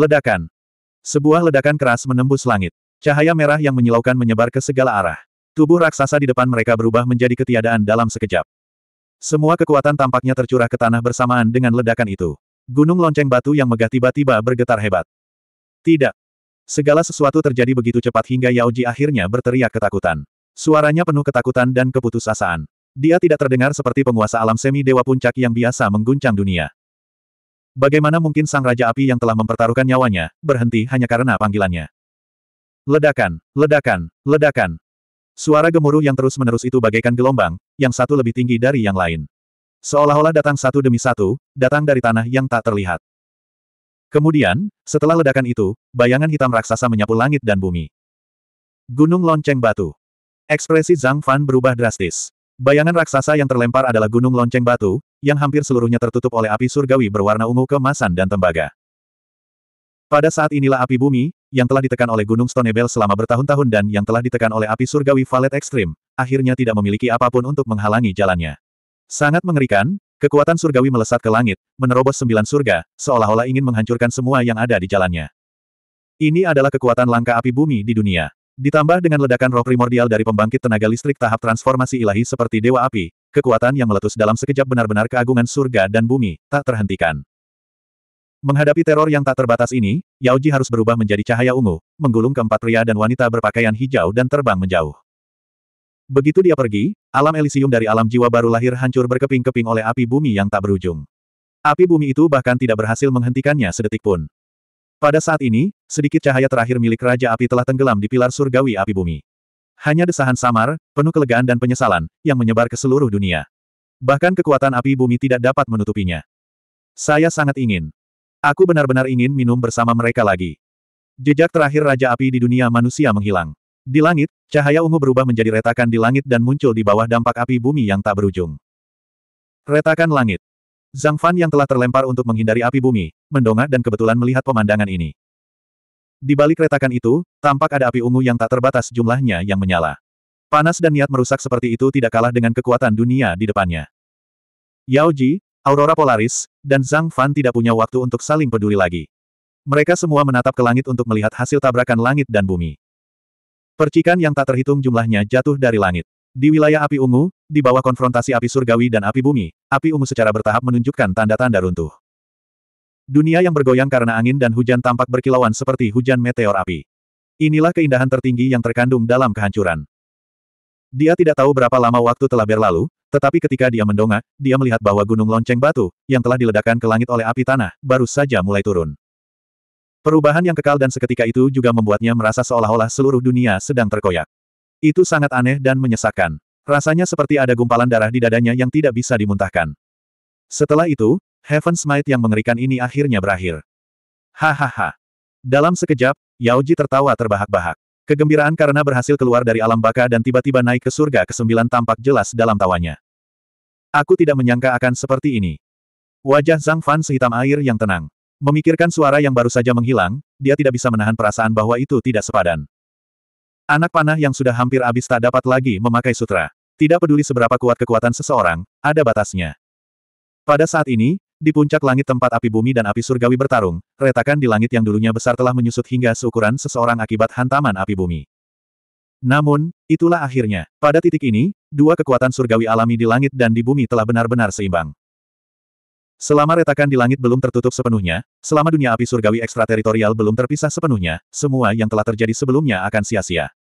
Ledakan. Sebuah ledakan keras menembus langit. Cahaya merah yang menyilaukan menyebar ke segala arah. Tubuh raksasa di depan mereka berubah menjadi ketiadaan dalam sekejap. Semua kekuatan tampaknya tercurah ke tanah bersamaan dengan ledakan itu. Gunung lonceng batu yang megah tiba-tiba bergetar hebat. Tidak. Segala sesuatu terjadi begitu cepat hingga Yaoji akhirnya berteriak ketakutan. Suaranya penuh ketakutan dan keputusasaan. Dia tidak terdengar seperti penguasa alam semi dewa puncak yang biasa mengguncang dunia. Bagaimana mungkin sang Raja Api yang telah mempertaruhkan nyawanya, berhenti hanya karena panggilannya? Ledakan, ledakan, ledakan. Suara gemuruh yang terus-menerus itu bagaikan gelombang, yang satu lebih tinggi dari yang lain. Seolah-olah datang satu demi satu, datang dari tanah yang tak terlihat. Kemudian, setelah ledakan itu, bayangan hitam raksasa menyapu langit dan bumi. Gunung lonceng batu. Ekspresi Zhang Fan berubah drastis. Bayangan raksasa yang terlempar adalah gunung lonceng batu, yang hampir seluruhnya tertutup oleh api surgawi berwarna ungu kemasan dan tembaga. Pada saat inilah api bumi, yang telah ditekan oleh gunung Stonebel selama bertahun-tahun dan yang telah ditekan oleh api surgawi Valet Ekstrim, akhirnya tidak memiliki apapun untuk menghalangi jalannya. Sangat mengerikan, kekuatan surgawi melesat ke langit, menerobos sembilan surga, seolah-olah ingin menghancurkan semua yang ada di jalannya. Ini adalah kekuatan langka api bumi di dunia. Ditambah dengan ledakan roh primordial dari pembangkit tenaga listrik tahap transformasi ilahi seperti dewa api, kekuatan yang meletus dalam sekejap benar-benar keagungan surga dan bumi, tak terhentikan. Menghadapi teror yang tak terbatas ini, Yao Ji harus berubah menjadi cahaya ungu, menggulung keempat pria dan wanita berpakaian hijau dan terbang menjauh. Begitu dia pergi, alam Elysium dari alam jiwa baru lahir hancur berkeping-keping oleh api bumi yang tak berujung. Api bumi itu bahkan tidak berhasil menghentikannya sedetik pun. Pada saat ini, sedikit cahaya terakhir milik Raja Api telah tenggelam di pilar surgawi api bumi. Hanya desahan samar, penuh kelegaan dan penyesalan, yang menyebar ke seluruh dunia. Bahkan kekuatan api bumi tidak dapat menutupinya. Saya sangat ingin. Aku benar-benar ingin minum bersama mereka lagi. Jejak terakhir Raja Api di dunia manusia menghilang. Di langit, cahaya ungu berubah menjadi retakan di langit dan muncul di bawah dampak api bumi yang tak berujung. Retakan langit. Zhang Fan yang telah terlempar untuk menghindari api bumi, mendongak dan kebetulan melihat pemandangan ini. Di balik retakan itu, tampak ada api ungu yang tak terbatas jumlahnya yang menyala. Panas dan niat merusak seperti itu tidak kalah dengan kekuatan dunia di depannya. Yao Ji, Aurora Polaris, dan Zhang Fan tidak punya waktu untuk saling peduli lagi. Mereka semua menatap ke langit untuk melihat hasil tabrakan langit dan bumi. Percikan yang tak terhitung jumlahnya jatuh dari langit. Di wilayah api ungu, di bawah konfrontasi api surgawi dan api bumi, api ungu secara bertahap menunjukkan tanda-tanda runtuh. Dunia yang bergoyang karena angin dan hujan tampak berkilauan seperti hujan meteor api. Inilah keindahan tertinggi yang terkandung dalam kehancuran. Dia tidak tahu berapa lama waktu telah berlalu, tetapi ketika dia mendongak, dia melihat bahwa gunung lonceng batu, yang telah diledakkan ke langit oleh api tanah, baru saja mulai turun. Perubahan yang kekal dan seketika itu juga membuatnya merasa seolah-olah seluruh dunia sedang terkoyak. Itu sangat aneh dan menyesakkan. Rasanya seperti ada gumpalan darah di dadanya yang tidak bisa dimuntahkan. Setelah itu, Heaven's Might yang mengerikan ini akhirnya berakhir. Hahaha. Dalam sekejap, Yao Yaoji tertawa terbahak-bahak. Kegembiraan karena berhasil keluar dari alam baka dan tiba-tiba naik ke surga kesembilan tampak jelas dalam tawanya. Aku tidak menyangka akan seperti ini. Wajah Zhang Fan sehitam air yang tenang. Memikirkan suara yang baru saja menghilang, dia tidak bisa menahan perasaan bahwa itu tidak sepadan. Anak panah yang sudah hampir habis tak dapat lagi memakai sutra. Tidak peduli seberapa kuat kekuatan seseorang, ada batasnya. Pada saat ini, di puncak langit tempat api bumi dan api surgawi bertarung, retakan di langit yang dulunya besar telah menyusut hingga seukuran seseorang akibat hantaman api bumi. Namun, itulah akhirnya. Pada titik ini, dua kekuatan surgawi alami di langit dan di bumi telah benar-benar seimbang. Selama retakan di langit belum tertutup sepenuhnya, selama dunia api surgawi ekstrateritorial belum terpisah sepenuhnya, semua yang telah terjadi sebelumnya akan sia-sia.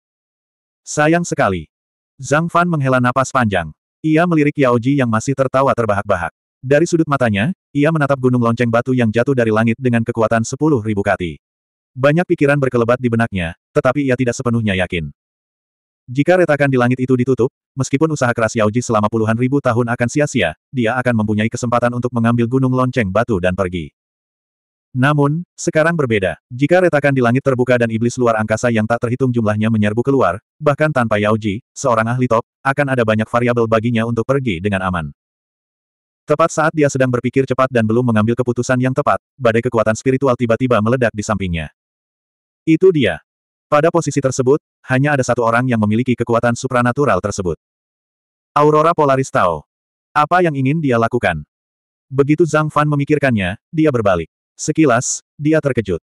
Sayang sekali. Zhang Fan menghela napas panjang. Ia melirik Yao Ji yang masih tertawa terbahak-bahak. Dari sudut matanya, ia menatap gunung lonceng batu yang jatuh dari langit dengan kekuatan sepuluh ribu kati. Banyak pikiran berkelebat di benaknya, tetapi ia tidak sepenuhnya yakin. Jika retakan di langit itu ditutup, meskipun usaha keras Yao Ji selama puluhan ribu tahun akan sia-sia, dia akan mempunyai kesempatan untuk mengambil gunung lonceng batu dan pergi. Namun, sekarang berbeda. Jika retakan di langit terbuka dan iblis luar angkasa yang tak terhitung jumlahnya menyerbu keluar, bahkan tanpa Yaoji, seorang ahli top, akan ada banyak variabel baginya untuk pergi dengan aman. Tepat saat dia sedang berpikir cepat dan belum mengambil keputusan yang tepat, badai kekuatan spiritual tiba-tiba meledak di sampingnya. Itu dia. Pada posisi tersebut, hanya ada satu orang yang memiliki kekuatan supranatural tersebut. Aurora Polaris Tao. Apa yang ingin dia lakukan? Begitu Zhang Fan memikirkannya, dia berbalik. Sekilas, dia terkejut.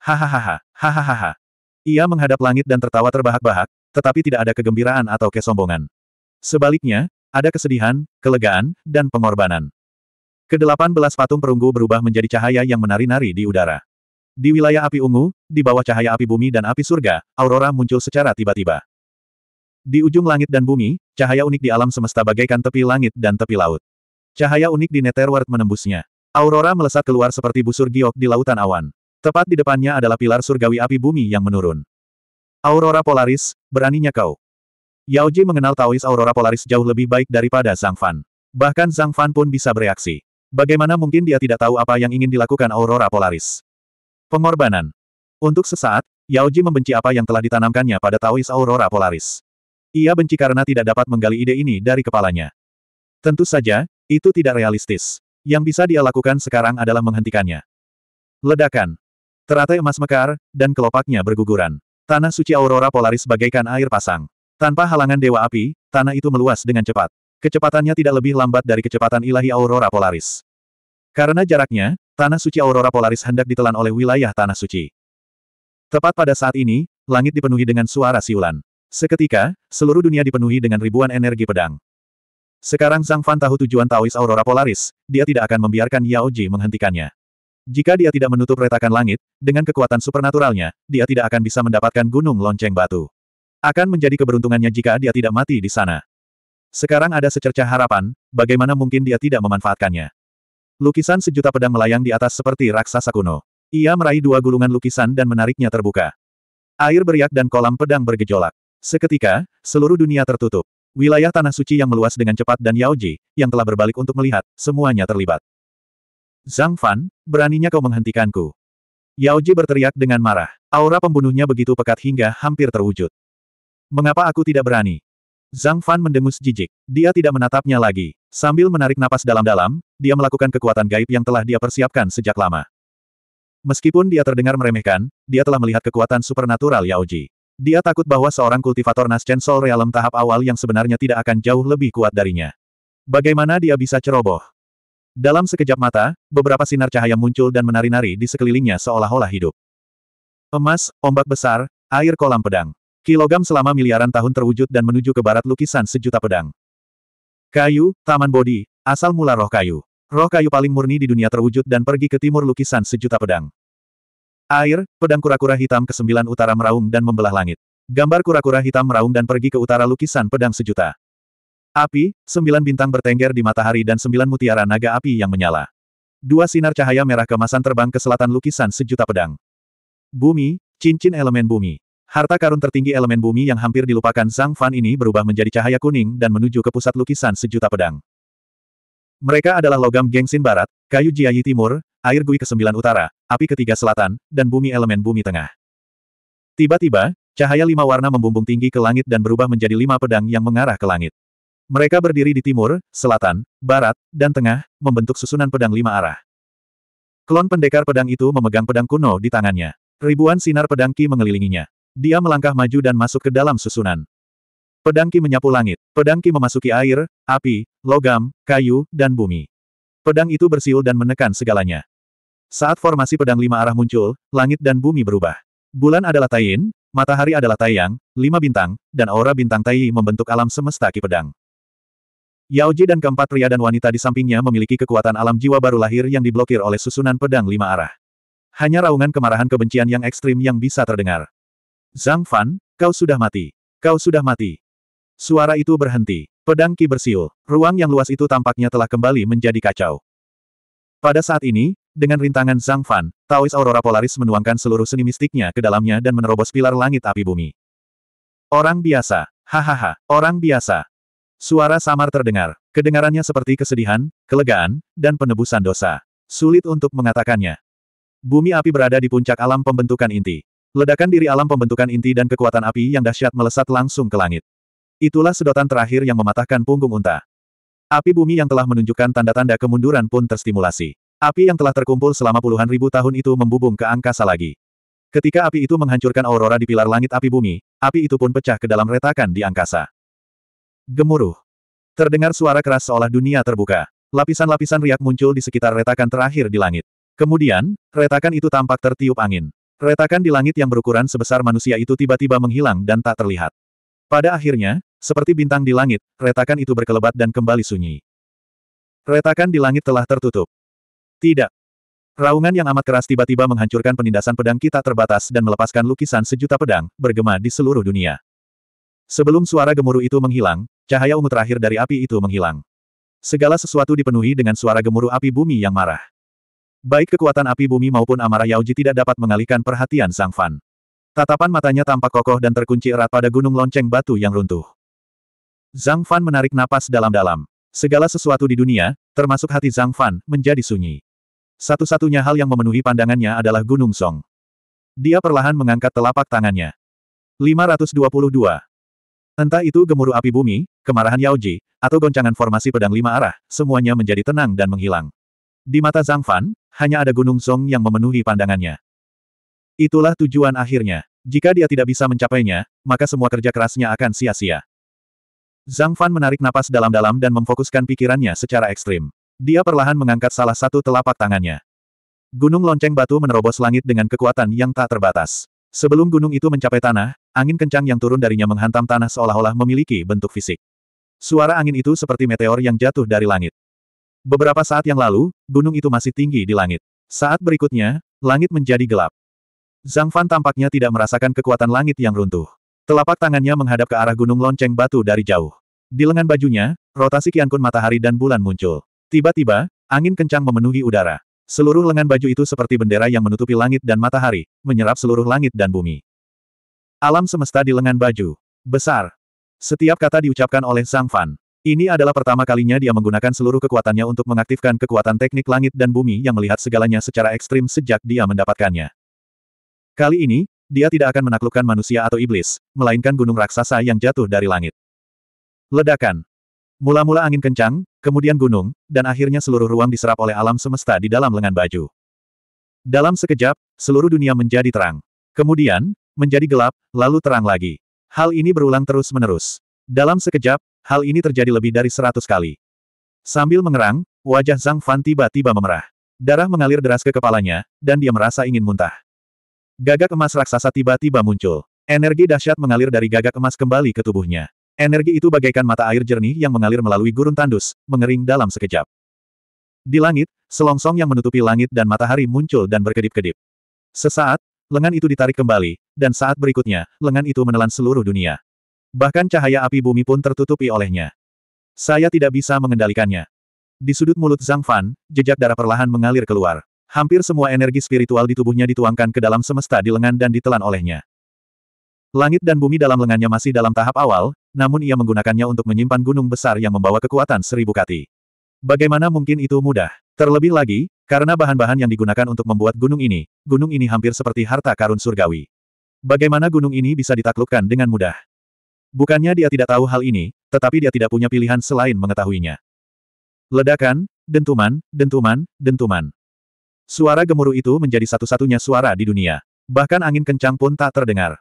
Hahaha, hahaha. Ia menghadap langit dan tertawa terbahak-bahak, tetapi tidak ada kegembiraan atau kesombongan. Sebaliknya, ada kesedihan, kelegaan, dan pengorbanan. Kedelapan belas patung perunggu berubah menjadi cahaya yang menari-nari di udara. Di wilayah api ungu, di bawah cahaya api bumi dan api surga, aurora muncul secara tiba-tiba. Di ujung langit dan bumi, cahaya unik di alam semesta bagaikan tepi langit dan tepi laut. Cahaya unik di Netherworld menembusnya. Aurora melesat keluar seperti busur giok di lautan awan. Tepat di depannya adalah pilar surgawi api bumi yang menurun. Aurora Polaris, beraninya kau. Yao Ji mengenal Taois Aurora Polaris jauh lebih baik daripada Zhang Fan. Bahkan Zhang Fan pun bisa bereaksi. Bagaimana mungkin dia tidak tahu apa yang ingin dilakukan Aurora Polaris? Pengorbanan. Untuk sesaat, Yao Ji membenci apa yang telah ditanamkannya pada Taois Aurora Polaris. Ia benci karena tidak dapat menggali ide ini dari kepalanya. Tentu saja, itu tidak realistis. Yang bisa dia lakukan sekarang adalah menghentikannya. Ledakan. Teratai emas mekar, dan kelopaknya berguguran. Tanah suci aurora polaris bagaikan air pasang. Tanpa halangan dewa api, tanah itu meluas dengan cepat. Kecepatannya tidak lebih lambat dari kecepatan ilahi aurora polaris. Karena jaraknya, tanah suci aurora polaris hendak ditelan oleh wilayah tanah suci. Tepat pada saat ini, langit dipenuhi dengan suara siulan. Seketika, seluruh dunia dipenuhi dengan ribuan energi pedang. Sekarang sang Fan tahu tujuan Taois Aurora Polaris, dia tidak akan membiarkan Yao Ji menghentikannya. Jika dia tidak menutup retakan langit, dengan kekuatan supernaturalnya, dia tidak akan bisa mendapatkan gunung lonceng batu. Akan menjadi keberuntungannya jika dia tidak mati di sana. Sekarang ada secercah harapan, bagaimana mungkin dia tidak memanfaatkannya. Lukisan sejuta pedang melayang di atas seperti raksasa kuno. Ia meraih dua gulungan lukisan dan menariknya terbuka. Air beriak dan kolam pedang bergejolak. Seketika, seluruh dunia tertutup. Wilayah Tanah Suci yang meluas dengan cepat dan Yao Ji, yang telah berbalik untuk melihat, semuanya terlibat. Zhang Fan, beraninya kau menghentikanku. Yao Ji berteriak dengan marah. Aura pembunuhnya begitu pekat hingga hampir terwujud. Mengapa aku tidak berani? Zhang Fan mendengus jijik. Dia tidak menatapnya lagi. Sambil menarik napas dalam-dalam, dia melakukan kekuatan gaib yang telah dia persiapkan sejak lama. Meskipun dia terdengar meremehkan, dia telah melihat kekuatan supernatural Yao Ji. Dia takut bahwa seorang kultivator naschen Soul Realm tahap awal yang sebenarnya tidak akan jauh lebih kuat darinya. Bagaimana dia bisa ceroboh? Dalam sekejap mata, beberapa sinar cahaya muncul dan menari-nari di sekelilingnya seolah-olah hidup. Emas, ombak besar, air kolam pedang. Kilogram selama miliaran tahun terwujud dan menuju ke barat lukisan sejuta pedang. Kayu, taman bodi, asal mula roh kayu. Roh kayu paling murni di dunia terwujud dan pergi ke timur lukisan sejuta pedang. Air, pedang kura-kura hitam ke sembilan utara meraung dan membelah langit. Gambar kura-kura hitam meraung dan pergi ke utara lukisan pedang sejuta. Api, sembilan bintang bertengger di matahari dan sembilan mutiara naga api yang menyala. Dua sinar cahaya merah kemasan terbang ke selatan lukisan sejuta pedang. Bumi, cincin elemen bumi. Harta karun tertinggi elemen bumi yang hampir dilupakan Zhang Fan ini berubah menjadi cahaya kuning dan menuju ke pusat lukisan sejuta pedang. Mereka adalah logam Gengsin Barat, kayu Jiayi Timur, air gui ke-9 utara, api ke ketiga selatan, dan bumi elemen bumi tengah. Tiba-tiba, cahaya lima warna membumbung tinggi ke langit dan berubah menjadi lima pedang yang mengarah ke langit. Mereka berdiri di timur, selatan, barat, dan tengah, membentuk susunan pedang lima arah. Klon pendekar pedang itu memegang pedang kuno di tangannya. Ribuan sinar pedang Ki mengelilinginya. Dia melangkah maju dan masuk ke dalam susunan. Pedang Ki menyapu langit. Pedang Ki memasuki air, api, logam, kayu, dan bumi. Pedang itu bersiul dan menekan segalanya. Saat formasi pedang lima arah muncul, langit dan bumi berubah. Bulan adalah Taiyin, matahari adalah Taiyang, lima bintang, dan aura bintang Taiyi membentuk alam semesta Ki Pedang. Yao Ji dan keempat pria dan wanita di sampingnya memiliki kekuatan alam jiwa baru lahir yang diblokir oleh susunan pedang lima arah. Hanya raungan kemarahan kebencian yang ekstrim yang bisa terdengar. Zhang Fan, kau sudah mati. Kau sudah mati. Suara itu berhenti. Pedang Ki bersiul. Ruang yang luas itu tampaknya telah kembali menjadi kacau. Pada saat ini, dengan rintangan Zhang Fan, Taois Aurora Polaris menuangkan seluruh seni mistiknya ke dalamnya dan menerobos pilar langit api bumi. Orang biasa, hahaha, orang biasa. Suara samar terdengar, kedengarannya seperti kesedihan, kelegaan, dan penebusan dosa. Sulit untuk mengatakannya. Bumi api berada di puncak alam pembentukan inti. Ledakan diri alam pembentukan inti dan kekuatan api yang dahsyat melesat langsung ke langit. Itulah sedotan terakhir yang mematahkan punggung unta. Api bumi yang telah menunjukkan tanda-tanda kemunduran pun terstimulasi. Api yang telah terkumpul selama puluhan ribu tahun itu membubung ke angkasa lagi. Ketika api itu menghancurkan aurora di pilar langit api bumi, api itu pun pecah ke dalam retakan di angkasa. Gemuruh. Terdengar suara keras seolah dunia terbuka. Lapisan-lapisan riak muncul di sekitar retakan terakhir di langit. Kemudian, retakan itu tampak tertiup angin. Retakan di langit yang berukuran sebesar manusia itu tiba-tiba menghilang dan tak terlihat. Pada akhirnya, seperti bintang di langit, retakan itu berkelebat dan kembali sunyi. Retakan di langit telah tertutup. Tidak. Raungan yang amat keras tiba-tiba menghancurkan penindasan pedang kita terbatas dan melepaskan lukisan sejuta pedang, bergema di seluruh dunia. Sebelum suara gemuruh itu menghilang, cahaya ungu terakhir dari api itu menghilang. Segala sesuatu dipenuhi dengan suara gemuruh api bumi yang marah. Baik kekuatan api bumi maupun amarah Yaoji tidak dapat mengalihkan perhatian Sang Fan. Tatapan matanya tampak kokoh dan terkunci erat pada gunung lonceng batu yang runtuh. Zhang Fan menarik napas dalam-dalam. Segala sesuatu di dunia, termasuk hati Zhang Fan, menjadi sunyi. Satu-satunya hal yang memenuhi pandangannya adalah Gunung Song. Dia perlahan mengangkat telapak tangannya. 522. Entah itu gemuruh api bumi, kemarahan Yaoji, atau goncangan formasi pedang lima arah, semuanya menjadi tenang dan menghilang. Di mata Zhang Fan, hanya ada Gunung Song yang memenuhi pandangannya. Itulah tujuan akhirnya. Jika dia tidak bisa mencapainya, maka semua kerja kerasnya akan sia-sia. Zhang Fan menarik napas dalam-dalam dan memfokuskan pikirannya secara ekstrim. Dia perlahan mengangkat salah satu telapak tangannya. Gunung lonceng batu menerobos langit dengan kekuatan yang tak terbatas. Sebelum gunung itu mencapai tanah, angin kencang yang turun darinya menghantam tanah seolah-olah memiliki bentuk fisik. Suara angin itu seperti meteor yang jatuh dari langit. Beberapa saat yang lalu, gunung itu masih tinggi di langit. Saat berikutnya, langit menjadi gelap. Zhang Fan tampaknya tidak merasakan kekuatan langit yang runtuh. Telapak tangannya menghadap ke arah gunung lonceng batu dari jauh. Di lengan bajunya, rotasi kiankun matahari dan bulan muncul. Tiba-tiba, angin kencang memenuhi udara. Seluruh lengan baju itu seperti bendera yang menutupi langit dan matahari, menyerap seluruh langit dan bumi. Alam semesta di lengan baju. Besar. Setiap kata diucapkan oleh Sang Fan. Ini adalah pertama kalinya dia menggunakan seluruh kekuatannya untuk mengaktifkan kekuatan teknik langit dan bumi yang melihat segalanya secara ekstrim sejak dia mendapatkannya. Kali ini, dia tidak akan menaklukkan manusia atau iblis, melainkan gunung raksasa yang jatuh dari langit. Ledakan. Mula-mula angin kencang, kemudian gunung, dan akhirnya seluruh ruang diserap oleh alam semesta di dalam lengan baju. Dalam sekejap, seluruh dunia menjadi terang. Kemudian, menjadi gelap, lalu terang lagi. Hal ini berulang terus-menerus. Dalam sekejap, hal ini terjadi lebih dari seratus kali. Sambil mengerang, wajah Zhang Fan tiba-tiba memerah. Darah mengalir deras ke kepalanya, dan dia merasa ingin muntah. Gagak emas raksasa tiba-tiba muncul. Energi dahsyat mengalir dari gagak emas kembali ke tubuhnya. Energi itu bagaikan mata air jernih yang mengalir melalui gurun tandus, mengering dalam sekejap. Di langit, selongsong yang menutupi langit dan matahari muncul dan berkedip-kedip. Sesaat, lengan itu ditarik kembali, dan saat berikutnya, lengan itu menelan seluruh dunia. Bahkan cahaya api bumi pun tertutupi olehnya. Saya tidak bisa mengendalikannya. Di sudut mulut Zhang Fan, jejak darah perlahan mengalir keluar. Hampir semua energi spiritual di tubuhnya dituangkan ke dalam semesta di lengan dan ditelan olehnya. Langit dan bumi dalam lengannya masih dalam tahap awal, namun ia menggunakannya untuk menyimpan gunung besar yang membawa kekuatan seribu kati. Bagaimana mungkin itu mudah? Terlebih lagi, karena bahan-bahan yang digunakan untuk membuat gunung ini, gunung ini hampir seperti harta karun surgawi. Bagaimana gunung ini bisa ditaklukkan dengan mudah? Bukannya dia tidak tahu hal ini, tetapi dia tidak punya pilihan selain mengetahuinya. Ledakan, dentuman, dentuman, dentuman. Suara gemuruh itu menjadi satu-satunya suara di dunia. Bahkan angin kencang pun tak terdengar.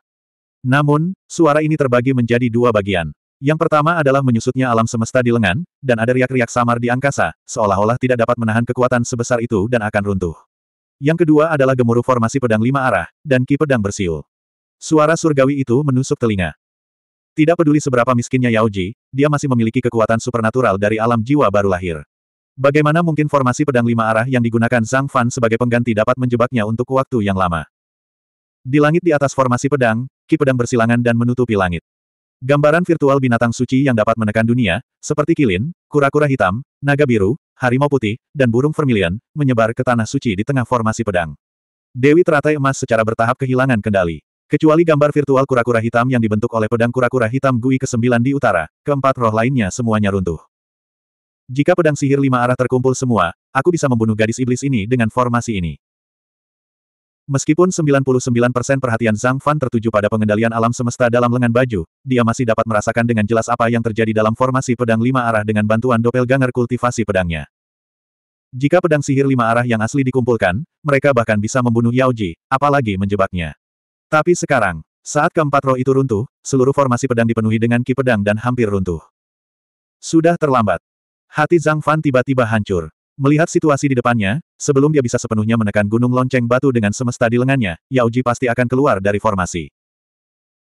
Namun, suara ini terbagi menjadi dua bagian. Yang pertama adalah menyusutnya alam semesta di lengan, dan ada riak-riak samar di angkasa, seolah-olah tidak dapat menahan kekuatan sebesar itu dan akan runtuh. Yang kedua adalah gemuruh formasi pedang lima arah, dan ki pedang bersiul. Suara surgawi itu menusuk telinga. Tidak peduli seberapa miskinnya Yaoji, dia masih memiliki kekuatan supernatural dari alam jiwa baru lahir. Bagaimana mungkin formasi pedang lima arah yang digunakan Zhang Fan sebagai pengganti dapat menjebaknya untuk waktu yang lama? Di langit di atas formasi pedang, ki pedang bersilangan dan menutupi langit. Gambaran virtual binatang suci yang dapat menekan dunia, seperti kilin, kura-kura hitam, naga biru, harimau putih, dan burung vermilion, menyebar ke tanah suci di tengah formasi pedang. Dewi teratai emas secara bertahap kehilangan kendali. Kecuali gambar virtual kura-kura hitam yang dibentuk oleh pedang kura-kura hitam Gui ke-9 di utara, keempat roh lainnya semuanya runtuh. Jika pedang sihir lima arah terkumpul semua, aku bisa membunuh gadis iblis ini dengan formasi ini. Meskipun 99% perhatian Zhang Fan tertuju pada pengendalian alam semesta dalam lengan baju, dia masih dapat merasakan dengan jelas apa yang terjadi dalam formasi pedang lima arah dengan bantuan doppelganger kultivasi pedangnya. Jika pedang sihir lima arah yang asli dikumpulkan, mereka bahkan bisa membunuh Yao Ji, apalagi menjebaknya. Tapi sekarang, saat keempat roh itu runtuh, seluruh formasi pedang dipenuhi dengan ki pedang dan hampir runtuh. Sudah terlambat. Hati Zhang Fan tiba-tiba hancur. Melihat situasi di depannya, sebelum dia bisa sepenuhnya menekan gunung lonceng batu dengan semesta di lengannya, Yaoji pasti akan keluar dari formasi.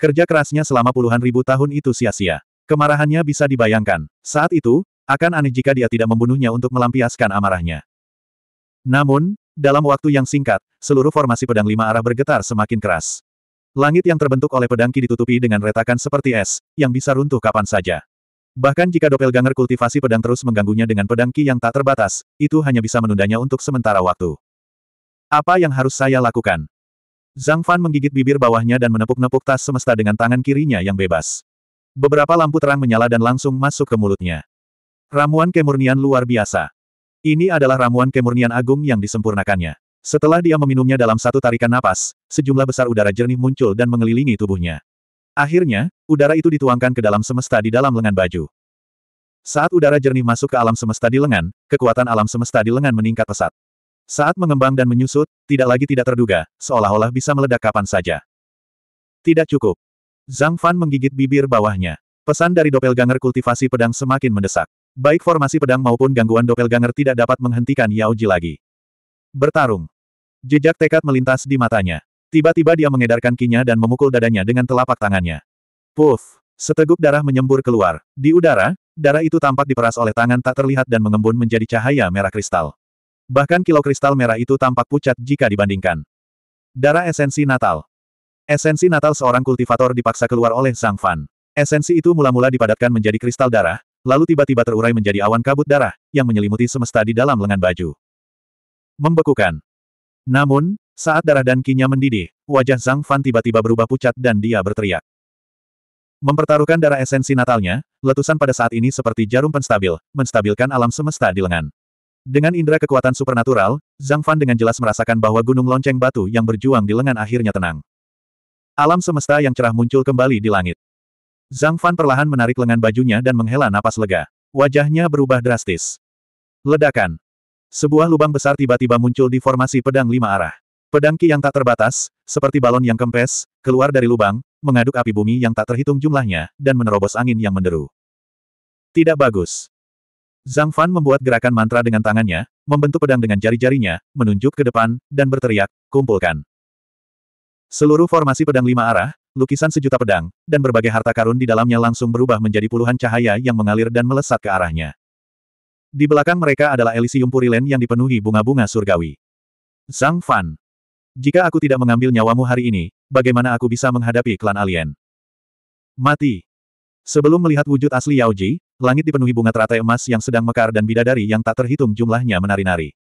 Kerja kerasnya selama puluhan ribu tahun itu sia-sia. Kemarahannya bisa dibayangkan. Saat itu, akan aneh jika dia tidak membunuhnya untuk melampiaskan amarahnya. Namun, dalam waktu yang singkat, seluruh formasi pedang lima arah bergetar semakin keras. Langit yang terbentuk oleh pedangki ditutupi dengan retakan seperti es, yang bisa runtuh kapan saja. Bahkan jika doppelganger kultivasi pedang terus mengganggunya dengan pedang ki yang tak terbatas, itu hanya bisa menundanya untuk sementara waktu. Apa yang harus saya lakukan? Zhang Fan menggigit bibir bawahnya dan menepuk-nepuk tas semesta dengan tangan kirinya yang bebas. Beberapa lampu terang menyala dan langsung masuk ke mulutnya. Ramuan kemurnian luar biasa. Ini adalah ramuan kemurnian agung yang disempurnakannya. Setelah dia meminumnya dalam satu tarikan napas, sejumlah besar udara jernih muncul dan mengelilingi tubuhnya. Akhirnya, udara itu dituangkan ke dalam semesta di dalam lengan baju. Saat udara jernih masuk ke alam semesta di lengan, kekuatan alam semesta di lengan meningkat pesat. Saat mengembang dan menyusut, tidak lagi tidak terduga, seolah-olah bisa meledak kapan saja. Tidak cukup. Zhang Fan menggigit bibir bawahnya. Pesan dari doppelganger kultivasi pedang semakin mendesak. Baik formasi pedang maupun gangguan doppelganger tidak dapat menghentikan Yao Ji lagi. Bertarung. Jejak tekad melintas di matanya. Tiba-tiba dia mengedarkan kinya dan memukul dadanya dengan telapak tangannya. Puff! Seteguk darah menyembur keluar. Di udara, darah itu tampak diperas oleh tangan tak terlihat dan mengembun menjadi cahaya merah kristal. Bahkan kilau kristal merah itu tampak pucat jika dibandingkan. Darah esensi natal. Esensi natal seorang kultivator dipaksa keluar oleh sang Fan. Esensi itu mula-mula dipadatkan menjadi kristal darah, lalu tiba-tiba terurai menjadi awan kabut darah, yang menyelimuti semesta di dalam lengan baju. Membekukan. Namun, saat darah dan kinya mendidih, wajah Zhang Fan tiba-tiba berubah pucat dan dia berteriak. Mempertaruhkan darah esensi natalnya, letusan pada saat ini seperti jarum penstabil, menstabilkan alam semesta di lengan. Dengan indera kekuatan supernatural, Zhang Fan dengan jelas merasakan bahwa gunung lonceng batu yang berjuang di lengan akhirnya tenang. Alam semesta yang cerah muncul kembali di langit. Zhang Fan perlahan menarik lengan bajunya dan menghela napas lega. Wajahnya berubah drastis. Ledakan. Sebuah lubang besar tiba-tiba muncul di formasi pedang lima arah. Pedang Ki yang tak terbatas, seperti balon yang kempes, keluar dari lubang, mengaduk api bumi yang tak terhitung jumlahnya, dan menerobos angin yang menderu. Tidak bagus. Zhang Fan membuat gerakan mantra dengan tangannya, membentuk pedang dengan jari-jarinya, menunjuk ke depan, dan berteriak, kumpulkan. Seluruh formasi pedang lima arah, lukisan sejuta pedang, dan berbagai harta karun di dalamnya langsung berubah menjadi puluhan cahaya yang mengalir dan melesat ke arahnya. Di belakang mereka adalah Elysium Purilen yang dipenuhi bunga-bunga surgawi. Zhang Fan jika aku tidak mengambil nyawamu hari ini, bagaimana aku bisa menghadapi klan alien? Mati. Sebelum melihat wujud asli Yao Ji, langit dipenuhi bunga teratai emas yang sedang mekar dan bidadari yang tak terhitung jumlahnya menari-nari.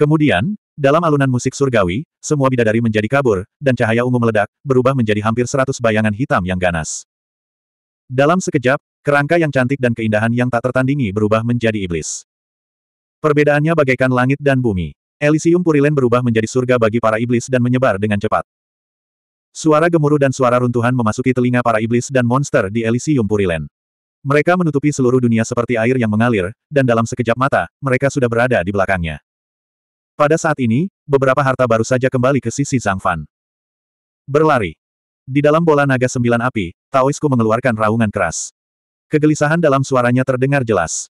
Kemudian, dalam alunan musik surgawi, semua bidadari menjadi kabur, dan cahaya ungu meledak, berubah menjadi hampir seratus bayangan hitam yang ganas. Dalam sekejap, kerangka yang cantik dan keindahan yang tak tertandingi berubah menjadi iblis. Perbedaannya bagaikan langit dan bumi. Elysium Purilen berubah menjadi surga bagi para iblis dan menyebar dengan cepat. Suara gemuruh dan suara runtuhan memasuki telinga para iblis dan monster di Elysium Purilen. Mereka menutupi seluruh dunia seperti air yang mengalir, dan dalam sekejap mata, mereka sudah berada di belakangnya. Pada saat ini, beberapa harta baru saja kembali ke sisi Zhang Fan. Berlari. Di dalam bola naga sembilan api, Taoisku mengeluarkan raungan keras. Kegelisahan dalam suaranya terdengar jelas.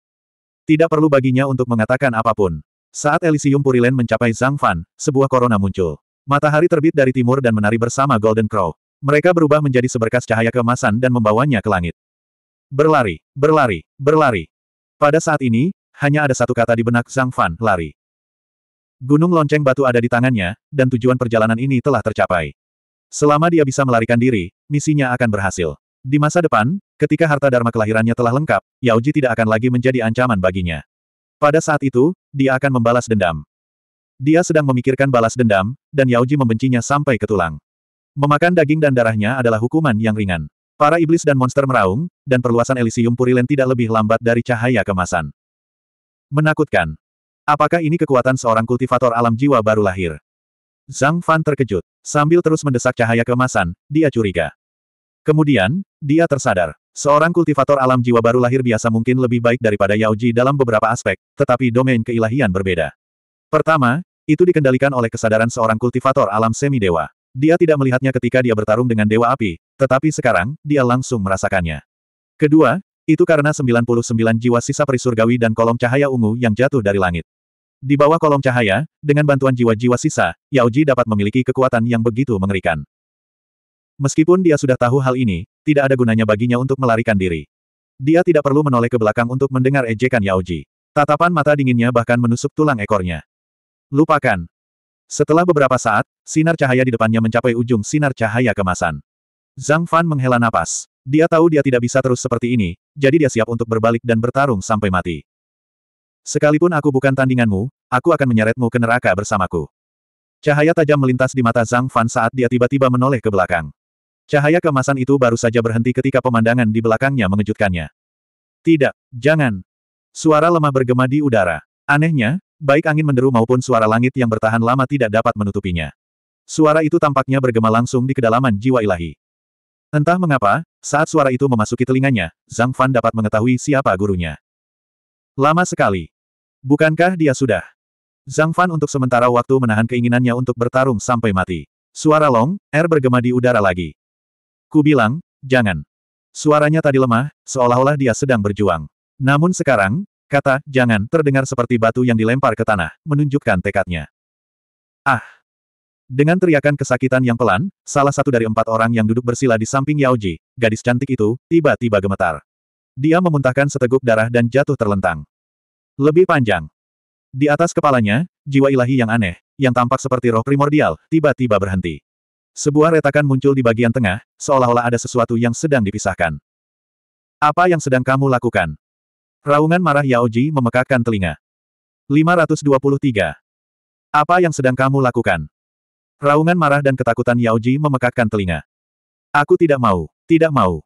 Tidak perlu baginya untuk mengatakan apapun. Saat Elysium Purilen mencapai Zhang Fan, sebuah korona muncul. Matahari terbit dari timur dan menari bersama Golden Crow. Mereka berubah menjadi seberkas cahaya keemasan dan membawanya ke langit. Berlari, berlari, berlari. Pada saat ini, hanya ada satu kata di benak Zhang Fan, lari. Gunung lonceng batu ada di tangannya, dan tujuan perjalanan ini telah tercapai. Selama dia bisa melarikan diri, misinya akan berhasil. Di masa depan, ketika harta dharma kelahirannya telah lengkap, Yaoji tidak akan lagi menjadi ancaman baginya. Pada saat itu, dia akan membalas dendam. Dia sedang memikirkan balas dendam, dan Yaoji membencinya sampai ke tulang. Memakan daging dan darahnya adalah hukuman yang ringan. Para iblis dan monster meraung, dan perluasan Elysium Purilen tidak lebih lambat dari cahaya kemasan. Menakutkan. Apakah ini kekuatan seorang kultivator alam jiwa baru lahir? Zhang Fan terkejut. Sambil terus mendesak cahaya kemasan, dia curiga. Kemudian, dia tersadar. Seorang kultivator alam jiwa baru lahir biasa mungkin lebih baik daripada Yao Ji dalam beberapa aspek, tetapi domain keilahian berbeda. Pertama, itu dikendalikan oleh kesadaran seorang kultivator alam semi-dewa. Dia tidak melihatnya ketika dia bertarung dengan Dewa Api, tetapi sekarang, dia langsung merasakannya. Kedua, itu karena 99 jiwa sisa perisurgawi dan kolom cahaya ungu yang jatuh dari langit. Di bawah kolom cahaya, dengan bantuan jiwa-jiwa sisa, Yao Ji dapat memiliki kekuatan yang begitu mengerikan. Meskipun dia sudah tahu hal ini, tidak ada gunanya baginya untuk melarikan diri. Dia tidak perlu menoleh ke belakang untuk mendengar ejekan Yaoji. Tatapan mata dinginnya bahkan menusuk tulang ekornya. Lupakan. Setelah beberapa saat, sinar cahaya di depannya mencapai ujung sinar cahaya kemasan. Zhang Fan menghela napas. Dia tahu dia tidak bisa terus seperti ini, jadi dia siap untuk berbalik dan bertarung sampai mati. Sekalipun aku bukan tandinganmu, aku akan menyeretmu ke neraka bersamaku. Cahaya tajam melintas di mata Zhang Fan saat dia tiba-tiba menoleh ke belakang. Cahaya kemasan itu baru saja berhenti ketika pemandangan di belakangnya mengejutkannya. Tidak, jangan. Suara lemah bergema di udara. Anehnya, baik angin menderu maupun suara langit yang bertahan lama tidak dapat menutupinya. Suara itu tampaknya bergema langsung di kedalaman jiwa ilahi. Entah mengapa, saat suara itu memasuki telinganya, Zhang Fan dapat mengetahui siapa gurunya. Lama sekali. Bukankah dia sudah? Zhang Fan untuk sementara waktu menahan keinginannya untuk bertarung sampai mati. Suara Long, air bergema di udara lagi. Ku bilang, jangan. Suaranya tadi lemah, seolah-olah dia sedang berjuang. Namun sekarang, kata, jangan, terdengar seperti batu yang dilempar ke tanah, menunjukkan tekadnya. Ah! Dengan teriakan kesakitan yang pelan, salah satu dari empat orang yang duduk bersila di samping Yaoji, gadis cantik itu, tiba-tiba gemetar. Dia memuntahkan seteguk darah dan jatuh terlentang. Lebih panjang. Di atas kepalanya, jiwa ilahi yang aneh, yang tampak seperti roh primordial, tiba-tiba berhenti. Sebuah retakan muncul di bagian tengah, seolah-olah ada sesuatu yang sedang dipisahkan. Apa yang sedang kamu lakukan? Raungan marah Yao Ji memekakkan telinga. 523. Apa yang sedang kamu lakukan? Raungan marah dan ketakutan Yao Ji memekakkan telinga. Aku tidak mau, tidak mau.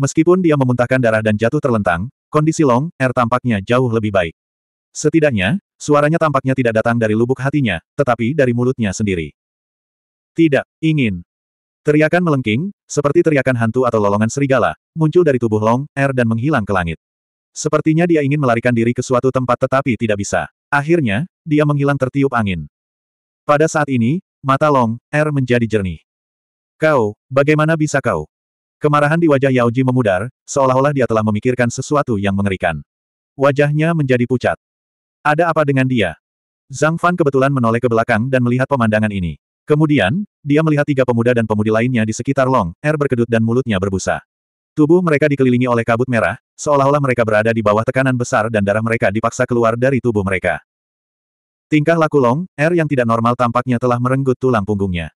Meskipun dia memuntahkan darah dan jatuh terlentang, kondisi Long Er tampaknya jauh lebih baik. Setidaknya, suaranya tampaknya tidak datang dari lubuk hatinya, tetapi dari mulutnya sendiri. Tidak, ingin. Teriakan melengking, seperti teriakan hantu atau lolongan serigala, muncul dari tubuh Long, Er dan menghilang ke langit. Sepertinya dia ingin melarikan diri ke suatu tempat tetapi tidak bisa. Akhirnya, dia menghilang tertiup angin. Pada saat ini, mata Long, Er menjadi jernih. Kau, bagaimana bisa kau? Kemarahan di wajah Yao Ji memudar, seolah-olah dia telah memikirkan sesuatu yang mengerikan. Wajahnya menjadi pucat. Ada apa dengan dia? Zhang Fan kebetulan menoleh ke belakang dan melihat pemandangan ini. Kemudian, dia melihat tiga pemuda dan pemudi lainnya di sekitar Long, Er berkedut dan mulutnya berbusa. Tubuh mereka dikelilingi oleh kabut merah, seolah-olah mereka berada di bawah tekanan besar dan darah mereka dipaksa keluar dari tubuh mereka. Tingkah laku Long, Er yang tidak normal tampaknya telah merenggut tulang punggungnya.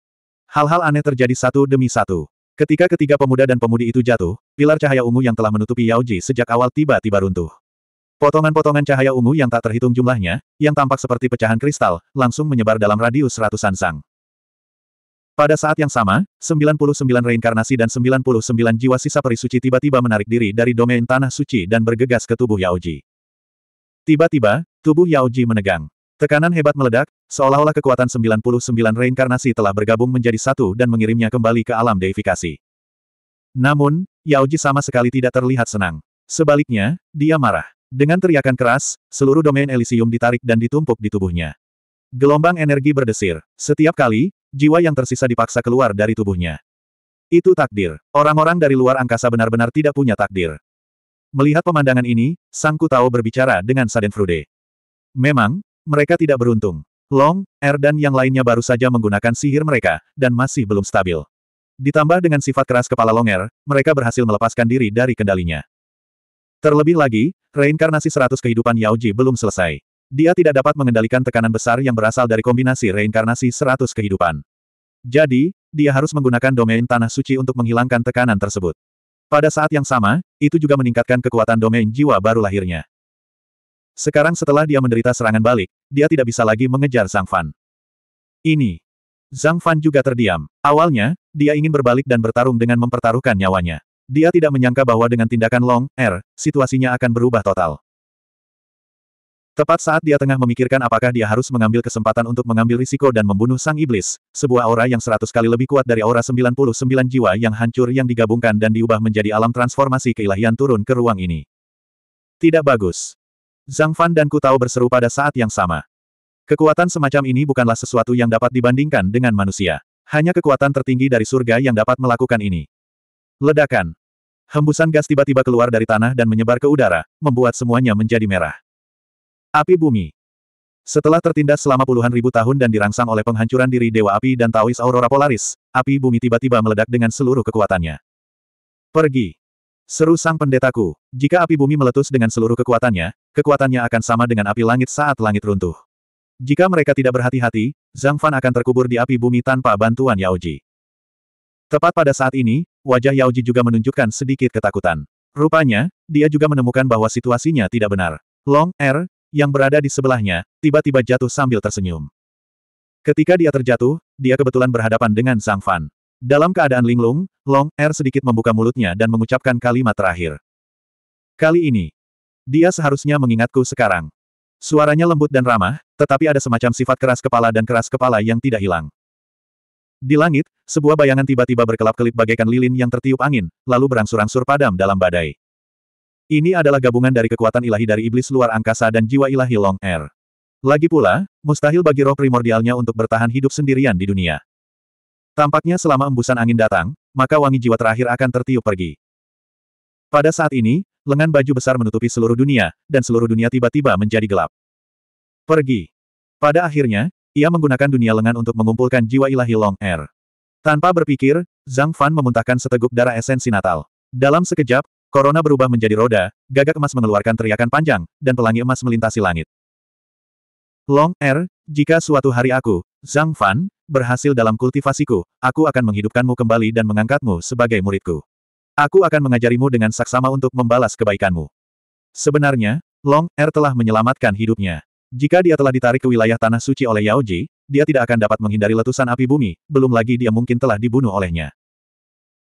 Hal-hal aneh terjadi satu demi satu. Ketika ketiga pemuda dan pemudi itu jatuh, pilar cahaya ungu yang telah menutupi Yao Ji sejak awal tiba-tiba runtuh. Potongan-potongan cahaya ungu yang tak terhitung jumlahnya, yang tampak seperti pecahan kristal, langsung menyebar dalam radius ratusan sang. Pada saat yang sama, 99 reinkarnasi dan 99 jiwa sisa peri suci tiba-tiba menarik diri dari domain tanah suci dan bergegas ke tubuh Yaoji. Tiba-tiba, tubuh Yaoji menegang. Tekanan hebat meledak, seolah-olah kekuatan 99 reinkarnasi telah bergabung menjadi satu dan mengirimnya kembali ke alam deifikasi. Namun, Yaoji sama sekali tidak terlihat senang. Sebaliknya, dia marah. Dengan teriakan keras, seluruh domain Elysium ditarik dan ditumpuk di tubuhnya. Gelombang energi berdesir. Setiap kali, jiwa yang tersisa dipaksa keluar dari tubuhnya. Itu takdir. Orang-orang dari luar angkasa benar-benar tidak punya takdir. Melihat pemandangan ini, Sang Kutao berbicara dengan Frude. Memang, mereka tidak beruntung. Long, Er dan yang lainnya baru saja menggunakan sihir mereka, dan masih belum stabil. Ditambah dengan sifat keras kepala Longer, mereka berhasil melepaskan diri dari kendalinya. Terlebih lagi, reinkarnasi seratus kehidupan Yao Ji belum selesai. Dia tidak dapat mengendalikan tekanan besar yang berasal dari kombinasi reinkarnasi 100 kehidupan. Jadi, dia harus menggunakan domain tanah suci untuk menghilangkan tekanan tersebut. Pada saat yang sama, itu juga meningkatkan kekuatan domain jiwa baru lahirnya. Sekarang setelah dia menderita serangan balik, dia tidak bisa lagi mengejar Zhang Fan. Ini. Zhang Fan juga terdiam. Awalnya, dia ingin berbalik dan bertarung dengan mempertaruhkan nyawanya. Dia tidak menyangka bahwa dengan tindakan Long, R, er, situasinya akan berubah total. Tepat saat dia tengah memikirkan apakah dia harus mengambil kesempatan untuk mengambil risiko dan membunuh sang iblis, sebuah aura yang seratus kali lebih kuat dari aura 99 jiwa yang hancur yang digabungkan dan diubah menjadi alam transformasi keilahian turun ke ruang ini. Tidak bagus. Zhang Fan dan ku Kutao berseru pada saat yang sama. Kekuatan semacam ini bukanlah sesuatu yang dapat dibandingkan dengan manusia. Hanya kekuatan tertinggi dari surga yang dapat melakukan ini. Ledakan. Hembusan gas tiba-tiba keluar dari tanah dan menyebar ke udara, membuat semuanya menjadi merah. Api Bumi Setelah tertindas selama puluhan ribu tahun dan dirangsang oleh penghancuran diri Dewa Api dan Taois Aurora Polaris, api bumi tiba-tiba meledak dengan seluruh kekuatannya. Pergi! Seru sang pendetaku, jika api bumi meletus dengan seluruh kekuatannya, kekuatannya akan sama dengan api langit saat langit runtuh. Jika mereka tidak berhati-hati, Zhang Fan akan terkubur di api bumi tanpa bantuan Yao Ji. Tepat pada saat ini, wajah Yao Ji juga menunjukkan sedikit ketakutan. Rupanya, dia juga menemukan bahwa situasinya tidak benar. Long, R, er, yang berada di sebelahnya, tiba-tiba jatuh sambil tersenyum. Ketika dia terjatuh, dia kebetulan berhadapan dengan Sang Fan. Dalam keadaan linglung, Long Er sedikit membuka mulutnya dan mengucapkan kalimat terakhir. Kali ini. Dia seharusnya mengingatku sekarang. Suaranya lembut dan ramah, tetapi ada semacam sifat keras kepala dan keras kepala yang tidak hilang. Di langit, sebuah bayangan tiba-tiba berkelap-kelip bagaikan lilin yang tertiup angin, lalu berangsur-angsur padam dalam badai. Ini adalah gabungan dari kekuatan ilahi dari iblis luar angkasa dan jiwa ilahi Long Air. Lagi pula, mustahil bagi roh primordialnya untuk bertahan hidup sendirian di dunia. Tampaknya selama embusan angin datang, maka wangi jiwa terakhir akan tertiup pergi. Pada saat ini, lengan baju besar menutupi seluruh dunia, dan seluruh dunia tiba-tiba menjadi gelap. Pergi. Pada akhirnya, ia menggunakan dunia lengan untuk mengumpulkan jiwa ilahi Long Air. Tanpa berpikir, Zhang Fan memuntahkan seteguk darah esensi natal. Dalam sekejap, Korona berubah menjadi roda, gagak emas mengeluarkan teriakan panjang, dan pelangi emas melintasi langit. Long Er, jika suatu hari aku, Zhang Fan, berhasil dalam kultivasiku, aku akan menghidupkanmu kembali dan mengangkatmu sebagai muridku. Aku akan mengajarimu dengan saksama untuk membalas kebaikanmu. Sebenarnya, Long Er telah menyelamatkan hidupnya. Jika dia telah ditarik ke wilayah Tanah Suci oleh Yao Ji, dia tidak akan dapat menghindari letusan api bumi, belum lagi dia mungkin telah dibunuh olehnya.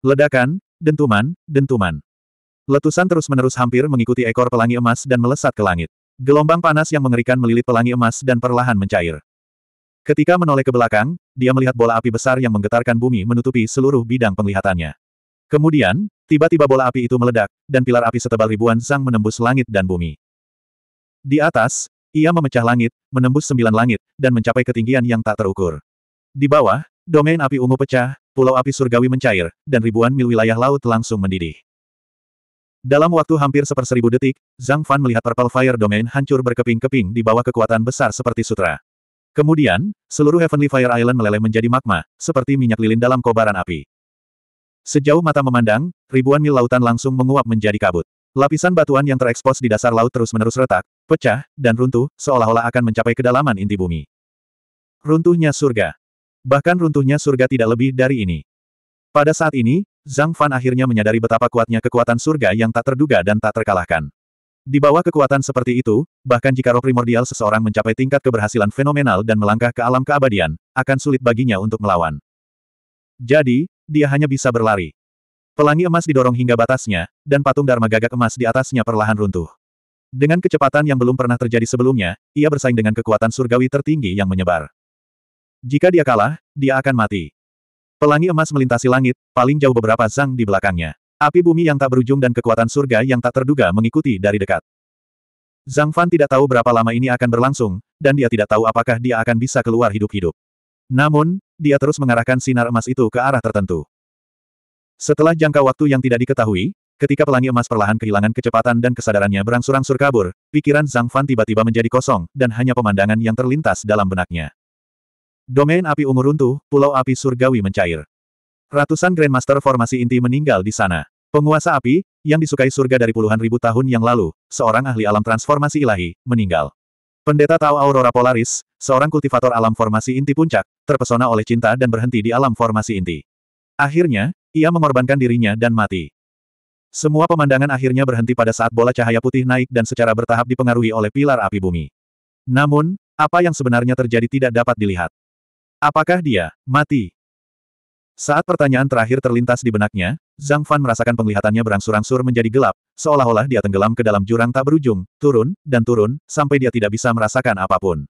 Ledakan, dentuman, dentuman. Letusan terus-menerus hampir mengikuti ekor pelangi emas dan melesat ke langit. Gelombang panas yang mengerikan melilit pelangi emas dan perlahan mencair. Ketika menoleh ke belakang, dia melihat bola api besar yang menggetarkan bumi menutupi seluruh bidang penglihatannya. Kemudian, tiba-tiba bola api itu meledak, dan pilar api setebal ribuan sang menembus langit dan bumi. Di atas, ia memecah langit, menembus sembilan langit, dan mencapai ketinggian yang tak terukur. Di bawah, domain api ungu pecah, pulau api surgawi mencair, dan ribuan mil wilayah laut langsung mendidih. Dalam waktu hampir seperseribu detik, Zhang Fan melihat Purple Fire Domain hancur berkeping-keping di bawah kekuatan besar seperti sutra. Kemudian, seluruh Heavenly Fire Island meleleh menjadi magma, seperti minyak lilin dalam kobaran api. Sejauh mata memandang, ribuan mil lautan langsung menguap menjadi kabut. Lapisan batuan yang terekspos di dasar laut terus-menerus retak, pecah, dan runtuh, seolah-olah akan mencapai kedalaman inti bumi. Runtuhnya surga. Bahkan runtuhnya surga tidak lebih dari ini. Pada saat ini, Zhang Fan akhirnya menyadari betapa kuatnya kekuatan surga yang tak terduga dan tak terkalahkan. Di bawah kekuatan seperti itu, bahkan jika roh primordial seseorang mencapai tingkat keberhasilan fenomenal dan melangkah ke alam keabadian, akan sulit baginya untuk melawan. Jadi, dia hanya bisa berlari. Pelangi emas didorong hingga batasnya, dan patung Dharma gagak emas di atasnya perlahan runtuh. Dengan kecepatan yang belum pernah terjadi sebelumnya, ia bersaing dengan kekuatan surgawi tertinggi yang menyebar. Jika dia kalah, dia akan mati. Pelangi emas melintasi langit, paling jauh beberapa zang di belakangnya. Api bumi yang tak berujung dan kekuatan surga yang tak terduga mengikuti dari dekat. Zhang Fan tidak tahu berapa lama ini akan berlangsung, dan dia tidak tahu apakah dia akan bisa keluar hidup-hidup. Namun, dia terus mengarahkan sinar emas itu ke arah tertentu. Setelah jangka waktu yang tidak diketahui, ketika pelangi emas perlahan kehilangan kecepatan dan kesadarannya berangsur-angsur kabur, pikiran Zhang Fan tiba-tiba menjadi kosong, dan hanya pemandangan yang terlintas dalam benaknya. Domain api Ungu runtuh, pulau api surgawi mencair. Ratusan Grandmaster formasi inti meninggal di sana. Penguasa api, yang disukai surga dari puluhan ribu tahun yang lalu, seorang ahli alam transformasi ilahi, meninggal. Pendeta Tau Aurora Polaris, seorang kultivator alam formasi inti puncak, terpesona oleh cinta dan berhenti di alam formasi inti. Akhirnya, ia mengorbankan dirinya dan mati. Semua pemandangan akhirnya berhenti pada saat bola cahaya putih naik dan secara bertahap dipengaruhi oleh pilar api bumi. Namun, apa yang sebenarnya terjadi tidak dapat dilihat. Apakah dia mati? Saat pertanyaan terakhir terlintas di benaknya, Zhang Fan merasakan penglihatannya berangsur-angsur menjadi gelap, seolah-olah dia tenggelam ke dalam jurang tak berujung, turun, dan turun, sampai dia tidak bisa merasakan apapun.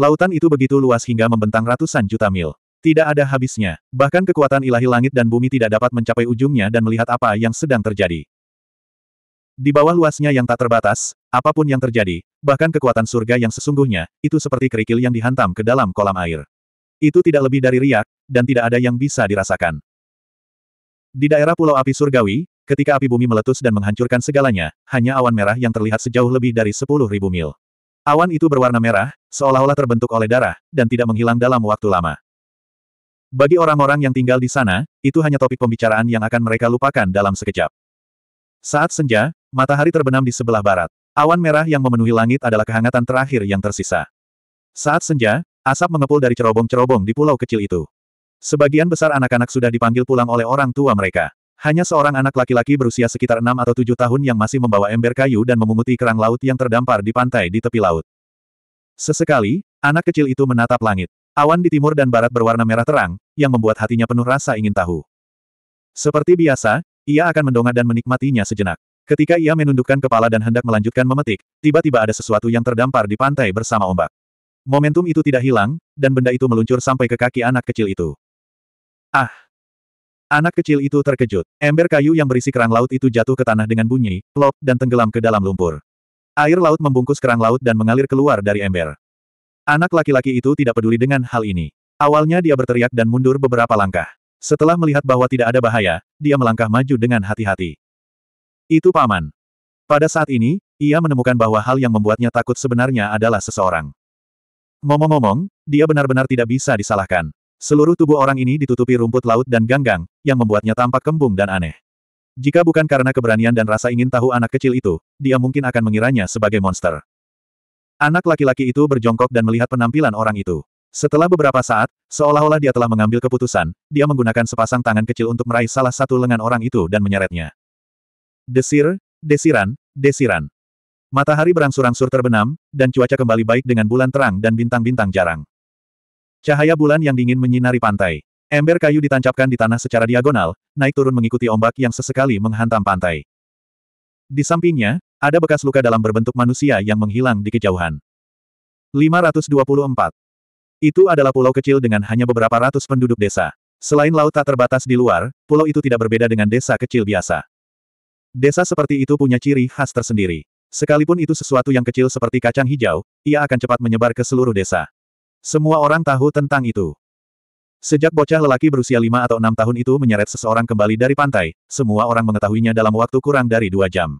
Lautan itu begitu luas hingga membentang ratusan juta mil. Tidak ada habisnya, bahkan kekuatan ilahi langit dan bumi tidak dapat mencapai ujungnya dan melihat apa yang sedang terjadi. Di bawah luasnya yang tak terbatas, Apapun yang terjadi, bahkan kekuatan surga yang sesungguhnya, itu seperti kerikil yang dihantam ke dalam kolam air. Itu tidak lebih dari riak, dan tidak ada yang bisa dirasakan. Di daerah Pulau Api Surgawi, ketika api bumi meletus dan menghancurkan segalanya, hanya awan merah yang terlihat sejauh lebih dari 10.000 mil. Awan itu berwarna merah, seolah-olah terbentuk oleh darah, dan tidak menghilang dalam waktu lama. Bagi orang-orang yang tinggal di sana, itu hanya topik pembicaraan yang akan mereka lupakan dalam sekejap. Saat senja, matahari terbenam di sebelah barat. Awan merah yang memenuhi langit adalah kehangatan terakhir yang tersisa. Saat senja, asap mengepul dari cerobong-cerobong di pulau kecil itu. Sebagian besar anak-anak sudah dipanggil pulang oleh orang tua mereka. Hanya seorang anak laki-laki berusia sekitar enam atau tujuh tahun yang masih membawa ember kayu dan memunguti kerang laut yang terdampar di pantai di tepi laut. Sesekali, anak kecil itu menatap langit. Awan di timur dan barat berwarna merah terang, yang membuat hatinya penuh rasa ingin tahu. Seperti biasa, ia akan mendongak dan menikmatinya sejenak. Ketika ia menundukkan kepala dan hendak melanjutkan memetik, tiba-tiba ada sesuatu yang terdampar di pantai bersama ombak. Momentum itu tidak hilang, dan benda itu meluncur sampai ke kaki anak kecil itu. Ah! Anak kecil itu terkejut. Ember kayu yang berisi kerang laut itu jatuh ke tanah dengan bunyi, plop, dan tenggelam ke dalam lumpur. Air laut membungkus kerang laut dan mengalir keluar dari ember. Anak laki-laki itu tidak peduli dengan hal ini. Awalnya dia berteriak dan mundur beberapa langkah. Setelah melihat bahwa tidak ada bahaya, dia melangkah maju dengan hati-hati. Itu paman. Pada saat ini, ia menemukan bahwa hal yang membuatnya takut sebenarnya adalah seseorang. Ngomong-ngomong, dia benar-benar tidak bisa disalahkan. Seluruh tubuh orang ini ditutupi rumput laut dan ganggang, yang membuatnya tampak kembung dan aneh. Jika bukan karena keberanian dan rasa ingin tahu anak kecil itu, dia mungkin akan mengiranya sebagai monster. Anak laki-laki itu berjongkok dan melihat penampilan orang itu. Setelah beberapa saat, seolah-olah dia telah mengambil keputusan, dia menggunakan sepasang tangan kecil untuk meraih salah satu lengan orang itu dan menyeretnya. Desir, desiran, desiran. Matahari berangsur-angsur terbenam, dan cuaca kembali baik dengan bulan terang dan bintang-bintang jarang. Cahaya bulan yang dingin menyinari pantai. Ember kayu ditancapkan di tanah secara diagonal, naik turun mengikuti ombak yang sesekali menghantam pantai. Di sampingnya, ada bekas luka dalam berbentuk manusia yang menghilang di kejauhan. 524. Itu adalah pulau kecil dengan hanya beberapa ratus penduduk desa. Selain laut tak terbatas di luar, pulau itu tidak berbeda dengan desa kecil biasa. Desa seperti itu punya ciri khas tersendiri. Sekalipun itu sesuatu yang kecil seperti kacang hijau, ia akan cepat menyebar ke seluruh desa. Semua orang tahu tentang itu. Sejak bocah lelaki berusia lima atau enam tahun itu menyeret seseorang kembali dari pantai, semua orang mengetahuinya dalam waktu kurang dari dua jam.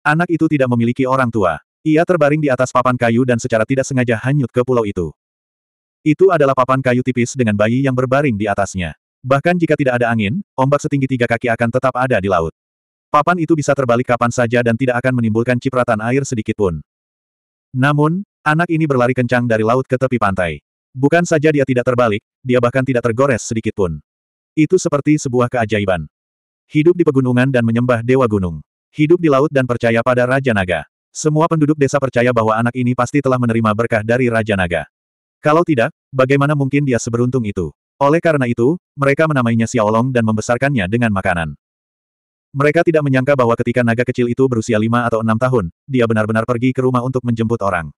Anak itu tidak memiliki orang tua. Ia terbaring di atas papan kayu dan secara tidak sengaja hanyut ke pulau itu. Itu adalah papan kayu tipis dengan bayi yang berbaring di atasnya. Bahkan jika tidak ada angin, ombak setinggi tiga kaki akan tetap ada di laut. Papan itu bisa terbalik kapan saja dan tidak akan menimbulkan cipratan air sedikitpun. Namun, anak ini berlari kencang dari laut ke tepi pantai. Bukan saja dia tidak terbalik, dia bahkan tidak tergores sedikitpun. Itu seperti sebuah keajaiban. Hidup di pegunungan dan menyembah dewa gunung. Hidup di laut dan percaya pada Raja Naga. Semua penduduk desa percaya bahwa anak ini pasti telah menerima berkah dari Raja Naga. Kalau tidak, bagaimana mungkin dia seberuntung itu? Oleh karena itu, mereka menamainya Xiaolong dan membesarkannya dengan makanan. Mereka tidak menyangka bahwa ketika naga kecil itu berusia lima atau enam tahun, dia benar-benar pergi ke rumah untuk menjemput orang.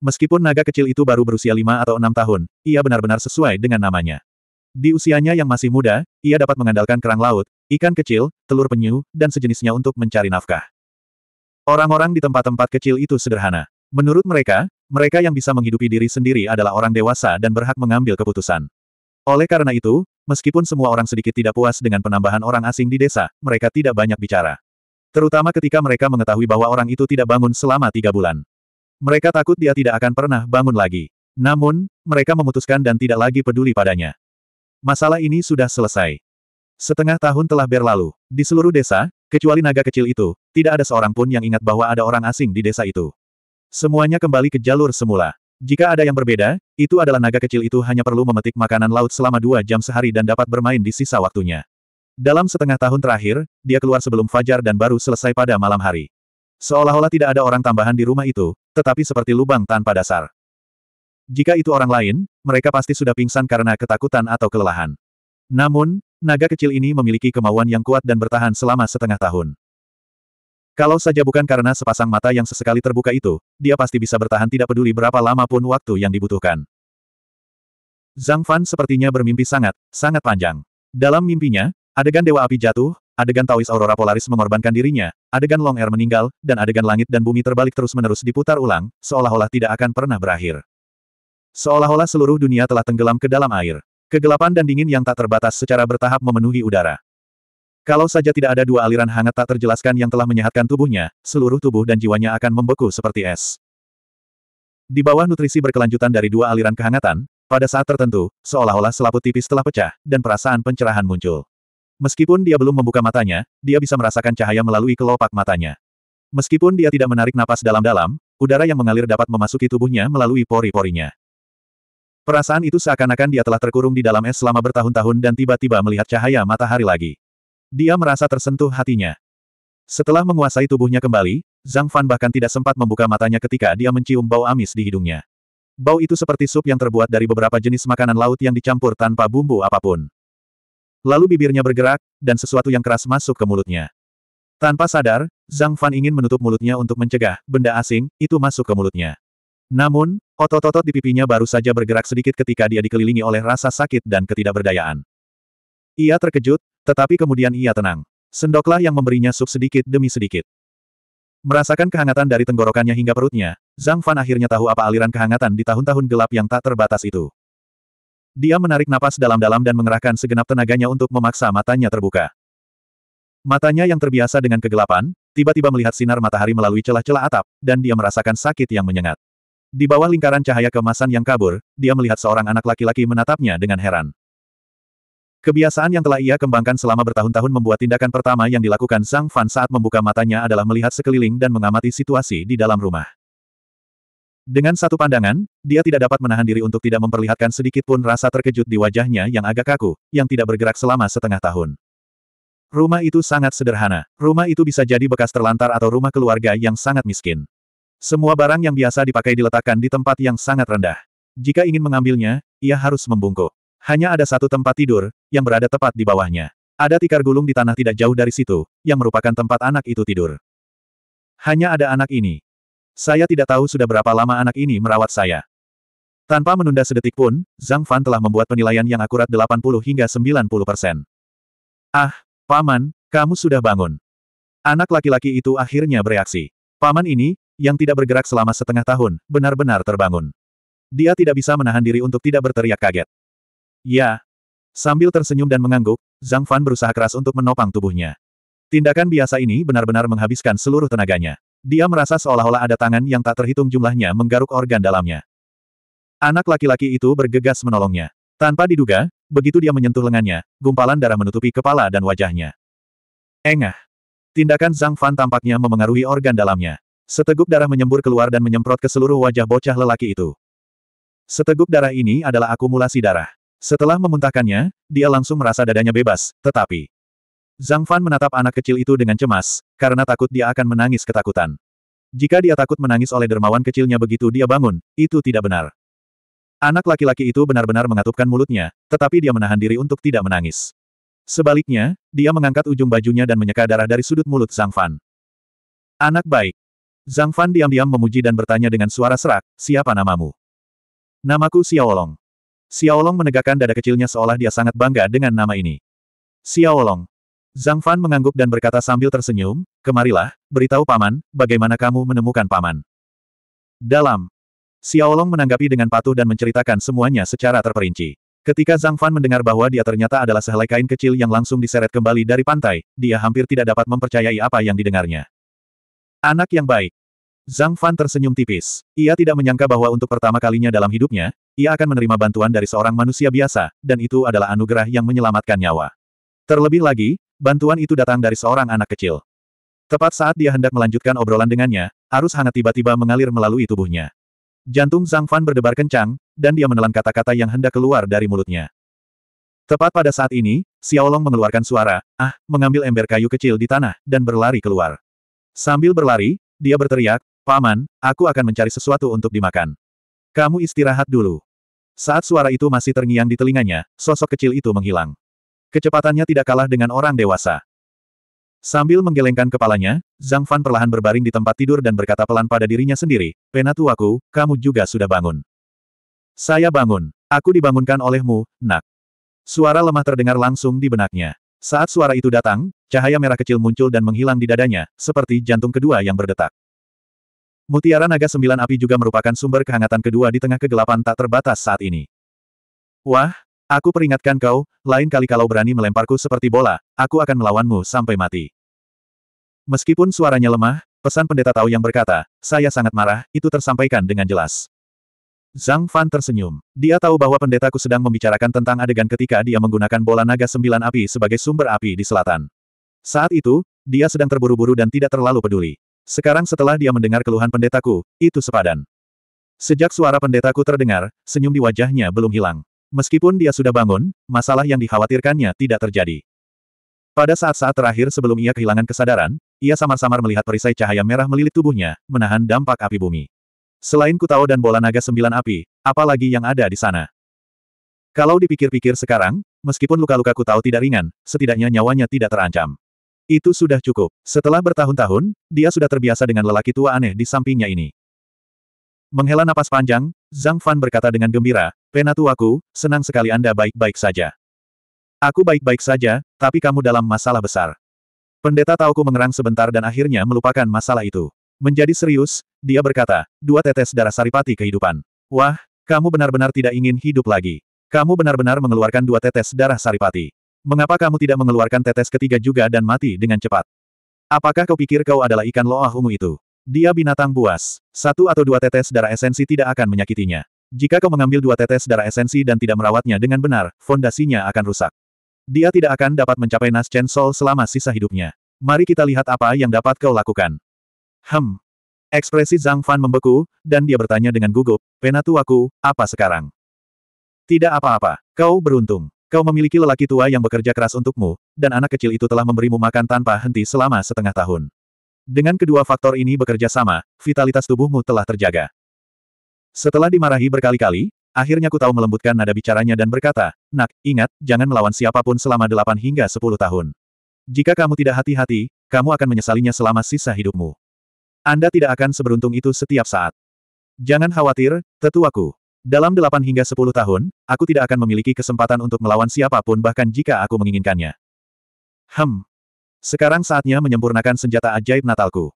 Meskipun naga kecil itu baru berusia lima atau enam tahun, ia benar-benar sesuai dengan namanya. Di usianya yang masih muda, ia dapat mengandalkan kerang laut, ikan kecil, telur penyu, dan sejenisnya untuk mencari nafkah. Orang-orang di tempat-tempat kecil itu sederhana. Menurut mereka, mereka yang bisa menghidupi diri sendiri adalah orang dewasa dan berhak mengambil keputusan. Oleh karena itu, Meskipun semua orang sedikit tidak puas dengan penambahan orang asing di desa, mereka tidak banyak bicara. Terutama ketika mereka mengetahui bahwa orang itu tidak bangun selama tiga bulan. Mereka takut dia tidak akan pernah bangun lagi. Namun, mereka memutuskan dan tidak lagi peduli padanya. Masalah ini sudah selesai. Setengah tahun telah berlalu. Di seluruh desa, kecuali naga kecil itu, tidak ada seorang pun yang ingat bahwa ada orang asing di desa itu. Semuanya kembali ke jalur semula. Jika ada yang berbeda, itu adalah naga kecil itu hanya perlu memetik makanan laut selama dua jam sehari dan dapat bermain di sisa waktunya. Dalam setengah tahun terakhir, dia keluar sebelum fajar dan baru selesai pada malam hari. Seolah-olah tidak ada orang tambahan di rumah itu, tetapi seperti lubang tanpa dasar. Jika itu orang lain, mereka pasti sudah pingsan karena ketakutan atau kelelahan. Namun, naga kecil ini memiliki kemauan yang kuat dan bertahan selama setengah tahun. Kalau saja bukan karena sepasang mata yang sesekali terbuka itu, dia pasti bisa bertahan tidak peduli berapa lama pun waktu yang dibutuhkan. Zhang Fan sepertinya bermimpi sangat, sangat panjang. Dalam mimpinya, adegan Dewa Api jatuh, adegan Taois Aurora Polaris mengorbankan dirinya, adegan Long Air meninggal, dan adegan langit dan bumi terbalik terus-menerus diputar ulang, seolah-olah tidak akan pernah berakhir. Seolah-olah seluruh dunia telah tenggelam ke dalam air. Kegelapan dan dingin yang tak terbatas secara bertahap memenuhi udara. Kalau saja tidak ada dua aliran hangat tak terjelaskan yang telah menyehatkan tubuhnya, seluruh tubuh dan jiwanya akan membeku seperti es. Di bawah nutrisi berkelanjutan dari dua aliran kehangatan, pada saat tertentu, seolah-olah selaput tipis telah pecah, dan perasaan pencerahan muncul. Meskipun dia belum membuka matanya, dia bisa merasakan cahaya melalui kelopak matanya. Meskipun dia tidak menarik napas dalam-dalam, udara yang mengalir dapat memasuki tubuhnya melalui pori-porinya. Perasaan itu seakan-akan dia telah terkurung di dalam es selama bertahun-tahun dan tiba-tiba melihat cahaya matahari lagi. Dia merasa tersentuh hatinya. Setelah menguasai tubuhnya kembali, Zhang Fan bahkan tidak sempat membuka matanya ketika dia mencium bau amis di hidungnya. Bau itu seperti sup yang terbuat dari beberapa jenis makanan laut yang dicampur tanpa bumbu apapun. Lalu bibirnya bergerak, dan sesuatu yang keras masuk ke mulutnya. Tanpa sadar, Zhang Fan ingin menutup mulutnya untuk mencegah benda asing itu masuk ke mulutnya. Namun, otot-otot di pipinya baru saja bergerak sedikit ketika dia dikelilingi oleh rasa sakit dan ketidakberdayaan. Ia terkejut, tetapi kemudian ia tenang. Sendoklah yang memberinya sup sedikit demi sedikit. Merasakan kehangatan dari tenggorokannya hingga perutnya, Zhang Fan akhirnya tahu apa aliran kehangatan di tahun-tahun gelap yang tak terbatas itu. Dia menarik napas dalam-dalam dan mengerahkan segenap tenaganya untuk memaksa matanya terbuka. Matanya yang terbiasa dengan kegelapan, tiba-tiba melihat sinar matahari melalui celah-celah atap, dan dia merasakan sakit yang menyengat. Di bawah lingkaran cahaya kemasan yang kabur, dia melihat seorang anak laki-laki menatapnya dengan heran. Kebiasaan yang telah ia kembangkan selama bertahun-tahun membuat tindakan pertama yang dilakukan Sang Fan saat membuka matanya adalah melihat sekeliling dan mengamati situasi di dalam rumah. Dengan satu pandangan, dia tidak dapat menahan diri untuk tidak memperlihatkan sedikit pun rasa terkejut di wajahnya yang agak kaku, yang tidak bergerak selama setengah tahun. Rumah itu sangat sederhana. Rumah itu bisa jadi bekas terlantar atau rumah keluarga yang sangat miskin. Semua barang yang biasa dipakai diletakkan di tempat yang sangat rendah. Jika ingin mengambilnya, ia harus membungkuk. Hanya ada satu tempat tidur, yang berada tepat di bawahnya. Ada tikar gulung di tanah tidak jauh dari situ, yang merupakan tempat anak itu tidur. Hanya ada anak ini. Saya tidak tahu sudah berapa lama anak ini merawat saya. Tanpa menunda sedetik pun, Zhang Fan telah membuat penilaian yang akurat 80 hingga 90 persen. Ah, Paman, kamu sudah bangun. Anak laki-laki itu akhirnya bereaksi. Paman ini, yang tidak bergerak selama setengah tahun, benar-benar terbangun. Dia tidak bisa menahan diri untuk tidak berteriak kaget. Ya. Sambil tersenyum dan mengangguk, Zhang Fan berusaha keras untuk menopang tubuhnya. Tindakan biasa ini benar-benar menghabiskan seluruh tenaganya. Dia merasa seolah-olah ada tangan yang tak terhitung jumlahnya menggaruk organ dalamnya. Anak laki-laki itu bergegas menolongnya. Tanpa diduga, begitu dia menyentuh lengannya, gumpalan darah menutupi kepala dan wajahnya. Engah. Tindakan Zhang Fan tampaknya memengaruhi organ dalamnya. Seteguk darah menyembur keluar dan menyemprot ke seluruh wajah bocah lelaki itu. Seteguk darah ini adalah akumulasi darah. Setelah memuntahkannya, dia langsung merasa dadanya bebas, tetapi... Zhang Fan menatap anak kecil itu dengan cemas, karena takut dia akan menangis ketakutan. Jika dia takut menangis oleh dermawan kecilnya begitu dia bangun, itu tidak benar. Anak laki-laki itu benar-benar mengatupkan mulutnya, tetapi dia menahan diri untuk tidak menangis. Sebaliknya, dia mengangkat ujung bajunya dan menyeka darah dari sudut mulut Zhang Fan. Anak baik. Zhang Fan diam-diam memuji dan bertanya dengan suara serak, siapa namamu? Namaku Xiaolong. Xiaolong menegakkan dada kecilnya seolah dia sangat bangga dengan nama ini. Xiaolong. Zhang Fan mengangguk dan berkata sambil tersenyum, kemarilah, beritahu paman, bagaimana kamu menemukan paman. Dalam. Xiaolong menanggapi dengan patuh dan menceritakan semuanya secara terperinci. Ketika Zhang Fan mendengar bahwa dia ternyata adalah sehelai kain kecil yang langsung diseret kembali dari pantai, dia hampir tidak dapat mempercayai apa yang didengarnya. Anak yang baik. Zhang Fan tersenyum tipis. Ia tidak menyangka bahwa untuk pertama kalinya dalam hidupnya, ia akan menerima bantuan dari seorang manusia biasa, dan itu adalah anugerah yang menyelamatkan nyawa. Terlebih lagi, bantuan itu datang dari seorang anak kecil. Tepat saat dia hendak melanjutkan obrolan dengannya, arus hangat tiba-tiba mengalir melalui tubuhnya. Jantung Zhang Fan berdebar kencang, dan dia menelan kata-kata yang hendak keluar dari mulutnya. Tepat pada saat ini, Xiaolong mengeluarkan suara, ah, mengambil ember kayu kecil di tanah, dan berlari keluar. Sambil berlari, dia berteriak, Paman, aku akan mencari sesuatu untuk dimakan. Kamu istirahat dulu. Saat suara itu masih terngiang di telinganya, sosok kecil itu menghilang. Kecepatannya tidak kalah dengan orang dewasa. Sambil menggelengkan kepalanya, Zhang Fan perlahan berbaring di tempat tidur dan berkata pelan pada dirinya sendiri, Penatuaku, kamu juga sudah bangun. Saya bangun. Aku dibangunkan olehmu, nak. Suara lemah terdengar langsung di benaknya. Saat suara itu datang, cahaya merah kecil muncul dan menghilang di dadanya, seperti jantung kedua yang berdetak. Mutiara Naga Sembilan Api juga merupakan sumber kehangatan kedua di tengah kegelapan tak terbatas saat ini. Wah, aku peringatkan kau, lain kali kalau berani melemparku seperti bola, aku akan melawanmu sampai mati. Meskipun suaranya lemah, pesan pendeta tahu yang berkata, saya sangat marah, itu tersampaikan dengan jelas. Zhang Fan tersenyum. Dia tahu bahwa pendetaku sedang membicarakan tentang adegan ketika dia menggunakan bola naga sembilan api sebagai sumber api di selatan. Saat itu, dia sedang terburu-buru dan tidak terlalu peduli. Sekarang setelah dia mendengar keluhan pendetaku, itu sepadan. Sejak suara pendetaku terdengar, senyum di wajahnya belum hilang. Meskipun dia sudah bangun, masalah yang dikhawatirkannya tidak terjadi. Pada saat-saat terakhir sebelum ia kehilangan kesadaran, ia samar-samar melihat perisai cahaya merah melilit tubuhnya, menahan dampak api bumi. Selain Kutao dan bola naga sembilan api, apalagi yang ada di sana? Kalau dipikir-pikir sekarang, meskipun luka-luka Kutao tidak ringan, setidaknya nyawanya tidak terancam. Itu sudah cukup. Setelah bertahun-tahun, dia sudah terbiasa dengan lelaki tua aneh di sampingnya ini. Menghela napas panjang, Zhang Fan berkata dengan gembira, Penatuaku, senang sekali Anda baik-baik saja. Aku baik-baik saja, tapi kamu dalam masalah besar. Pendeta Tauku mengerang sebentar dan akhirnya melupakan masalah itu. Menjadi serius, dia berkata, dua tetes darah saripati kehidupan. Wah, kamu benar-benar tidak ingin hidup lagi. Kamu benar-benar mengeluarkan dua tetes darah saripati. Mengapa kamu tidak mengeluarkan tetes ketiga juga dan mati dengan cepat? Apakah kau pikir kau adalah ikan loah ungu itu? Dia binatang buas. Satu atau dua tetes darah esensi tidak akan menyakitinya. Jika kau mengambil dua tetes darah esensi dan tidak merawatnya dengan benar, fondasinya akan rusak. Dia tidak akan dapat mencapai Naschen Sol selama sisa hidupnya. Mari kita lihat apa yang dapat kau lakukan. Hem. Ekspresi Zhang Fan membeku, dan dia bertanya dengan gugup, Penatuaku, apa sekarang? Tidak apa-apa, kau beruntung. Kau memiliki lelaki tua yang bekerja keras untukmu, dan anak kecil itu telah memberimu makan tanpa henti selama setengah tahun. Dengan kedua faktor ini bekerja sama, vitalitas tubuhmu telah terjaga. Setelah dimarahi berkali-kali, akhirnya ku tahu melembutkan nada bicaranya dan berkata, Nak, ingat, jangan melawan siapapun selama delapan hingga sepuluh tahun. Jika kamu tidak hati-hati, kamu akan menyesalinya selama sisa hidupmu. Anda tidak akan seberuntung itu setiap saat. Jangan khawatir, tetuaku. Dalam delapan hingga sepuluh tahun, aku tidak akan memiliki kesempatan untuk melawan siapapun bahkan jika aku menginginkannya. Hmm. Sekarang saatnya menyempurnakan senjata ajaib Natalku.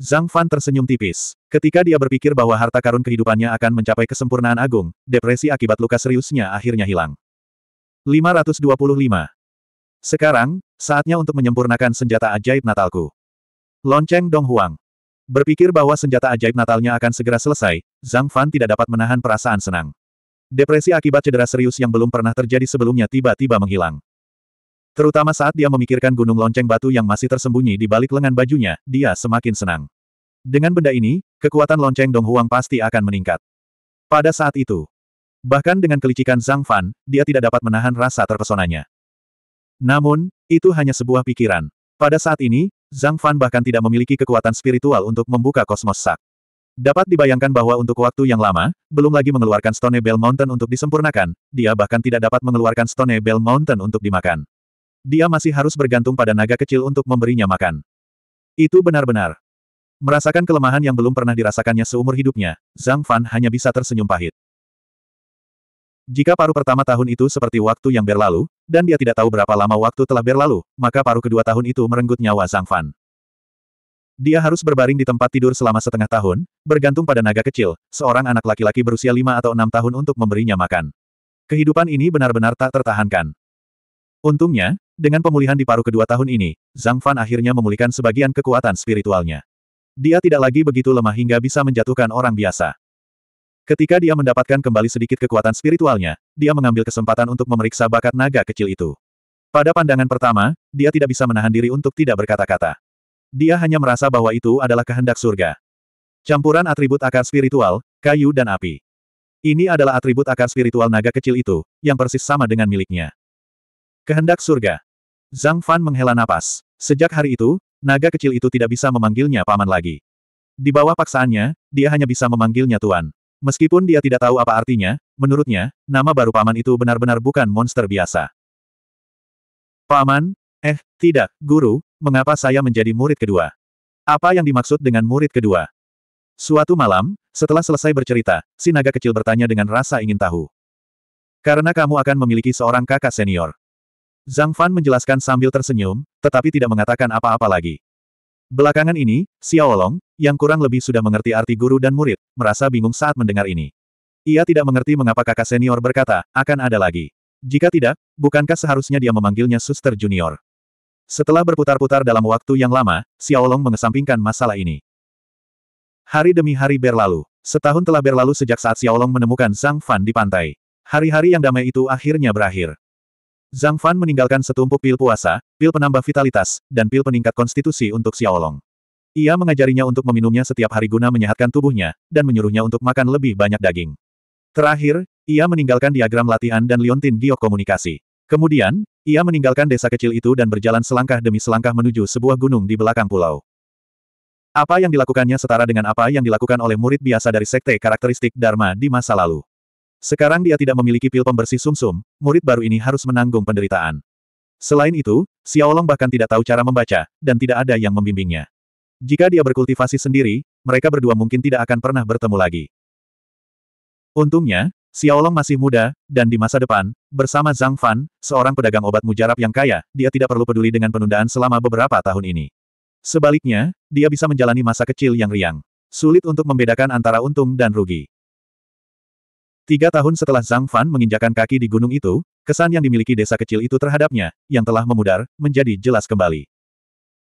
Zhang Fan tersenyum tipis. Ketika dia berpikir bahwa harta karun kehidupannya akan mencapai kesempurnaan agung, depresi akibat luka seriusnya akhirnya hilang. 525. Sekarang, saatnya untuk menyempurnakan senjata ajaib Natalku. Lonceng Dong Huang. Berpikir bahwa senjata ajaib Natalnya akan segera selesai, Zhang Fan tidak dapat menahan perasaan senang. Depresi akibat cedera serius yang belum pernah terjadi sebelumnya tiba-tiba menghilang. Terutama saat dia memikirkan gunung lonceng batu yang masih tersembunyi di balik lengan bajunya, dia semakin senang. Dengan benda ini, kekuatan lonceng Dong Huang pasti akan meningkat. Pada saat itu, bahkan dengan kelicikan Zhang Fan, dia tidak dapat menahan rasa terpesonanya. Namun, itu hanya sebuah pikiran. Pada saat ini, Zhang Fan bahkan tidak memiliki kekuatan spiritual untuk membuka kosmos sak. Dapat dibayangkan bahwa untuk waktu yang lama, belum lagi mengeluarkan Stone Bell Mountain untuk disempurnakan, dia bahkan tidak dapat mengeluarkan Stone Bell Mountain untuk dimakan. Dia masih harus bergantung pada naga kecil untuk memberinya makan. Itu benar-benar. Merasakan kelemahan yang belum pernah dirasakannya seumur hidupnya, Zhang Fan hanya bisa tersenyum pahit. Jika paruh pertama tahun itu seperti waktu yang berlalu, dan dia tidak tahu berapa lama waktu telah berlalu, maka paruh kedua tahun itu merenggut nyawa Zhang Fan. Dia harus berbaring di tempat tidur selama setengah tahun, bergantung pada naga kecil, seorang anak laki-laki berusia lima atau enam tahun untuk memberinya makan. Kehidupan ini benar-benar tak tertahankan. Untungnya, dengan pemulihan di paruh kedua tahun ini, Zhang Fan akhirnya memulihkan sebagian kekuatan spiritualnya. Dia tidak lagi begitu lemah hingga bisa menjatuhkan orang biasa. Ketika dia mendapatkan kembali sedikit kekuatan spiritualnya, dia mengambil kesempatan untuk memeriksa bakat naga kecil itu. Pada pandangan pertama, dia tidak bisa menahan diri untuk tidak berkata-kata. Dia hanya merasa bahwa itu adalah kehendak surga. Campuran atribut akar spiritual, kayu dan api. Ini adalah atribut akar spiritual naga kecil itu, yang persis sama dengan miliknya. Kehendak surga. Zhang Fan menghela napas. Sejak hari itu, naga kecil itu tidak bisa memanggilnya paman lagi. Di bawah paksaannya, dia hanya bisa memanggilnya tuan. Meskipun dia tidak tahu apa artinya, menurutnya, nama baru paman itu benar-benar bukan monster biasa. Paman? Eh, tidak, guru, mengapa saya menjadi murid kedua? Apa yang dimaksud dengan murid kedua? Suatu malam, setelah selesai bercerita, si naga kecil bertanya dengan rasa ingin tahu. Karena kamu akan memiliki seorang kakak senior. Zhang Fan menjelaskan sambil tersenyum, tetapi tidak mengatakan apa-apa lagi. Belakangan ini, Xiao Long, yang kurang lebih sudah mengerti arti guru dan murid, merasa bingung saat mendengar ini. Ia tidak mengerti mengapa kakak senior berkata, akan ada lagi. Jika tidak, bukankah seharusnya dia memanggilnya suster junior? Setelah berputar-putar dalam waktu yang lama, Xiao Long mengesampingkan masalah ini. Hari demi hari berlalu. Setahun telah berlalu sejak saat Xiao Long menemukan Zhang Fan di pantai. Hari-hari yang damai itu akhirnya berakhir. Zhang Fan meninggalkan setumpuk pil puasa, pil penambah vitalitas, dan pil peningkat konstitusi untuk Xiaolong. Ia mengajarinya untuk meminumnya setiap hari guna menyehatkan tubuhnya, dan menyuruhnya untuk makan lebih banyak daging. Terakhir, ia meninggalkan diagram latihan dan liontin giok komunikasi. Kemudian, ia meninggalkan desa kecil itu dan berjalan selangkah demi selangkah menuju sebuah gunung di belakang pulau. Apa yang dilakukannya setara dengan apa yang dilakukan oleh murid biasa dari sekte karakteristik Dharma di masa lalu. Sekarang dia tidak memiliki pil pembersih sumsum, -sum, murid baru ini harus menanggung penderitaan. Selain itu, Xiaolong bahkan tidak tahu cara membaca, dan tidak ada yang membimbingnya. Jika dia berkultivasi sendiri, mereka berdua mungkin tidak akan pernah bertemu lagi. Untungnya, Xiaolong masih muda, dan di masa depan, bersama Zhang Fan, seorang pedagang obat mujarab yang kaya, dia tidak perlu peduli dengan penundaan selama beberapa tahun ini. Sebaliknya, dia bisa menjalani masa kecil yang riang. Sulit untuk membedakan antara untung dan rugi. Tiga tahun setelah Zhang Fan menginjakan kaki di gunung itu, kesan yang dimiliki desa kecil itu terhadapnya, yang telah memudar, menjadi jelas kembali.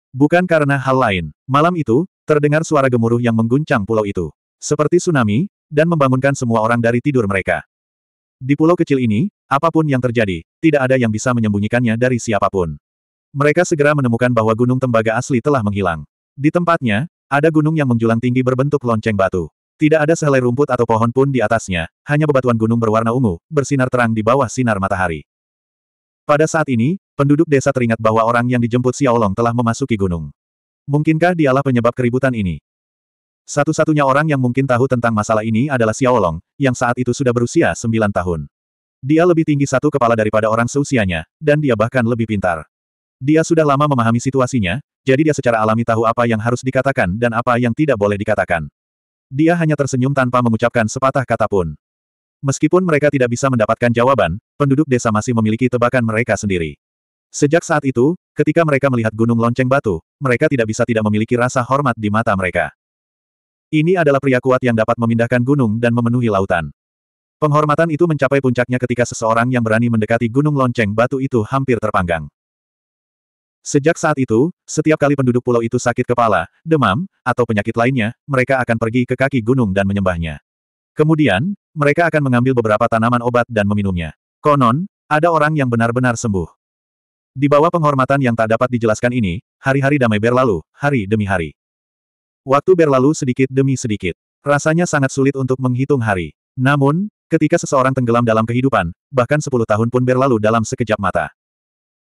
Bukan karena hal lain, malam itu, terdengar suara gemuruh yang mengguncang pulau itu. Seperti tsunami, dan membangunkan semua orang dari tidur mereka. Di pulau kecil ini, apapun yang terjadi, tidak ada yang bisa menyembunyikannya dari siapapun. Mereka segera menemukan bahwa gunung tembaga asli telah menghilang. Di tempatnya, ada gunung yang menjulang tinggi berbentuk lonceng batu. Tidak ada sehelai rumput atau pohon pun di atasnya, hanya bebatuan gunung berwarna ungu, bersinar terang di bawah sinar matahari. Pada saat ini, penduduk desa teringat bahwa orang yang dijemput Xiaolong telah memasuki gunung. Mungkinkah dialah penyebab keributan ini? Satu-satunya orang yang mungkin tahu tentang masalah ini adalah Xiaolong, yang saat itu sudah berusia 9 tahun. Dia lebih tinggi satu kepala daripada orang seusianya, dan dia bahkan lebih pintar. Dia sudah lama memahami situasinya, jadi dia secara alami tahu apa yang harus dikatakan dan apa yang tidak boleh dikatakan. Dia hanya tersenyum tanpa mengucapkan sepatah kata pun. Meskipun mereka tidak bisa mendapatkan jawaban, penduduk desa masih memiliki tebakan mereka sendiri. Sejak saat itu, ketika mereka melihat gunung lonceng batu, mereka tidak bisa tidak memiliki rasa hormat di mata mereka. Ini adalah pria kuat yang dapat memindahkan gunung dan memenuhi lautan. Penghormatan itu mencapai puncaknya ketika seseorang yang berani mendekati gunung lonceng batu itu hampir terpanggang. Sejak saat itu, setiap kali penduduk pulau itu sakit kepala, demam, atau penyakit lainnya, mereka akan pergi ke kaki gunung dan menyembahnya. Kemudian, mereka akan mengambil beberapa tanaman obat dan meminumnya. Konon, ada orang yang benar-benar sembuh. Di bawah penghormatan yang tak dapat dijelaskan ini, hari-hari damai berlalu, hari demi hari. Waktu berlalu sedikit demi sedikit. Rasanya sangat sulit untuk menghitung hari. Namun, ketika seseorang tenggelam dalam kehidupan, bahkan sepuluh tahun pun berlalu dalam sekejap mata.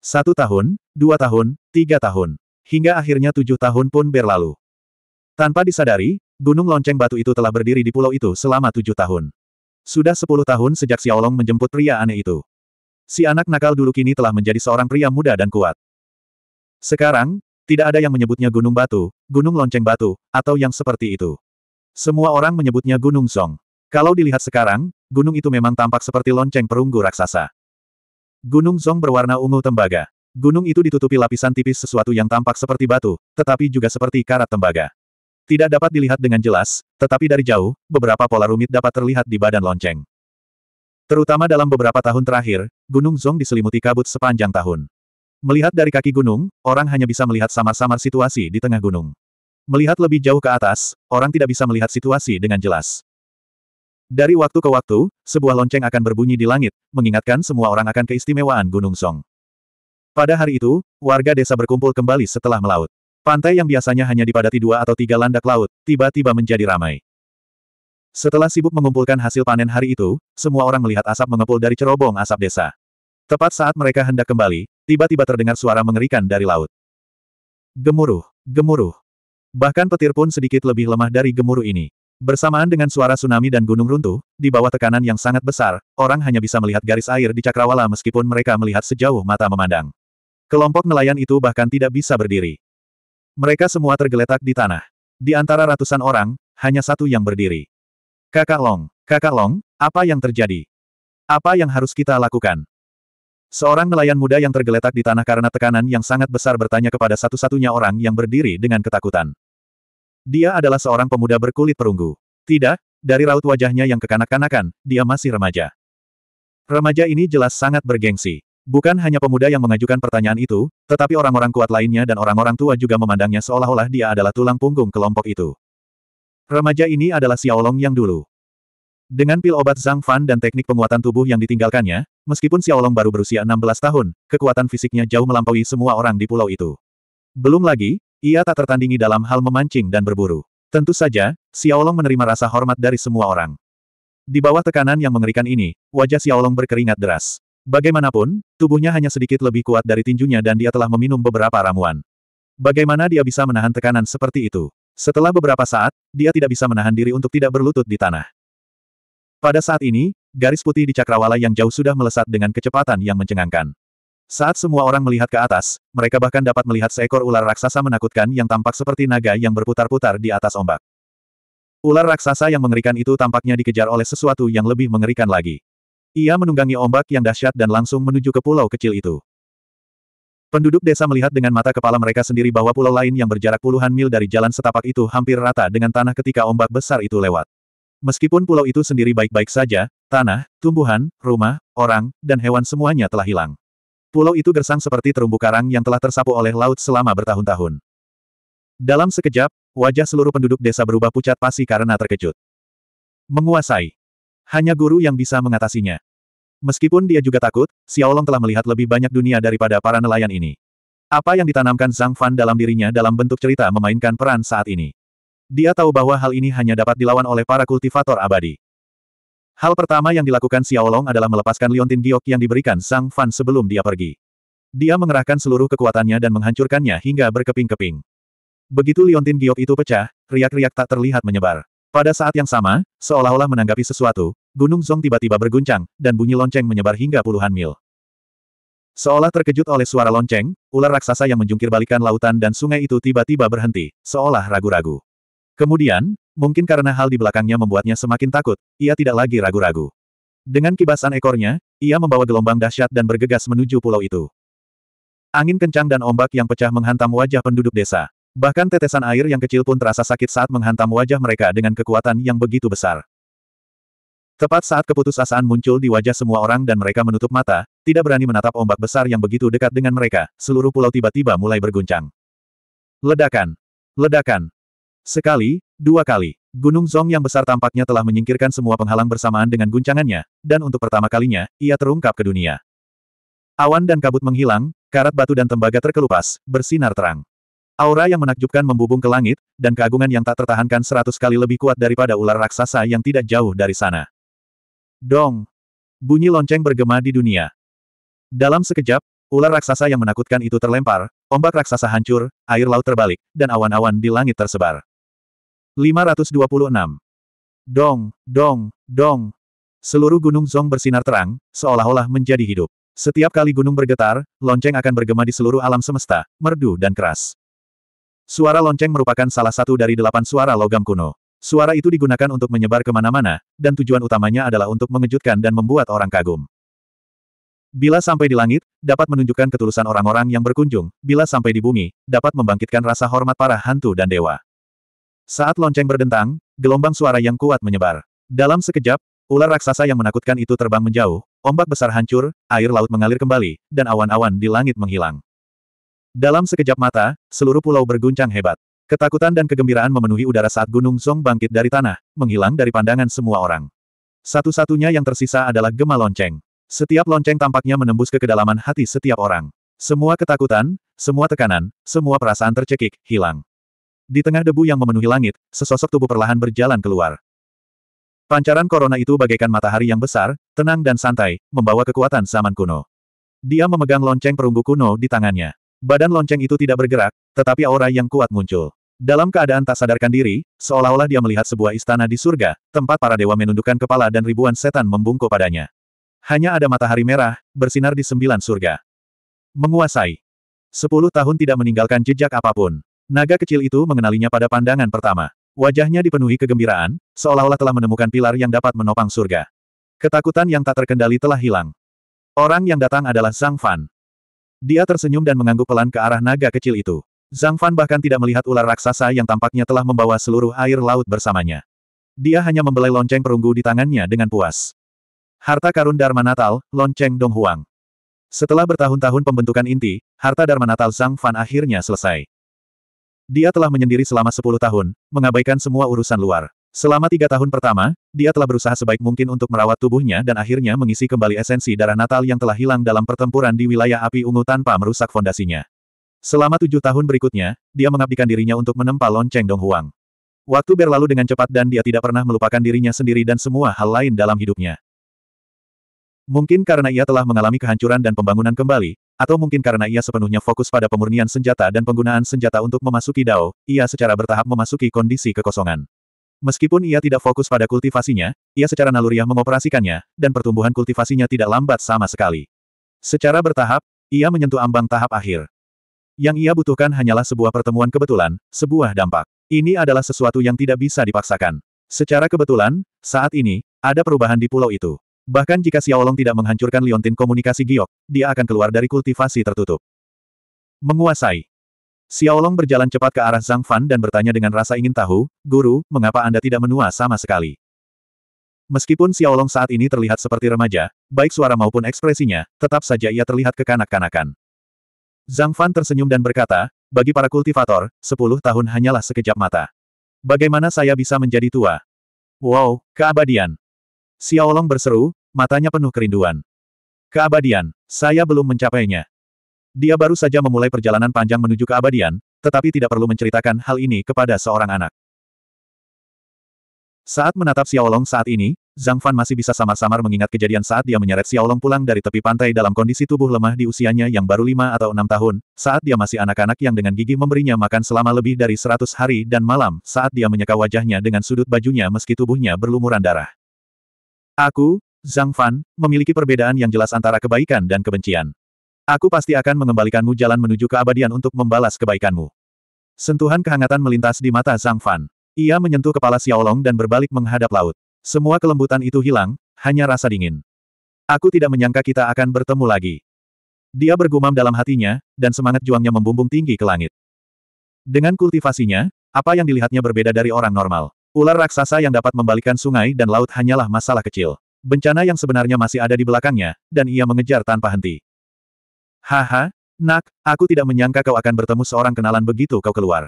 Satu tahun, dua tahun, tiga tahun. Hingga akhirnya tujuh tahun pun berlalu. Tanpa disadari, gunung lonceng batu itu telah berdiri di pulau itu selama tujuh tahun. Sudah sepuluh tahun sejak Xiaolong menjemput pria aneh itu. Si anak nakal dulu kini telah menjadi seorang pria muda dan kuat. Sekarang, tidak ada yang menyebutnya gunung batu, gunung lonceng batu, atau yang seperti itu. Semua orang menyebutnya gunung song. Kalau dilihat sekarang, gunung itu memang tampak seperti lonceng perunggu raksasa. Gunung Zong berwarna ungu tembaga. Gunung itu ditutupi lapisan tipis sesuatu yang tampak seperti batu, tetapi juga seperti karat tembaga. Tidak dapat dilihat dengan jelas, tetapi dari jauh, beberapa pola rumit dapat terlihat di badan lonceng. Terutama dalam beberapa tahun terakhir, Gunung Zong diselimuti kabut sepanjang tahun. Melihat dari kaki gunung, orang hanya bisa melihat samar-samar situasi di tengah gunung. Melihat lebih jauh ke atas, orang tidak bisa melihat situasi dengan jelas. Dari waktu ke waktu, sebuah lonceng akan berbunyi di langit, mengingatkan semua orang akan keistimewaan Gunung Song. Pada hari itu, warga desa berkumpul kembali setelah melaut. Pantai yang biasanya hanya dipadati dua atau tiga landak laut, tiba-tiba menjadi ramai. Setelah sibuk mengumpulkan hasil panen hari itu, semua orang melihat asap mengepul dari cerobong asap desa. Tepat saat mereka hendak kembali, tiba-tiba terdengar suara mengerikan dari laut. Gemuruh, gemuruh. Bahkan petir pun sedikit lebih lemah dari gemuruh ini. Bersamaan dengan suara tsunami dan gunung runtuh, di bawah tekanan yang sangat besar, orang hanya bisa melihat garis air di cakrawala meskipun mereka melihat sejauh mata memandang. Kelompok nelayan itu bahkan tidak bisa berdiri. Mereka semua tergeletak di tanah. Di antara ratusan orang, hanya satu yang berdiri. Kakak Long, Kakak Long, apa yang terjadi? Apa yang harus kita lakukan? Seorang nelayan muda yang tergeletak di tanah karena tekanan yang sangat besar bertanya kepada satu-satunya orang yang berdiri dengan ketakutan. Dia adalah seorang pemuda berkulit perunggu. Tidak, dari raut wajahnya yang kekanak-kanakan, dia masih remaja. Remaja ini jelas sangat bergengsi. Bukan hanya pemuda yang mengajukan pertanyaan itu, tetapi orang-orang kuat lainnya dan orang-orang tua juga memandangnya seolah-olah dia adalah tulang punggung kelompok itu. Remaja ini adalah Xiaolong yang dulu. Dengan pil obat Zhang Fan dan teknik penguatan tubuh yang ditinggalkannya, meskipun Xiaolong baru berusia 16 tahun, kekuatan fisiknya jauh melampaui semua orang di pulau itu. Belum lagi, ia tak tertandingi dalam hal memancing dan berburu. Tentu saja, Xiaolong menerima rasa hormat dari semua orang. Di bawah tekanan yang mengerikan ini, wajah Xiaolong berkeringat deras. Bagaimanapun, tubuhnya hanya sedikit lebih kuat dari tinjunya dan dia telah meminum beberapa ramuan. Bagaimana dia bisa menahan tekanan seperti itu? Setelah beberapa saat, dia tidak bisa menahan diri untuk tidak berlutut di tanah. Pada saat ini, garis putih di cakrawala yang jauh sudah melesat dengan kecepatan yang mencengangkan. Saat semua orang melihat ke atas, mereka bahkan dapat melihat seekor ular raksasa menakutkan yang tampak seperti naga yang berputar-putar di atas ombak. Ular raksasa yang mengerikan itu tampaknya dikejar oleh sesuatu yang lebih mengerikan lagi. Ia menunggangi ombak yang dahsyat dan langsung menuju ke pulau kecil itu. Penduduk desa melihat dengan mata kepala mereka sendiri bahwa pulau lain yang berjarak puluhan mil dari jalan setapak itu hampir rata dengan tanah ketika ombak besar itu lewat. Meskipun pulau itu sendiri baik-baik saja, tanah, tumbuhan, rumah, orang, dan hewan semuanya telah hilang. Pulau itu gersang seperti terumbu karang yang telah tersapu oleh laut selama bertahun-tahun. Dalam sekejap, wajah seluruh penduduk desa berubah pucat pasi karena terkejut. Menguasai. Hanya guru yang bisa mengatasinya. Meskipun dia juga takut, Xiaolong telah melihat lebih banyak dunia daripada para nelayan ini. Apa yang ditanamkan Zhang Fan dalam dirinya dalam bentuk cerita memainkan peran saat ini. Dia tahu bahwa hal ini hanya dapat dilawan oleh para kultivator abadi. Hal pertama yang dilakukan Xiaolong adalah melepaskan liontin giok yang diberikan Sang Fan sebelum dia pergi. Dia mengerahkan seluruh kekuatannya dan menghancurkannya hingga berkeping-keping. Begitu liontin giok itu pecah, riak-riak tak terlihat menyebar. Pada saat yang sama, seolah-olah menanggapi sesuatu, Gunung Zong tiba-tiba berguncang, dan bunyi lonceng menyebar hingga puluhan mil. Seolah terkejut oleh suara lonceng, ular raksasa yang menjungkir balikan lautan dan sungai itu tiba-tiba berhenti, seolah ragu-ragu. Kemudian, Mungkin karena hal di belakangnya membuatnya semakin takut, ia tidak lagi ragu-ragu. Dengan kibasan ekornya, ia membawa gelombang dahsyat dan bergegas menuju pulau itu. Angin kencang dan ombak yang pecah menghantam wajah penduduk desa. Bahkan tetesan air yang kecil pun terasa sakit saat menghantam wajah mereka dengan kekuatan yang begitu besar. Tepat saat keputusasaan muncul di wajah semua orang dan mereka menutup mata, tidak berani menatap ombak besar yang begitu dekat dengan mereka, seluruh pulau tiba-tiba mulai berguncang. Ledakan! Ledakan! Sekali, Dua kali, Gunung Zong yang besar tampaknya telah menyingkirkan semua penghalang bersamaan dengan guncangannya, dan untuk pertama kalinya, ia terungkap ke dunia. Awan dan kabut menghilang, karat batu dan tembaga terkelupas, bersinar terang. Aura yang menakjubkan membubung ke langit, dan keagungan yang tak tertahankan seratus kali lebih kuat daripada ular raksasa yang tidak jauh dari sana. Dong! Bunyi lonceng bergema di dunia. Dalam sekejap, ular raksasa yang menakutkan itu terlempar, ombak raksasa hancur, air laut terbalik, dan awan-awan di langit tersebar. 526. Dong, dong, dong. Seluruh gunung Zong bersinar terang, seolah-olah menjadi hidup. Setiap kali gunung bergetar, lonceng akan bergema di seluruh alam semesta, merdu dan keras. Suara lonceng merupakan salah satu dari delapan suara logam kuno. Suara itu digunakan untuk menyebar kemana-mana, dan tujuan utamanya adalah untuk mengejutkan dan membuat orang kagum. Bila sampai di langit, dapat menunjukkan ketulusan orang-orang yang berkunjung, bila sampai di bumi, dapat membangkitkan rasa hormat para hantu dan dewa. Saat lonceng berdentang, gelombang suara yang kuat menyebar. Dalam sekejap, ular raksasa yang menakutkan itu terbang menjauh, ombak besar hancur, air laut mengalir kembali, dan awan-awan di langit menghilang. Dalam sekejap mata, seluruh pulau berguncang hebat. Ketakutan dan kegembiraan memenuhi udara saat Gunung Song bangkit dari tanah, menghilang dari pandangan semua orang. Satu-satunya yang tersisa adalah gema lonceng. Setiap lonceng tampaknya menembus ke kedalaman hati setiap orang. Semua ketakutan, semua tekanan, semua perasaan tercekik, hilang. Di tengah debu yang memenuhi langit, sesosok tubuh perlahan berjalan keluar. Pancaran korona itu bagaikan matahari yang besar, tenang dan santai, membawa kekuatan zaman kuno. Dia memegang lonceng perunggu kuno di tangannya. Badan lonceng itu tidak bergerak, tetapi aura yang kuat muncul. Dalam keadaan tak sadarkan diri, seolah-olah dia melihat sebuah istana di surga, tempat para dewa menundukkan kepala dan ribuan setan membungkuk padanya. Hanya ada matahari merah, bersinar di sembilan surga. Menguasai. Sepuluh tahun tidak meninggalkan jejak apapun. Naga kecil itu mengenalinya pada pandangan pertama. Wajahnya dipenuhi kegembiraan, seolah-olah telah menemukan pilar yang dapat menopang surga. Ketakutan yang tak terkendali telah hilang. Orang yang datang adalah Zhang Fan. Dia tersenyum dan mengangguk pelan ke arah naga kecil itu. Zhang Fan bahkan tidak melihat ular raksasa yang tampaknya telah membawa seluruh air laut bersamanya. Dia hanya membelai lonceng perunggu di tangannya dengan puas. Harta karun Dharma Natal, lonceng Donghuang. Setelah bertahun-tahun pembentukan inti, harta Dharma Natal Zhang Fan akhirnya selesai. Dia telah menyendiri selama 10 tahun, mengabaikan semua urusan luar. Selama tiga tahun pertama, dia telah berusaha sebaik mungkin untuk merawat tubuhnya dan akhirnya mengisi kembali esensi darah natal yang telah hilang dalam pertempuran di wilayah api ungu tanpa merusak fondasinya. Selama tujuh tahun berikutnya, dia mengabdikan dirinya untuk menempa lonceng Donghuang. Dong Huang. Waktu berlalu dengan cepat dan dia tidak pernah melupakan dirinya sendiri dan semua hal lain dalam hidupnya. Mungkin karena ia telah mengalami kehancuran dan pembangunan kembali, atau mungkin karena ia sepenuhnya fokus pada pemurnian senjata dan penggunaan senjata untuk memasuki Dao, ia secara bertahap memasuki kondisi kekosongan. Meskipun ia tidak fokus pada kultivasinya, ia secara naluriah mengoperasikannya, dan pertumbuhan kultivasinya tidak lambat sama sekali. Secara bertahap, ia menyentuh ambang tahap akhir. Yang ia butuhkan hanyalah sebuah pertemuan kebetulan, sebuah dampak. Ini adalah sesuatu yang tidak bisa dipaksakan. Secara kebetulan, saat ini, ada perubahan di pulau itu. Bahkan jika Xiaolong tidak menghancurkan liontin komunikasi giok, dia akan keluar dari kultivasi tertutup. Menguasai. Xiaolong berjalan cepat ke arah Zhang Fan dan bertanya dengan rasa ingin tahu, Guru, mengapa Anda tidak menua sama sekali? Meskipun Xiaolong saat ini terlihat seperti remaja, baik suara maupun ekspresinya, tetap saja ia terlihat kekanak-kanakan. Zhang Fan tersenyum dan berkata, bagi para kultivator, sepuluh tahun hanyalah sekejap mata. Bagaimana saya bisa menjadi tua? Wow, keabadian. Xiaolong berseru, matanya penuh kerinduan. Keabadian, saya belum mencapainya. Dia baru saja memulai perjalanan panjang menuju keabadian, tetapi tidak perlu menceritakan hal ini kepada seorang anak. Saat menatap Xiaolong saat ini, Zhang Fan masih bisa samar-samar mengingat kejadian saat dia menyeret Xiaolong pulang dari tepi pantai dalam kondisi tubuh lemah di usianya yang baru lima atau enam tahun, saat dia masih anak-anak yang dengan gigi memberinya makan selama lebih dari seratus hari dan malam, saat dia menyeka wajahnya dengan sudut bajunya meski tubuhnya berlumuran darah. Aku, Zhang Fan, memiliki perbedaan yang jelas antara kebaikan dan kebencian. Aku pasti akan mengembalikanmu jalan menuju keabadian untuk membalas kebaikanmu. Sentuhan kehangatan melintas di mata Zhang Fan. Ia menyentuh kepala Xiaolong dan berbalik menghadap laut. Semua kelembutan itu hilang, hanya rasa dingin. Aku tidak menyangka kita akan bertemu lagi. Dia bergumam dalam hatinya, dan semangat juangnya membumbung tinggi ke langit. Dengan kultivasinya, apa yang dilihatnya berbeda dari orang normal. Ular raksasa yang dapat membalikan sungai dan laut hanyalah masalah kecil. Bencana yang sebenarnya masih ada di belakangnya, dan ia mengejar tanpa henti. Haha, nak, aku tidak menyangka kau akan bertemu seorang kenalan begitu kau keluar.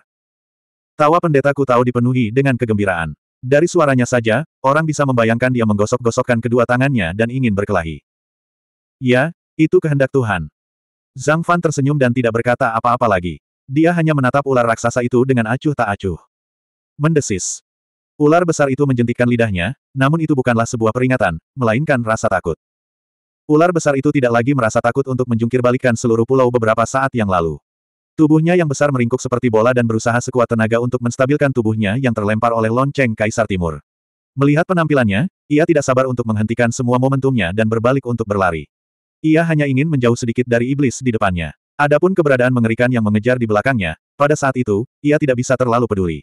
Tawa pendetaku tahu dipenuhi dengan kegembiraan. Dari suaranya saja, orang bisa membayangkan dia menggosok-gosokkan kedua tangannya dan ingin berkelahi. Ya, itu kehendak Tuhan. Zhang Fan tersenyum dan tidak berkata apa-apa lagi. Dia hanya menatap ular raksasa itu dengan acuh tak acuh. Mendesis. Ular besar itu menjentikkan lidahnya, namun itu bukanlah sebuah peringatan, melainkan rasa takut. Ular besar itu tidak lagi merasa takut untuk menjungkirbalikkan seluruh pulau beberapa saat yang lalu. Tubuhnya yang besar meringkuk seperti bola dan berusaha sekuat tenaga untuk menstabilkan tubuhnya yang terlempar oleh lonceng Kaisar Timur. Melihat penampilannya, ia tidak sabar untuk menghentikan semua momentumnya dan berbalik untuk berlari. Ia hanya ingin menjauh sedikit dari iblis di depannya. Adapun keberadaan mengerikan yang mengejar di belakangnya, pada saat itu, ia tidak bisa terlalu peduli.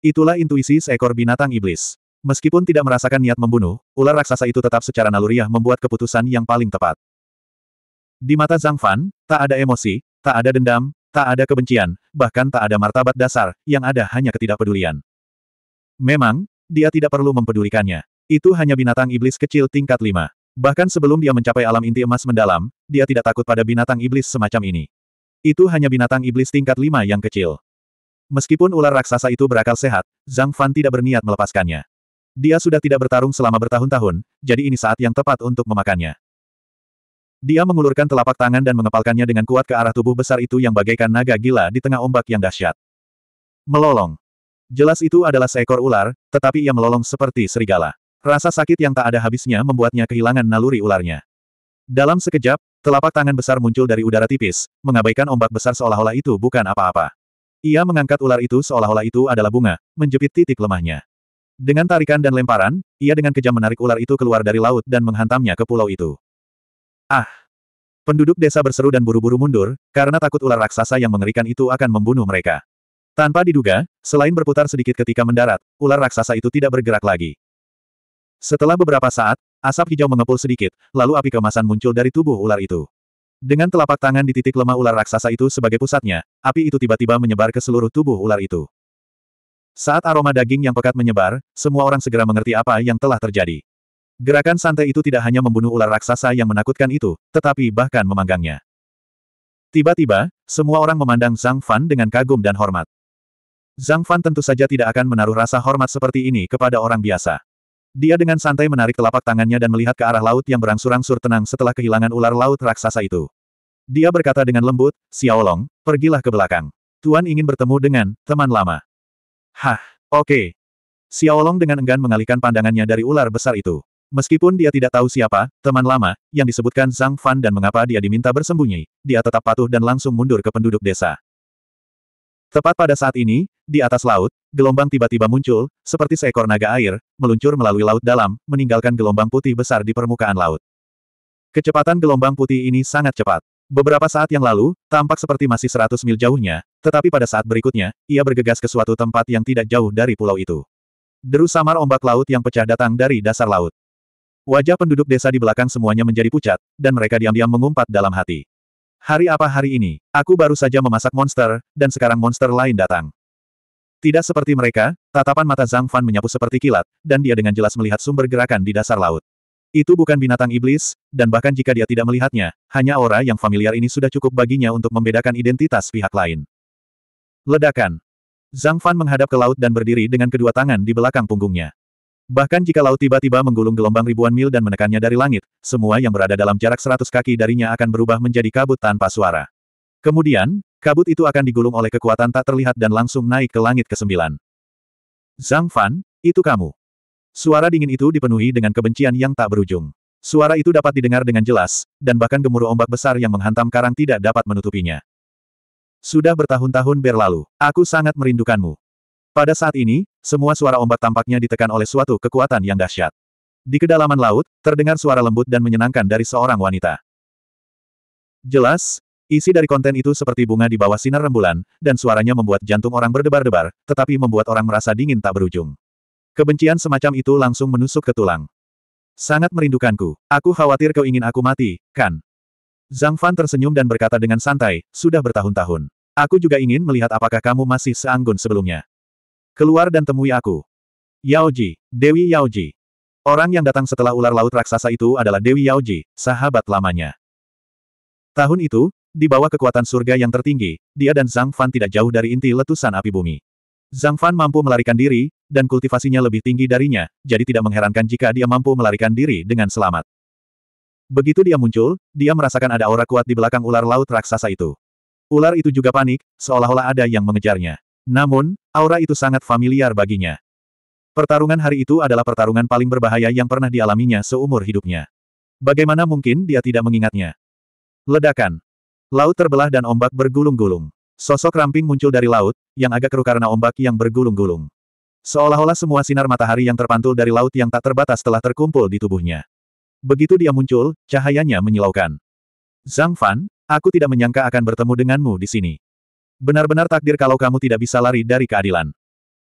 Itulah intuisi seekor binatang iblis. Meskipun tidak merasakan niat membunuh, ular raksasa itu tetap secara naluriah membuat keputusan yang paling tepat. Di mata Zhang Fan, tak ada emosi, tak ada dendam, tak ada kebencian, bahkan tak ada martabat dasar, yang ada hanya ketidakpedulian. Memang, dia tidak perlu mempedulikannya. Itu hanya binatang iblis kecil tingkat 5. Bahkan sebelum dia mencapai alam inti emas mendalam, dia tidak takut pada binatang iblis semacam ini. Itu hanya binatang iblis tingkat 5 yang kecil. Meskipun ular raksasa itu berakal sehat, Zhang Fan tidak berniat melepaskannya. Dia sudah tidak bertarung selama bertahun-tahun, jadi ini saat yang tepat untuk memakannya. Dia mengulurkan telapak tangan dan mengepalkannya dengan kuat ke arah tubuh besar itu yang bagaikan naga gila di tengah ombak yang dahsyat. Melolong. Jelas itu adalah seekor ular, tetapi ia melolong seperti serigala. Rasa sakit yang tak ada habisnya membuatnya kehilangan naluri ularnya. Dalam sekejap, telapak tangan besar muncul dari udara tipis, mengabaikan ombak besar seolah-olah itu bukan apa-apa. Ia mengangkat ular itu seolah-olah itu adalah bunga, menjepit titik lemahnya. Dengan tarikan dan lemparan, ia dengan kejam menarik ular itu keluar dari laut dan menghantamnya ke pulau itu. Ah! Penduduk desa berseru dan buru-buru mundur, karena takut ular raksasa yang mengerikan itu akan membunuh mereka. Tanpa diduga, selain berputar sedikit ketika mendarat, ular raksasa itu tidak bergerak lagi. Setelah beberapa saat, asap hijau mengepul sedikit, lalu api kemasan muncul dari tubuh ular itu. Dengan telapak tangan di titik lemah ular raksasa itu sebagai pusatnya, api itu tiba-tiba menyebar ke seluruh tubuh ular itu. Saat aroma daging yang pekat menyebar, semua orang segera mengerti apa yang telah terjadi. Gerakan santai itu tidak hanya membunuh ular raksasa yang menakutkan itu, tetapi bahkan memanggangnya. Tiba-tiba, semua orang memandang Zhang Fan dengan kagum dan hormat. Zhang Fan tentu saja tidak akan menaruh rasa hormat seperti ini kepada orang biasa. Dia dengan santai menarik telapak tangannya dan melihat ke arah laut yang berangsur-angsur tenang setelah kehilangan ular laut raksasa itu. Dia berkata dengan lembut, Xiaolong, pergilah ke belakang. Tuan ingin bertemu dengan teman lama. Hah, oke. Okay. Xiaolong dengan enggan mengalihkan pandangannya dari ular besar itu. Meskipun dia tidak tahu siapa, teman lama, yang disebutkan Zhang Fan dan mengapa dia diminta bersembunyi, dia tetap patuh dan langsung mundur ke penduduk desa. Tepat pada saat ini, di atas laut, gelombang tiba-tiba muncul, seperti seekor naga air, meluncur melalui laut dalam, meninggalkan gelombang putih besar di permukaan laut. Kecepatan gelombang putih ini sangat cepat. Beberapa saat yang lalu, tampak seperti masih 100 mil jauhnya, tetapi pada saat berikutnya, ia bergegas ke suatu tempat yang tidak jauh dari pulau itu. Deru samar ombak laut yang pecah datang dari dasar laut. Wajah penduduk desa di belakang semuanya menjadi pucat, dan mereka diam-diam mengumpat dalam hati. Hari apa hari ini, aku baru saja memasak monster, dan sekarang monster lain datang. Tidak seperti mereka, tatapan mata Zhang Fan menyapu seperti kilat, dan dia dengan jelas melihat sumber gerakan di dasar laut. Itu bukan binatang iblis, dan bahkan jika dia tidak melihatnya, hanya aura yang familiar ini sudah cukup baginya untuk membedakan identitas pihak lain. Ledakan. Zhang Fan menghadap ke laut dan berdiri dengan kedua tangan di belakang punggungnya. Bahkan jika laut tiba-tiba menggulung gelombang ribuan mil dan menekannya dari langit, semua yang berada dalam jarak seratus kaki darinya akan berubah menjadi kabut tanpa suara. Kemudian, kabut itu akan digulung oleh kekuatan tak terlihat dan langsung naik ke langit kesembilan. Zhang Fan, itu kamu. Suara dingin itu dipenuhi dengan kebencian yang tak berujung. Suara itu dapat didengar dengan jelas, dan bahkan gemuruh ombak besar yang menghantam karang tidak dapat menutupinya. Sudah bertahun-tahun berlalu, aku sangat merindukanmu. Pada saat ini, semua suara ombak tampaknya ditekan oleh suatu kekuatan yang dahsyat. Di kedalaman laut, terdengar suara lembut dan menyenangkan dari seorang wanita. Jelas, isi dari konten itu seperti bunga di bawah sinar rembulan, dan suaranya membuat jantung orang berdebar-debar, tetapi membuat orang merasa dingin tak berujung. Kebencian semacam itu langsung menusuk ke tulang. Sangat merindukanku. Aku khawatir kau ingin aku mati, kan? Zhang Fan tersenyum dan berkata dengan santai, sudah bertahun-tahun. Aku juga ingin melihat apakah kamu masih seanggun sebelumnya. Keluar dan temui aku. Yaoji, Dewi Yaoji. Orang yang datang setelah ular laut raksasa itu adalah Dewi Yaoji, sahabat lamanya. Tahun itu, di bawah kekuatan surga yang tertinggi, dia dan Zhang Fan tidak jauh dari inti letusan api bumi. Zhang Fan mampu melarikan diri, dan kultivasinya lebih tinggi darinya, jadi tidak mengherankan jika dia mampu melarikan diri dengan selamat. Begitu dia muncul, dia merasakan ada aura kuat di belakang ular laut raksasa itu. Ular itu juga panik, seolah-olah ada yang mengejarnya. Namun, aura itu sangat familiar baginya. Pertarungan hari itu adalah pertarungan paling berbahaya yang pernah dialaminya seumur hidupnya. Bagaimana mungkin dia tidak mengingatnya? Ledakan. Laut terbelah dan ombak bergulung-gulung. Sosok ramping muncul dari laut, yang agak keruh karena ombak yang bergulung-gulung. Seolah-olah semua sinar matahari yang terpantul dari laut yang tak terbatas telah terkumpul di tubuhnya. Begitu dia muncul, cahayanya menyilaukan. Zhang Fan, aku tidak menyangka akan bertemu denganmu di sini. Benar-benar takdir kalau kamu tidak bisa lari dari keadilan.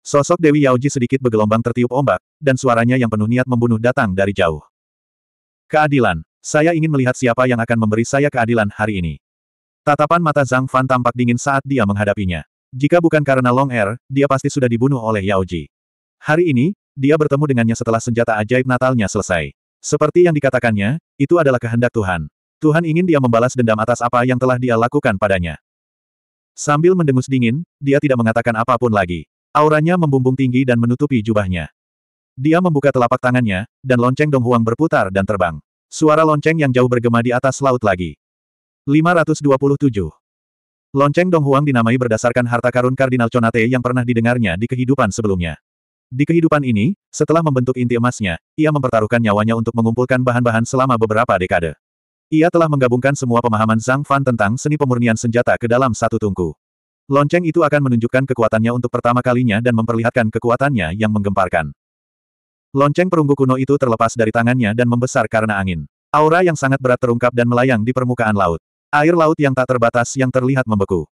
Sosok Dewi Yaoji sedikit bergelombang tertiup ombak, dan suaranya yang penuh niat membunuh datang dari jauh. Keadilan. Saya ingin melihat siapa yang akan memberi saya keadilan hari ini. Tatapan mata Zhang Fan tampak dingin saat dia menghadapinya. Jika bukan karena Long Air, er, dia pasti sudah dibunuh oleh Yaoji. Hari ini, dia bertemu dengannya setelah senjata ajaib Natalnya selesai. Seperti yang dikatakannya, itu adalah kehendak Tuhan. Tuhan ingin dia membalas dendam atas apa yang telah dia lakukan padanya. Sambil mendengus dingin, dia tidak mengatakan apapun lagi. Auranya membumbung tinggi dan menutupi jubahnya. Dia membuka telapak tangannya, dan lonceng Donghuang berputar dan terbang. Suara lonceng yang jauh bergema di atas laut lagi. 527. Lonceng Donghuang dinamai berdasarkan harta karun Kardinal Conate yang pernah didengarnya di kehidupan sebelumnya. Di kehidupan ini, setelah membentuk inti emasnya, ia mempertaruhkan nyawanya untuk mengumpulkan bahan-bahan selama beberapa dekade. Ia telah menggabungkan semua pemahaman Zhang Fan tentang seni pemurnian senjata ke dalam satu tungku. Lonceng itu akan menunjukkan kekuatannya untuk pertama kalinya dan memperlihatkan kekuatannya yang menggemparkan. Lonceng perunggu kuno itu terlepas dari tangannya dan membesar karena angin. Aura yang sangat berat terungkap dan melayang di permukaan laut. Air laut yang tak terbatas yang terlihat membeku.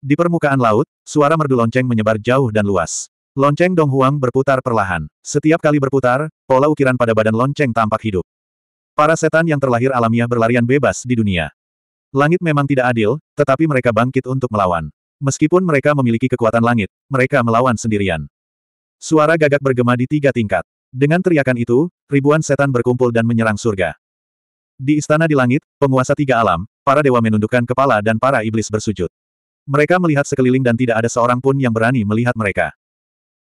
Di permukaan laut, suara merdu lonceng menyebar jauh dan luas. Lonceng Donghuang berputar perlahan. Setiap kali berputar, pola ukiran pada badan lonceng tampak hidup. Para setan yang terlahir alamiah berlarian bebas di dunia. Langit memang tidak adil, tetapi mereka bangkit untuk melawan. Meskipun mereka memiliki kekuatan langit, mereka melawan sendirian. Suara gagak bergema di tiga tingkat. Dengan teriakan itu, ribuan setan berkumpul dan menyerang surga. Di istana di langit, penguasa tiga alam, para dewa menundukkan kepala dan para iblis bersujud. Mereka melihat sekeliling dan tidak ada seorang pun yang berani melihat mereka.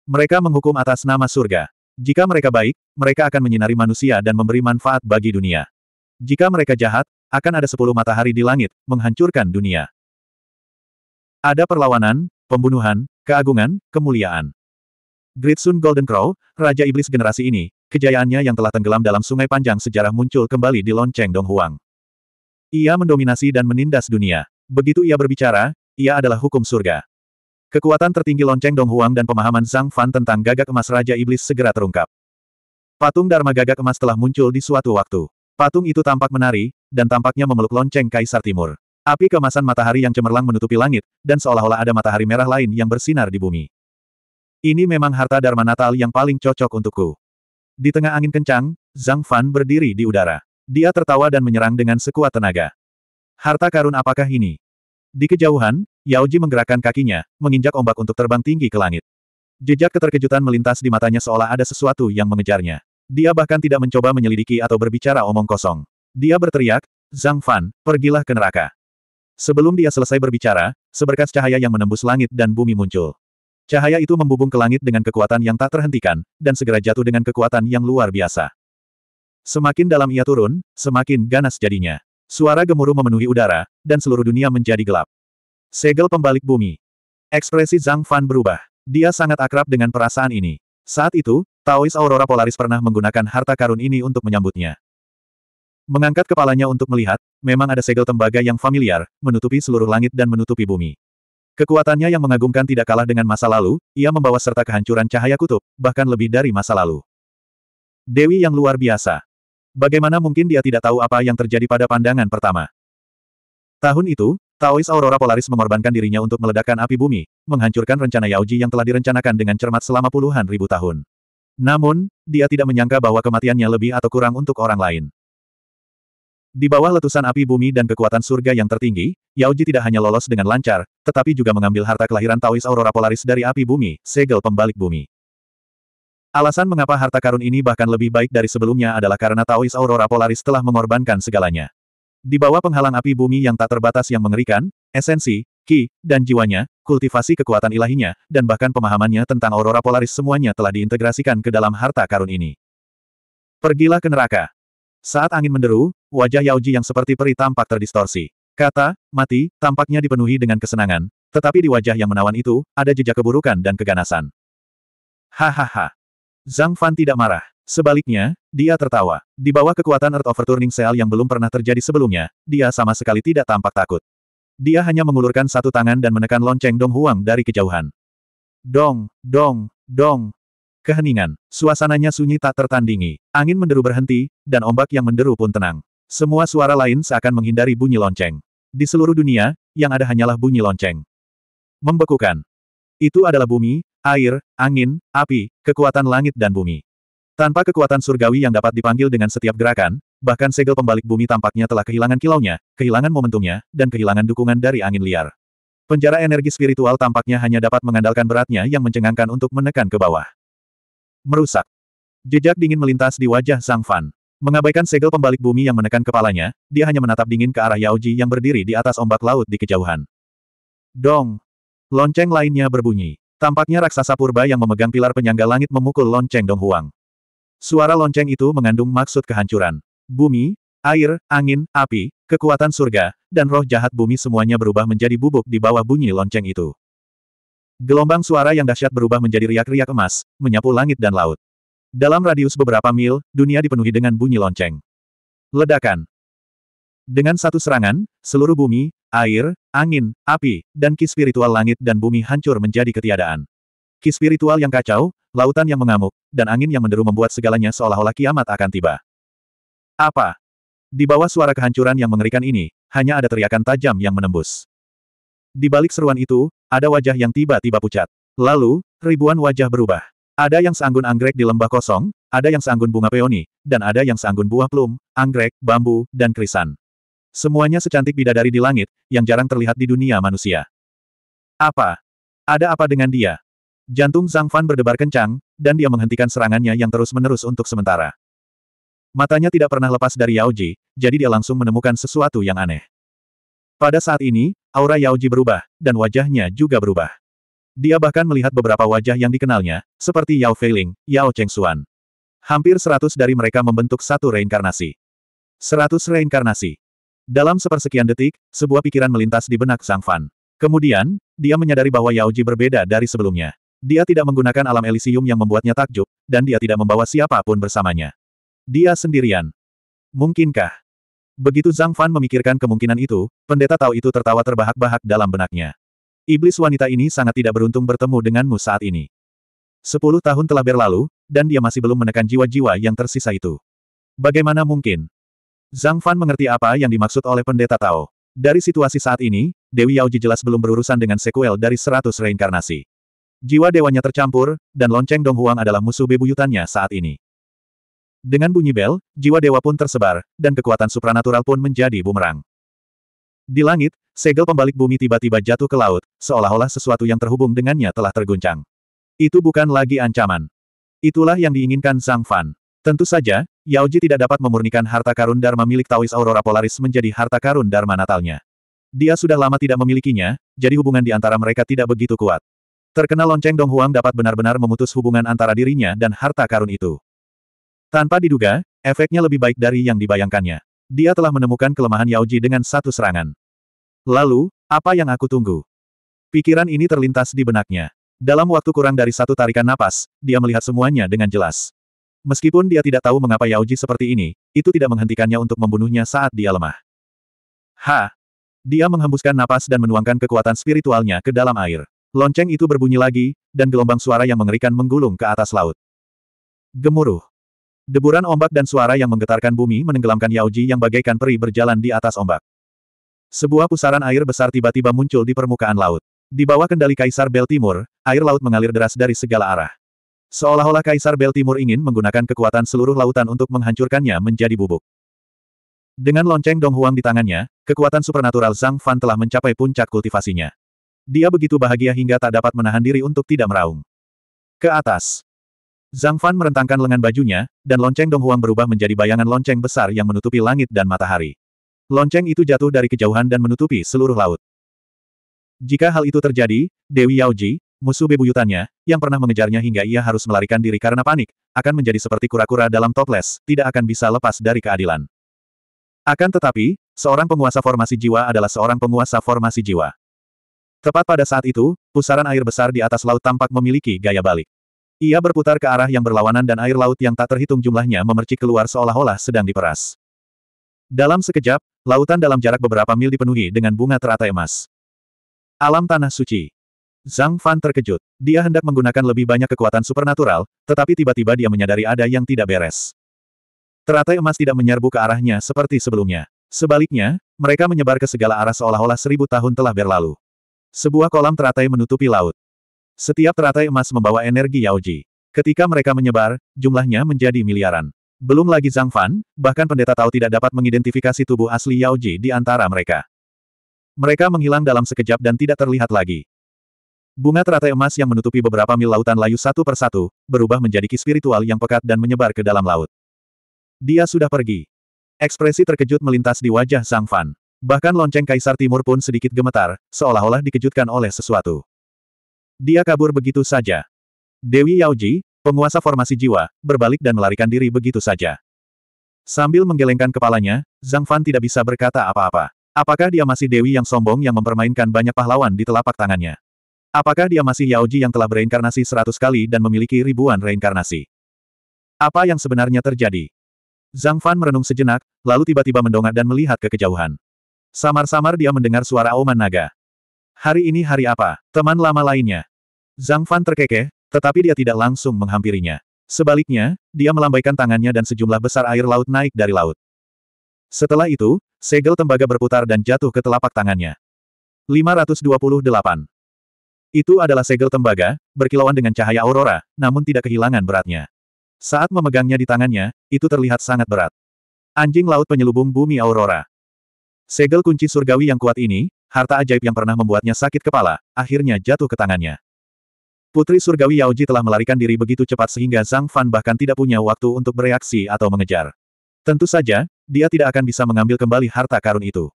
Mereka menghukum atas nama surga. Jika mereka baik, mereka akan menyinari manusia dan memberi manfaat bagi dunia. Jika mereka jahat, akan ada sepuluh matahari di langit, menghancurkan dunia. Ada perlawanan, pembunuhan, keagungan, kemuliaan. Great Sun Golden Crow, Raja Iblis generasi ini, kejayaannya yang telah tenggelam dalam sungai panjang sejarah muncul kembali di lonceng Donghuang. Ia mendominasi dan menindas dunia. Begitu ia berbicara, ia adalah hukum surga. Kekuatan tertinggi lonceng Dong Huang dan pemahaman Zhang Fan tentang gagak emas Raja Iblis segera terungkap. Patung Dharma gagak emas telah muncul di suatu waktu. Patung itu tampak menari, dan tampaknya memeluk lonceng Kaisar Timur. Api kemasan matahari yang cemerlang menutupi langit, dan seolah-olah ada matahari merah lain yang bersinar di bumi. Ini memang harta Dharma Natal yang paling cocok untukku. Di tengah angin kencang, Zhang Fan berdiri di udara. Dia tertawa dan menyerang dengan sekuat tenaga. Harta karun apakah ini? Di kejauhan, Yao Ji menggerakkan kakinya, menginjak ombak untuk terbang tinggi ke langit. Jejak keterkejutan melintas di matanya seolah ada sesuatu yang mengejarnya. Dia bahkan tidak mencoba menyelidiki atau berbicara omong kosong. Dia berteriak, Zhang Fan, pergilah ke neraka. Sebelum dia selesai berbicara, seberkas cahaya yang menembus langit dan bumi muncul. Cahaya itu membubung ke langit dengan kekuatan yang tak terhentikan, dan segera jatuh dengan kekuatan yang luar biasa. Semakin dalam ia turun, semakin ganas jadinya. Suara gemuruh memenuhi udara, dan seluruh dunia menjadi gelap. Segel pembalik bumi. Ekspresi Zhang Fan berubah. Dia sangat akrab dengan perasaan ini. Saat itu, Taois Aurora Polaris pernah menggunakan harta karun ini untuk menyambutnya. Mengangkat kepalanya untuk melihat, memang ada segel tembaga yang familiar, menutupi seluruh langit dan menutupi bumi. Kekuatannya yang mengagumkan tidak kalah dengan masa lalu, ia membawa serta kehancuran cahaya kutub, bahkan lebih dari masa lalu. Dewi yang luar biasa. Bagaimana mungkin dia tidak tahu apa yang terjadi pada pandangan pertama? Tahun itu, Taois Aurora Polaris mengorbankan dirinya untuk meledakkan api bumi, menghancurkan rencana Yaoji yang telah direncanakan dengan cermat selama puluhan ribu tahun. Namun, dia tidak menyangka bahwa kematiannya lebih atau kurang untuk orang lain. Di bawah letusan api bumi dan kekuatan surga yang tertinggi, Yaoji tidak hanya lolos dengan lancar, tetapi juga mengambil harta kelahiran Taois Aurora Polaris dari api bumi, segel pembalik bumi. Alasan mengapa harta karun ini bahkan lebih baik dari sebelumnya adalah karena Taois Aurora Polaris telah mengorbankan segalanya. Di bawah penghalang api bumi yang tak terbatas yang mengerikan, esensi, ki, dan jiwanya, kultivasi kekuatan ilahinya, dan bahkan pemahamannya tentang aurora polaris semuanya telah diintegrasikan ke dalam harta karun ini. Pergilah ke neraka. Saat angin menderu, wajah Yaoji yang seperti peri tampak terdistorsi. Kata, mati, tampaknya dipenuhi dengan kesenangan, tetapi di wajah yang menawan itu, ada jejak keburukan dan keganasan. Hahaha. Zhang Fan tidak marah. Sebaliknya, dia tertawa. Di bawah kekuatan Earth Overturning Seal yang belum pernah terjadi sebelumnya, dia sama sekali tidak tampak takut. Dia hanya mengulurkan satu tangan dan menekan lonceng Dong Huang dari kejauhan. Dong, dong, dong. Keheningan. Suasananya sunyi tak tertandingi. Angin menderu berhenti, dan ombak yang menderu pun tenang. Semua suara lain seakan menghindari bunyi lonceng. Di seluruh dunia, yang ada hanyalah bunyi lonceng. Membekukan. Itu adalah bumi, air, angin, api, kekuatan langit dan bumi. Tanpa kekuatan surgawi yang dapat dipanggil dengan setiap gerakan, bahkan segel pembalik bumi tampaknya telah kehilangan kilaunya, kehilangan momentumnya, dan kehilangan dukungan dari angin liar. Penjara energi spiritual tampaknya hanya dapat mengandalkan beratnya yang mencengangkan untuk menekan ke bawah. Merusak. Jejak dingin melintas di wajah Zhang Fan. Mengabaikan segel pembalik bumi yang menekan kepalanya, dia hanya menatap dingin ke arah Yao Ji yang berdiri di atas ombak laut di kejauhan. Dong! Lonceng lainnya berbunyi. Tampaknya raksasa purba yang memegang pilar penyangga langit memukul lonceng Dong Huang. Suara lonceng itu mengandung maksud kehancuran. Bumi, air, angin, api, kekuatan surga, dan roh jahat bumi semuanya berubah menjadi bubuk di bawah bunyi lonceng itu. Gelombang suara yang dahsyat berubah menjadi riak-riak emas, menyapu langit dan laut. Dalam radius beberapa mil, dunia dipenuhi dengan bunyi lonceng. Ledakan. Dengan satu serangan, seluruh bumi, air, angin, api, dan ki spiritual langit dan bumi hancur menjadi ketiadaan. Ki spiritual yang kacau, lautan yang mengamuk, dan angin yang menderu membuat segalanya seolah-olah kiamat akan tiba. Apa? Di bawah suara kehancuran yang mengerikan ini, hanya ada teriakan tajam yang menembus. Di balik seruan itu, ada wajah yang tiba-tiba pucat. Lalu, ribuan wajah berubah. Ada yang seanggun anggrek di lembah kosong, ada yang seanggun bunga peoni, dan ada yang seanggun buah plum, anggrek, bambu, dan krisan. Semuanya secantik bidadari di langit, yang jarang terlihat di dunia manusia. Apa? Ada apa dengan dia? Jantung Zhang Fan berdebar kencang, dan dia menghentikan serangannya yang terus-menerus untuk sementara. Matanya tidak pernah lepas dari Yao Ji, jadi dia langsung menemukan sesuatu yang aneh. Pada saat ini, aura Yao Ji berubah, dan wajahnya juga berubah. Dia bahkan melihat beberapa wajah yang dikenalnya, seperti Yao Feiling, Yao Cheng Xuan. Hampir seratus dari mereka membentuk satu reinkarnasi. Seratus reinkarnasi. Dalam sepersekian detik, sebuah pikiran melintas di benak Zhang Fan. Kemudian, dia menyadari bahwa Yao Ji berbeda dari sebelumnya. Dia tidak menggunakan alam Elysium yang membuatnya takjub, dan dia tidak membawa siapapun bersamanya. Dia sendirian. Mungkinkah? Begitu Zhang Fan memikirkan kemungkinan itu, pendeta tahu itu tertawa terbahak-bahak dalam benaknya. Iblis wanita ini sangat tidak beruntung bertemu denganmu saat ini. Sepuluh tahun telah berlalu, dan dia masih belum menekan jiwa-jiwa yang tersisa itu. Bagaimana mungkin? Zhang Fan mengerti apa yang dimaksud oleh pendeta Tao. Dari situasi saat ini, Dewi Yaoji jelas belum berurusan dengan sekuel dari seratus reinkarnasi. Jiwa dewanya tercampur, dan lonceng Dong Huang adalah musuh bebuyutannya saat ini. Dengan bunyi bel, jiwa dewa pun tersebar, dan kekuatan supranatural pun menjadi bumerang. Di langit, segel pembalik bumi tiba-tiba jatuh ke laut, seolah-olah sesuatu yang terhubung dengannya telah terguncang. Itu bukan lagi ancaman. Itulah yang diinginkan Zhang Fan. Tentu saja, Yaoji tidak dapat memurnikan harta karun Dharma milik Taois Aurora Polaris menjadi harta karun Dharma natalnya. Dia sudah lama tidak memilikinya, jadi hubungan di antara mereka tidak begitu kuat. Terkena lonceng Dong Huang dapat benar-benar memutus hubungan antara dirinya dan harta karun itu. Tanpa diduga, efeknya lebih baik dari yang dibayangkannya. Dia telah menemukan kelemahan Yaoji dengan satu serangan. Lalu, apa yang aku tunggu? Pikiran ini terlintas di benaknya. Dalam waktu kurang dari satu tarikan napas, dia melihat semuanya dengan jelas. Meskipun dia tidak tahu mengapa Yaoji seperti ini, itu tidak menghentikannya untuk membunuhnya saat dia lemah. Ha! Dia menghembuskan napas dan menuangkan kekuatan spiritualnya ke dalam air. Lonceng itu berbunyi lagi, dan gelombang suara yang mengerikan menggulung ke atas laut. Gemuruh. Deburan ombak dan suara yang menggetarkan bumi menenggelamkan Yaoji yang bagaikan peri berjalan di atas ombak. Sebuah pusaran air besar tiba-tiba muncul di permukaan laut. Di bawah kendali Kaisar Bel Timur, air laut mengalir deras dari segala arah. Seolah-olah Kaisar Bel Timur ingin menggunakan kekuatan seluruh lautan untuk menghancurkannya menjadi bubuk. Dengan lonceng Dong Huang di tangannya, kekuatan supernatural Zhang Fan telah mencapai puncak kultivasinya. Dia begitu bahagia hingga tak dapat menahan diri untuk tidak meraung. Ke atas. Zhang Fan merentangkan lengan bajunya, dan lonceng Dong Huang berubah menjadi bayangan lonceng besar yang menutupi langit dan matahari. Lonceng itu jatuh dari kejauhan dan menutupi seluruh laut. Jika hal itu terjadi, Dewi Yaoji, Musuh bebuyutannya, yang pernah mengejarnya hingga ia harus melarikan diri karena panik, akan menjadi seperti kura-kura dalam toples, tidak akan bisa lepas dari keadilan. Akan tetapi, seorang penguasa formasi jiwa adalah seorang penguasa formasi jiwa. Tepat pada saat itu, pusaran air besar di atas laut tampak memiliki gaya balik. Ia berputar ke arah yang berlawanan dan air laut yang tak terhitung jumlahnya memercik keluar seolah-olah sedang diperas. Dalam sekejap, lautan dalam jarak beberapa mil dipenuhi dengan bunga teratai emas. Alam Tanah Suci Zhang Fan terkejut. Dia hendak menggunakan lebih banyak kekuatan supernatural, tetapi tiba-tiba dia menyadari ada yang tidak beres. Teratai emas tidak menyerbu ke arahnya seperti sebelumnya. Sebaliknya, mereka menyebar ke segala arah seolah-olah seribu tahun telah berlalu. Sebuah kolam teratai menutupi laut. Setiap teratai emas membawa energi Yaoji. Ketika mereka menyebar, jumlahnya menjadi miliaran. Belum lagi Zhang Fan, bahkan pendeta tahu tidak dapat mengidentifikasi tubuh asli Yaoji di antara mereka. Mereka menghilang dalam sekejap dan tidak terlihat lagi. Bunga teratai emas yang menutupi beberapa mil lautan layu satu persatu, berubah menjadi ki spiritual yang pekat dan menyebar ke dalam laut. Dia sudah pergi. Ekspresi terkejut melintas di wajah Zhang Fan. Bahkan lonceng Kaisar Timur pun sedikit gemetar, seolah-olah dikejutkan oleh sesuatu. Dia kabur begitu saja. Dewi Yaoji, penguasa formasi jiwa, berbalik dan melarikan diri begitu saja. Sambil menggelengkan kepalanya, Zhang Fan tidak bisa berkata apa-apa. Apakah dia masih Dewi yang sombong yang mempermainkan banyak pahlawan di telapak tangannya? Apakah dia masih Yaoji yang telah bereinkarnasi seratus kali dan memiliki ribuan reinkarnasi? Apa yang sebenarnya terjadi? Zhang Fan merenung sejenak, lalu tiba-tiba mendongak dan melihat ke kejauhan. Samar-samar dia mendengar suara oman naga. Hari ini hari apa, teman lama lainnya? Zhang Fan terkekeh, tetapi dia tidak langsung menghampirinya. Sebaliknya, dia melambaikan tangannya dan sejumlah besar air laut naik dari laut. Setelah itu, segel tembaga berputar dan jatuh ke telapak tangannya. 528. Itu adalah segel tembaga, berkilauan dengan cahaya aurora, namun tidak kehilangan beratnya. Saat memegangnya di tangannya, itu terlihat sangat berat. Anjing laut penyelubung bumi aurora. Segel kunci surgawi yang kuat ini, harta ajaib yang pernah membuatnya sakit kepala, akhirnya jatuh ke tangannya. Putri Surgawi Yaoji telah melarikan diri begitu cepat sehingga Zhang Fan bahkan tidak punya waktu untuk bereaksi atau mengejar. Tentu saja, dia tidak akan bisa mengambil kembali harta karun itu.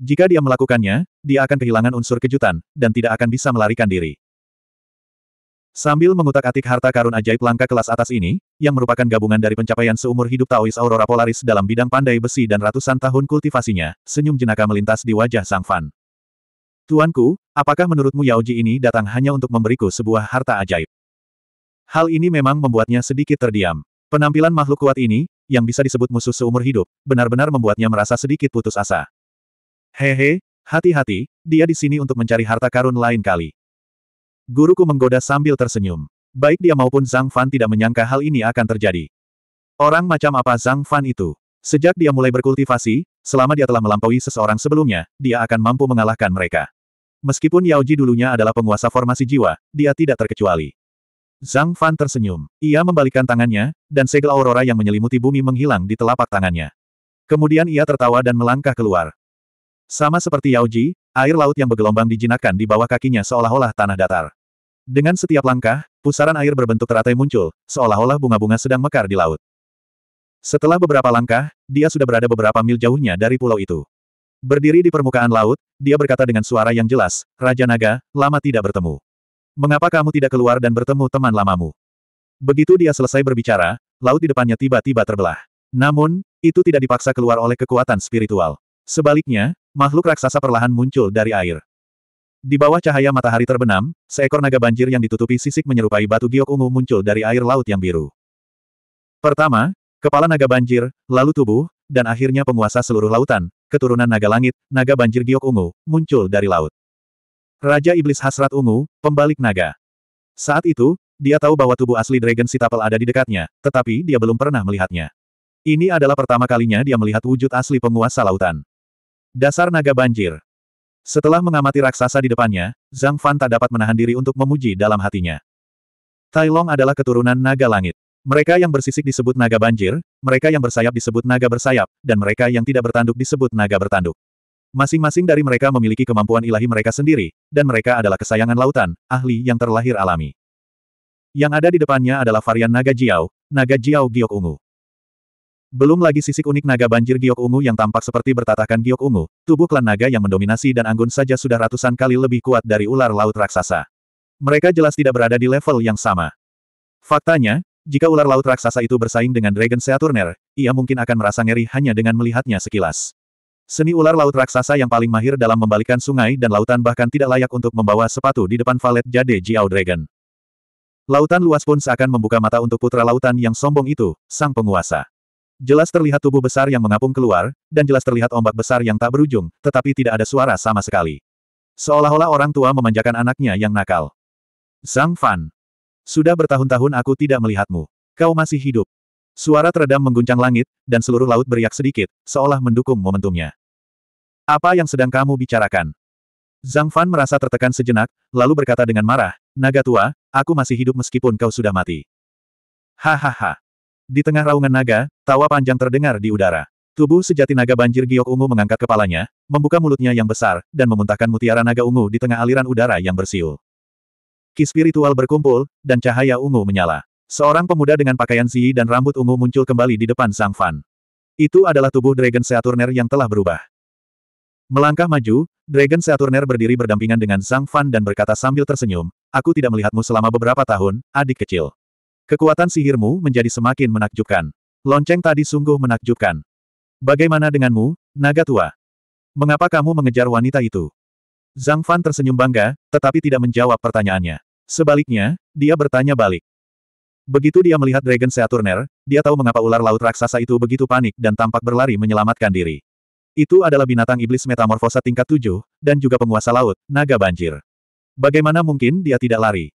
Jika dia melakukannya, dia akan kehilangan unsur kejutan, dan tidak akan bisa melarikan diri. Sambil mengutak-atik harta karun ajaib langka kelas atas ini, yang merupakan gabungan dari pencapaian seumur hidup Taois Aurora Polaris dalam bidang pandai besi dan ratusan tahun kultivasinya, senyum jenaka melintas di wajah Sang Fan. Tuanku, apakah menurutmu Yaoji ini datang hanya untuk memberiku sebuah harta ajaib? Hal ini memang membuatnya sedikit terdiam. Penampilan makhluk kuat ini, yang bisa disebut musuh seumur hidup, benar-benar membuatnya merasa sedikit putus asa. Hehe, hati-hati, dia di sini untuk mencari harta karun lain kali. Guruku menggoda sambil tersenyum. Baik dia maupun Zhang Fan tidak menyangka hal ini akan terjadi. Orang macam apa Zhang Fan itu? Sejak dia mulai berkultivasi, selama dia telah melampaui seseorang sebelumnya, dia akan mampu mengalahkan mereka. Meskipun Yao Ji dulunya adalah penguasa formasi jiwa, dia tidak terkecuali. Zhang Fan tersenyum. Ia membalikkan tangannya, dan segel aurora yang menyelimuti bumi menghilang di telapak tangannya. Kemudian ia tertawa dan melangkah keluar. Sama seperti Yao Ji, air laut yang bergelombang dijinakkan di bawah kakinya seolah-olah tanah datar. Dengan setiap langkah, pusaran air berbentuk teratai muncul, seolah-olah bunga-bunga sedang mekar di laut. Setelah beberapa langkah, dia sudah berada beberapa mil jauhnya dari pulau itu. Berdiri di permukaan laut, dia berkata dengan suara yang jelas, Raja Naga, lama tidak bertemu. Mengapa kamu tidak keluar dan bertemu teman lamamu? Begitu dia selesai berbicara, laut di depannya tiba-tiba terbelah. Namun, itu tidak dipaksa keluar oleh kekuatan spiritual. Sebaliknya, makhluk raksasa perlahan muncul dari air. Di bawah cahaya matahari terbenam, seekor naga banjir yang ditutupi sisik menyerupai batu giok ungu muncul dari air laut yang biru. Pertama, kepala naga banjir, lalu tubuh, dan akhirnya penguasa seluruh lautan, keturunan naga langit, naga banjir giok ungu, muncul dari laut. Raja Iblis Hasrat Ungu, pembalik naga. Saat itu, dia tahu bahwa tubuh asli Dragon Sitapel ada di dekatnya, tetapi dia belum pernah melihatnya. Ini adalah pertama kalinya dia melihat wujud asli penguasa lautan. Dasar naga banjir. Setelah mengamati raksasa di depannya, Zhang Fan tak dapat menahan diri untuk memuji dalam hatinya. Tai Long adalah keturunan naga langit. Mereka yang bersisik disebut naga banjir, mereka yang bersayap disebut naga bersayap, dan mereka yang tidak bertanduk disebut naga bertanduk. Masing-masing dari mereka memiliki kemampuan ilahi mereka sendiri, dan mereka adalah kesayangan lautan, ahli yang terlahir alami. Yang ada di depannya adalah varian naga Jiao, naga Jiao giok ungu. Belum lagi sisik unik naga banjir giok ungu yang tampak seperti bertatakan giok ungu, tubuh klan naga yang mendominasi dan anggun saja sudah ratusan kali lebih kuat dari ular laut raksasa. Mereka jelas tidak berada di level yang sama. Faktanya, jika ular laut raksasa itu bersaing dengan Dragon Saturner, ia mungkin akan merasa ngeri hanya dengan melihatnya sekilas. Seni ular laut raksasa yang paling mahir dalam membalikan sungai dan lautan bahkan tidak layak untuk membawa sepatu di depan valet Jade Jiao Dragon. Lautan luas pun seakan membuka mata untuk putra lautan yang sombong itu, sang penguasa. Jelas terlihat tubuh besar yang mengapung keluar, dan jelas terlihat ombak besar yang tak berujung, tetapi tidak ada suara sama sekali. Seolah-olah orang tua memanjakan anaknya yang nakal. Zhang Fan. Sudah bertahun-tahun aku tidak melihatmu. Kau masih hidup. Suara teredam mengguncang langit, dan seluruh laut beriak sedikit, seolah mendukung momentumnya. Apa yang sedang kamu bicarakan? Zhang Fan merasa tertekan sejenak, lalu berkata dengan marah, Naga tua, aku masih hidup meskipun kau sudah mati. Hahaha. Di tengah raungan naga, tawa panjang terdengar di udara. Tubuh sejati naga banjir giok ungu mengangkat kepalanya, membuka mulutnya yang besar, dan memuntahkan mutiara naga ungu di tengah aliran udara yang bersiul. Ki spiritual berkumpul, dan cahaya ungu menyala. Seorang pemuda dengan pakaian Zi dan rambut ungu muncul kembali di depan Sang Fan. Itu adalah tubuh Dragon Saturner yang telah berubah. Melangkah maju, Dragon Saturner berdiri berdampingan dengan Sang Fan dan berkata sambil tersenyum, Aku tidak melihatmu selama beberapa tahun, adik kecil. Kekuatan sihirmu menjadi semakin menakjubkan. Lonceng tadi sungguh menakjubkan. Bagaimana denganmu, naga tua? Mengapa kamu mengejar wanita itu? Zhang Fan tersenyum bangga, tetapi tidak menjawab pertanyaannya. Sebaliknya, dia bertanya balik. Begitu dia melihat Dragon Saturner, dia tahu mengapa ular laut raksasa itu begitu panik dan tampak berlari menyelamatkan diri. Itu adalah binatang iblis metamorfosa tingkat 7, dan juga penguasa laut, naga banjir. Bagaimana mungkin dia tidak lari?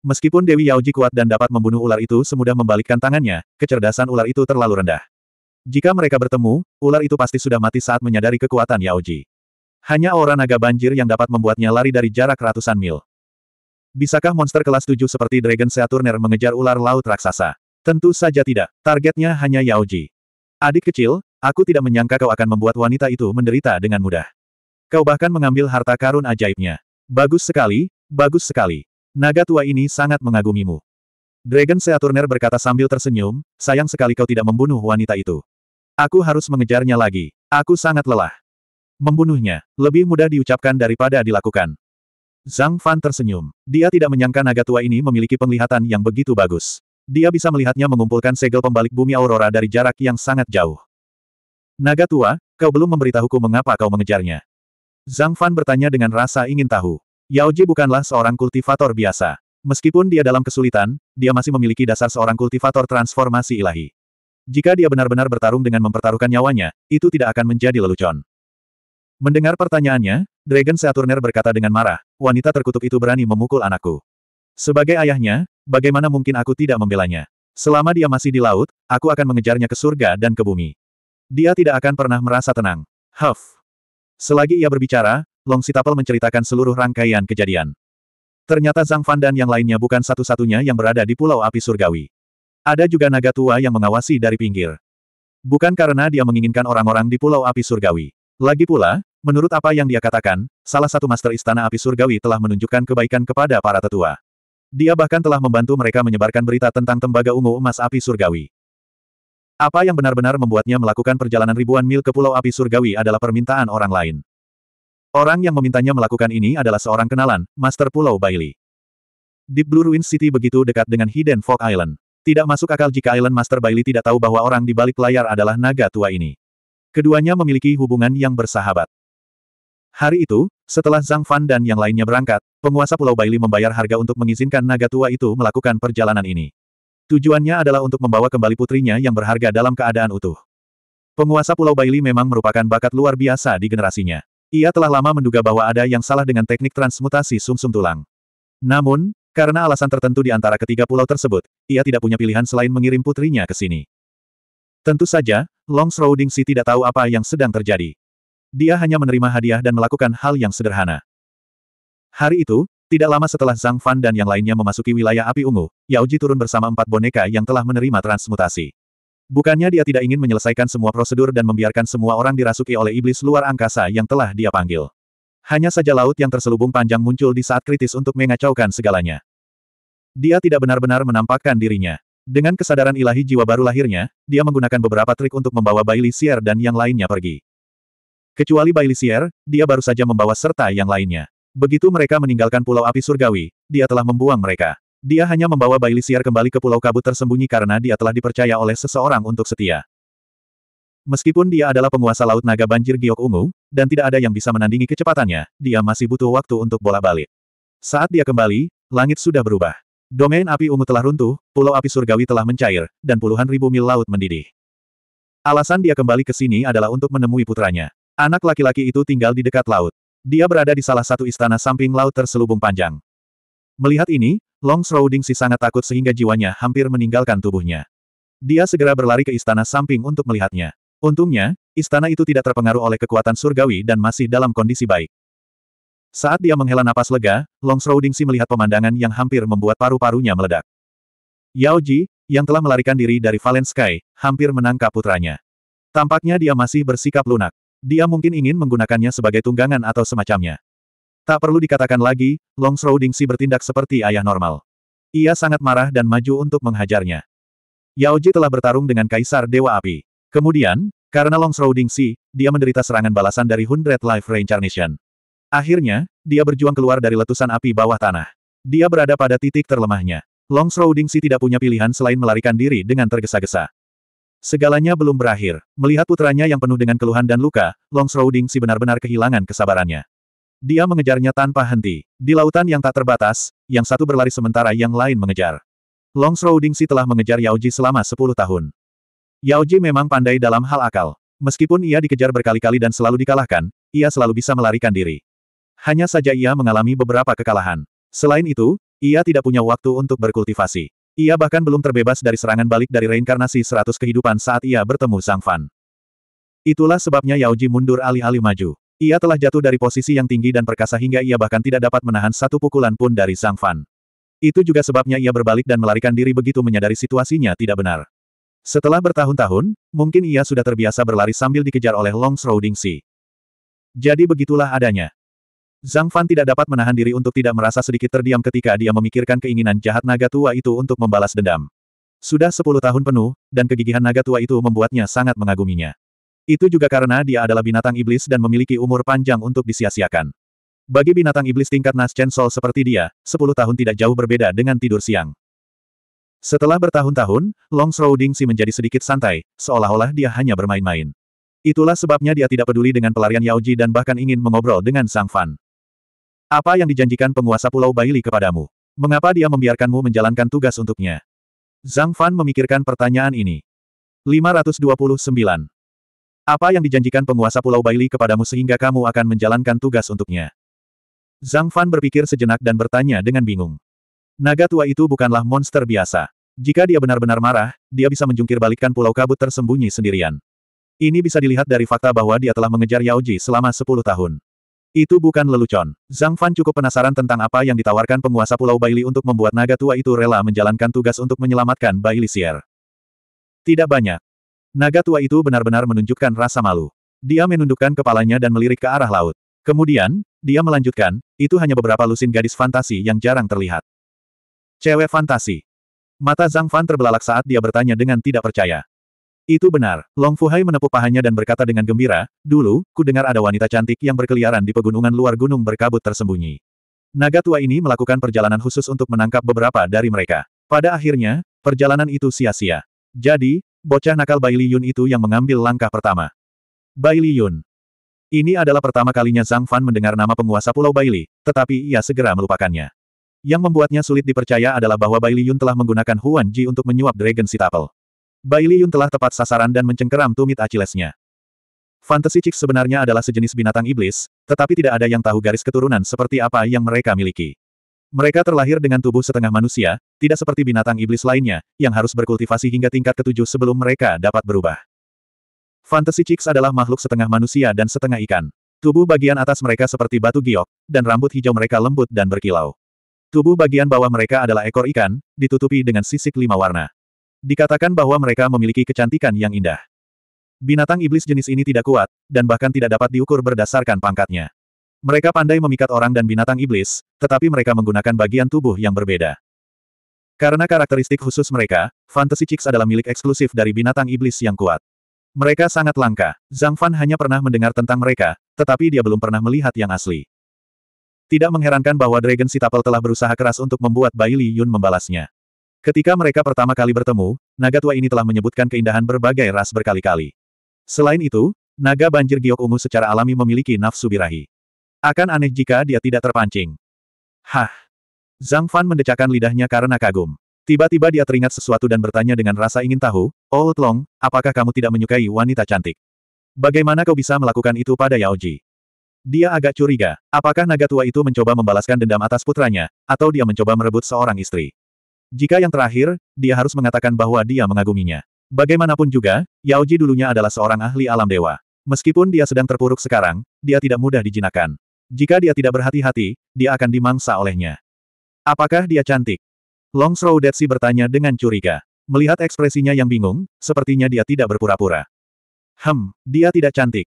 Meskipun Dewi Yaoji kuat dan dapat membunuh ular itu semudah membalikkan tangannya, kecerdasan ular itu terlalu rendah. Jika mereka bertemu, ular itu pasti sudah mati saat menyadari kekuatan Yaoji. Hanya aura naga banjir yang dapat membuatnya lari dari jarak ratusan mil. Bisakah monster kelas 7 seperti Dragon Saturner mengejar ular laut raksasa? Tentu saja tidak, targetnya hanya Yaoji. Adik kecil, aku tidak menyangka kau akan membuat wanita itu menderita dengan mudah. Kau bahkan mengambil harta karun ajaibnya. Bagus sekali, bagus sekali. Naga tua ini sangat mengagumimu. Dragon Seaturner berkata sambil tersenyum, sayang sekali kau tidak membunuh wanita itu. Aku harus mengejarnya lagi. Aku sangat lelah. Membunuhnya, lebih mudah diucapkan daripada dilakukan. Zhang Fan tersenyum. Dia tidak menyangka naga tua ini memiliki penglihatan yang begitu bagus. Dia bisa melihatnya mengumpulkan segel pembalik bumi aurora dari jarak yang sangat jauh. Naga tua, kau belum memberitahuku mengapa kau mengejarnya. Zhang Fan bertanya dengan rasa ingin tahu. Yao Ji bukanlah seorang kultivator biasa. Meskipun dia dalam kesulitan, dia masih memiliki dasar seorang kultivator transformasi ilahi. Jika dia benar-benar bertarung dengan mempertaruhkan nyawanya, itu tidak akan menjadi lelucon. Mendengar pertanyaannya, Dragon Saturner berkata dengan marah, wanita terkutuk itu berani memukul anakku. Sebagai ayahnya, bagaimana mungkin aku tidak membelanya? Selama dia masih di laut, aku akan mengejarnya ke surga dan ke bumi. Dia tidak akan pernah merasa tenang. Huff. Selagi ia berbicara, Long Sitapel menceritakan seluruh rangkaian kejadian. Ternyata Zhang Fan dan yang lainnya bukan satu-satunya yang berada di Pulau Api Surgawi. Ada juga naga tua yang mengawasi dari pinggir. Bukan karena dia menginginkan orang-orang di Pulau Api Surgawi. Lagi pula, menurut apa yang dia katakan, salah satu Master Istana Api Surgawi telah menunjukkan kebaikan kepada para tetua. Dia bahkan telah membantu mereka menyebarkan berita tentang tembaga ungu emas api surgawi. Apa yang benar-benar membuatnya melakukan perjalanan ribuan mil ke Pulau Api Surgawi adalah permintaan orang lain. Orang yang memintanya melakukan ini adalah seorang kenalan, Master Pulau Bailey. Deep Blue Ruins City begitu dekat dengan Hidden Fog Island. Tidak masuk akal jika Island Master Bailey tidak tahu bahwa orang di balik layar adalah naga tua ini. Keduanya memiliki hubungan yang bersahabat. Hari itu, setelah Zhang Fan dan yang lainnya berangkat, penguasa Pulau Bailey membayar harga untuk mengizinkan naga tua itu melakukan perjalanan ini. Tujuannya adalah untuk membawa kembali putrinya yang berharga dalam keadaan utuh. Penguasa Pulau Bailey memang merupakan bakat luar biasa di generasinya. Ia telah lama menduga bahwa ada yang salah dengan teknik transmutasi sumsum -sum tulang. Namun, karena alasan tertentu di antara ketiga pulau tersebut, ia tidak punya pilihan selain mengirim putrinya ke sini. Tentu saja, Long Shrouding Si tidak tahu apa yang sedang terjadi. Dia hanya menerima hadiah dan melakukan hal yang sederhana. Hari itu, tidak lama setelah Zhang Fan dan yang lainnya memasuki wilayah api ungu, Yao Ji turun bersama empat boneka yang telah menerima transmutasi. Bukannya dia tidak ingin menyelesaikan semua prosedur dan membiarkan semua orang dirasuki oleh iblis luar angkasa yang telah dia panggil. Hanya saja laut yang terselubung panjang muncul di saat kritis untuk mengacaukan segalanya. Dia tidak benar-benar menampakkan dirinya. Dengan kesadaran ilahi jiwa baru lahirnya, dia menggunakan beberapa trik untuk membawa Bailey Sier dan yang lainnya pergi. Kecuali Bailey Sier, dia baru saja membawa serta yang lainnya. Begitu mereka meninggalkan Pulau Api Surgawi, dia telah membuang mereka. Dia hanya membawa Bailey Siar kembali ke Pulau Kabut tersembunyi karena dia telah dipercaya oleh seseorang untuk setia. Meskipun dia adalah penguasa Laut Naga Banjir Giok Ungu, dan tidak ada yang bisa menandingi kecepatannya, dia masih butuh waktu untuk bola balik. Saat dia kembali, langit sudah berubah. Domain api ungu telah runtuh, pulau api surgawi telah mencair, dan puluhan ribu mil laut mendidih. Alasan dia kembali ke sini adalah untuk menemui putranya. Anak laki-laki itu tinggal di dekat laut. Dia berada di salah satu istana samping laut terselubung panjang. Melihat ini, Long Shrouding si sangat takut sehingga jiwanya hampir meninggalkan tubuhnya. Dia segera berlari ke istana samping untuk melihatnya. Untungnya, istana itu tidak terpengaruh oleh kekuatan surgawi dan masih dalam kondisi baik. Saat dia menghela napas lega, Long si melihat pemandangan yang hampir membuat paru-parunya meledak. Yao Ji, yang telah melarikan diri dari Valen Sky, hampir menangkap putranya. Tampaknya dia masih bersikap lunak. Dia mungkin ingin menggunakannya sebagai tunggangan atau semacamnya. Tak perlu dikatakan lagi, Long Shrouding Dingsi bertindak seperti ayah normal. Ia sangat marah dan maju untuk menghajarnya. Yao Ji telah bertarung dengan Kaisar Dewa Api. Kemudian, karena Long Shrouding Dingsi, dia menderita serangan balasan dari Hundred Life Reincarnation. Akhirnya, dia berjuang keluar dari letusan api bawah tanah. Dia berada pada titik terlemahnya. Long Shrouding Dingsi tidak punya pilihan selain melarikan diri dengan tergesa-gesa. Segalanya belum berakhir. Melihat putranya yang penuh dengan keluhan dan luka, Long Shrouding Dingsi benar-benar kehilangan kesabarannya. Dia mengejarnya tanpa henti. Di lautan yang tak terbatas, yang satu berlari sementara yang lain mengejar. Long Shrow telah mengejar Yaoji selama 10 tahun. Yaoji memang pandai dalam hal akal. Meskipun ia dikejar berkali-kali dan selalu dikalahkan, ia selalu bisa melarikan diri. Hanya saja ia mengalami beberapa kekalahan. Selain itu, ia tidak punya waktu untuk berkultivasi. Ia bahkan belum terbebas dari serangan balik dari reinkarnasi seratus kehidupan saat ia bertemu Sang Fan. Itulah sebabnya Yaoji mundur alih-alih maju. Ia telah jatuh dari posisi yang tinggi dan perkasa hingga ia bahkan tidak dapat menahan satu pukulan pun dari Zhang Fan. Itu juga sebabnya ia berbalik dan melarikan diri begitu menyadari situasinya tidak benar. Setelah bertahun-tahun, mungkin ia sudah terbiasa berlari sambil dikejar oleh Long Shrouding Si. Jadi begitulah adanya. Zhang Fan tidak dapat menahan diri untuk tidak merasa sedikit terdiam ketika dia memikirkan keinginan jahat naga tua itu untuk membalas dendam. Sudah sepuluh tahun penuh, dan kegigihan naga tua itu membuatnya sangat mengaguminya. Itu juga karena dia adalah binatang iblis dan memiliki umur panjang untuk disia-siakan. Bagi binatang iblis tingkat Chen Sol seperti dia, 10 tahun tidak jauh berbeda dengan tidur siang. Setelah bertahun-tahun, Long si menjadi sedikit santai, seolah-olah dia hanya bermain-main. Itulah sebabnya dia tidak peduli dengan pelarian Yao Ji dan bahkan ingin mengobrol dengan Sang Fan. Apa yang dijanjikan penguasa Pulau Baili kepadamu? Mengapa dia membiarkanmu menjalankan tugas untuknya? Zhang Fan memikirkan pertanyaan ini. 529. Apa yang dijanjikan penguasa Pulau Baili kepadamu sehingga kamu akan menjalankan tugas untuknya? Zhang Fan berpikir sejenak dan bertanya dengan bingung. Naga tua itu bukanlah monster biasa. Jika dia benar-benar marah, dia bisa menjungkir balikkan pulau kabut tersembunyi sendirian. Ini bisa dilihat dari fakta bahwa dia telah mengejar Yao Ji selama 10 tahun. Itu bukan lelucon. Zhang Fan cukup penasaran tentang apa yang ditawarkan penguasa Pulau Baili untuk membuat naga tua itu rela menjalankan tugas untuk menyelamatkan Baili Sier. Tidak banyak. Naga tua itu benar-benar menunjukkan rasa malu. Dia menundukkan kepalanya dan melirik ke arah laut. Kemudian, dia melanjutkan, itu hanya beberapa lusin gadis fantasi yang jarang terlihat. Cewek fantasi. Mata Zhang Fan terbelalak saat dia bertanya dengan tidak percaya. Itu benar, Long Fu Hai menepuk pahanya dan berkata dengan gembira, dulu, ku dengar ada wanita cantik yang berkeliaran di pegunungan luar gunung berkabut tersembunyi. Naga tua ini melakukan perjalanan khusus untuk menangkap beberapa dari mereka. Pada akhirnya, perjalanan itu sia-sia. Jadi, Bocah nakal Bai Yun itu yang mengambil langkah pertama. Bai Yun, Ini adalah pertama kalinya Zhang Fan mendengar nama penguasa Pulau Baili, tetapi ia segera melupakannya. Yang membuatnya sulit dipercaya adalah bahwa Bai Liyun telah menggunakan Huan Ji untuk menyuap Dragon Sitapel. Bai Yun telah tepat sasaran dan mencengkeram tumit Achillesnya. Fantasy Chicks sebenarnya adalah sejenis binatang iblis, tetapi tidak ada yang tahu garis keturunan seperti apa yang mereka miliki. Mereka terlahir dengan tubuh setengah manusia, tidak seperti binatang iblis lainnya, yang harus berkultivasi hingga tingkat ketujuh sebelum mereka dapat berubah. Fantasy Chicks adalah makhluk setengah manusia dan setengah ikan. Tubuh bagian atas mereka seperti batu giok, dan rambut hijau mereka lembut dan berkilau. Tubuh bagian bawah mereka adalah ekor ikan, ditutupi dengan sisik lima warna. Dikatakan bahwa mereka memiliki kecantikan yang indah. Binatang iblis jenis ini tidak kuat, dan bahkan tidak dapat diukur berdasarkan pangkatnya. Mereka pandai memikat orang dan binatang iblis, tetapi mereka menggunakan bagian tubuh yang berbeda. Karena karakteristik khusus mereka, Fantasy Chicks adalah milik eksklusif dari binatang iblis yang kuat. Mereka sangat langka. Zhang Fan hanya pernah mendengar tentang mereka, tetapi dia belum pernah melihat yang asli. Tidak mengherankan bahwa Dragon Sitapel telah berusaha keras untuk membuat Bai Li Yun membalasnya. Ketika mereka pertama kali bertemu, naga tua ini telah menyebutkan keindahan berbagai ras berkali-kali. Selain itu, naga banjir giok ungu secara alami memiliki nafsu birahi. Akan aneh jika dia tidak terpancing. Hah! Zhang Fan mendecakkan lidahnya karena kagum. Tiba-tiba dia teringat sesuatu dan bertanya dengan rasa ingin tahu, Old oh, Long, apakah kamu tidak menyukai wanita cantik? Bagaimana kau bisa melakukan itu pada Yao Ji? Dia agak curiga, apakah naga tua itu mencoba membalaskan dendam atas putranya, atau dia mencoba merebut seorang istri. Jika yang terakhir, dia harus mengatakan bahwa dia mengaguminya. Bagaimanapun juga, Yao Ji dulunya adalah seorang ahli alam dewa. Meskipun dia sedang terpuruk sekarang, dia tidak mudah dijinakan. Jika dia tidak berhati-hati, dia akan dimangsa olehnya. Apakah dia cantik? Long Shrow Detsi bertanya dengan curiga. Melihat ekspresinya yang bingung, sepertinya dia tidak berpura-pura. Hem, dia tidak cantik.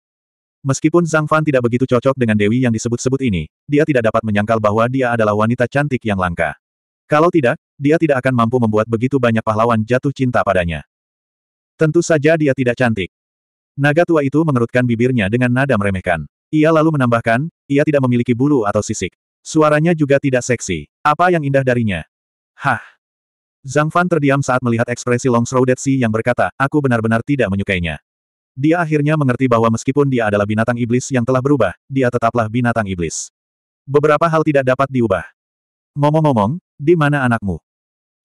Meskipun Zhang Fan tidak begitu cocok dengan Dewi yang disebut-sebut ini, dia tidak dapat menyangkal bahwa dia adalah wanita cantik yang langka. Kalau tidak, dia tidak akan mampu membuat begitu banyak pahlawan jatuh cinta padanya. Tentu saja dia tidak cantik. Naga tua itu mengerutkan bibirnya dengan nada meremehkan. Ia lalu menambahkan, ia tidak memiliki bulu atau sisik. Suaranya juga tidak seksi. Apa yang indah darinya? Hah! Zhang Fan terdiam saat melihat ekspresi Long Shrouded Si yang berkata, aku benar-benar tidak menyukainya. Dia akhirnya mengerti bahwa meskipun dia adalah binatang iblis yang telah berubah, dia tetaplah binatang iblis. Beberapa hal tidak dapat diubah. Ngomong-ngomong, di mana anakmu?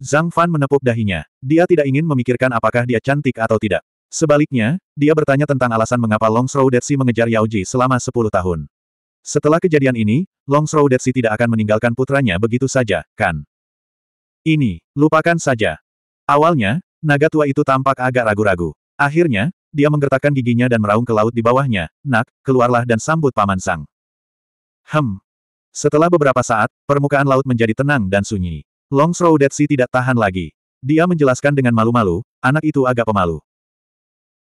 Zhang Fan menepuk dahinya. Dia tidak ingin memikirkan apakah dia cantik atau tidak. Sebaliknya, dia bertanya tentang alasan mengapa Long Shroud Dead mengejar Yao Ji selama 10 tahun. Setelah kejadian ini, Long Shroud Dead tidak akan meninggalkan putranya begitu saja, kan? Ini, lupakan saja. Awalnya, naga tua itu tampak agak ragu-ragu. Akhirnya, dia menggertakkan giginya dan meraung ke laut di bawahnya, nak, keluarlah dan sambut Paman Sang. Hem. Setelah beberapa saat, permukaan laut menjadi tenang dan sunyi. Long Shrouded Sea tidak tahan lagi. Dia menjelaskan dengan malu-malu, anak itu agak pemalu.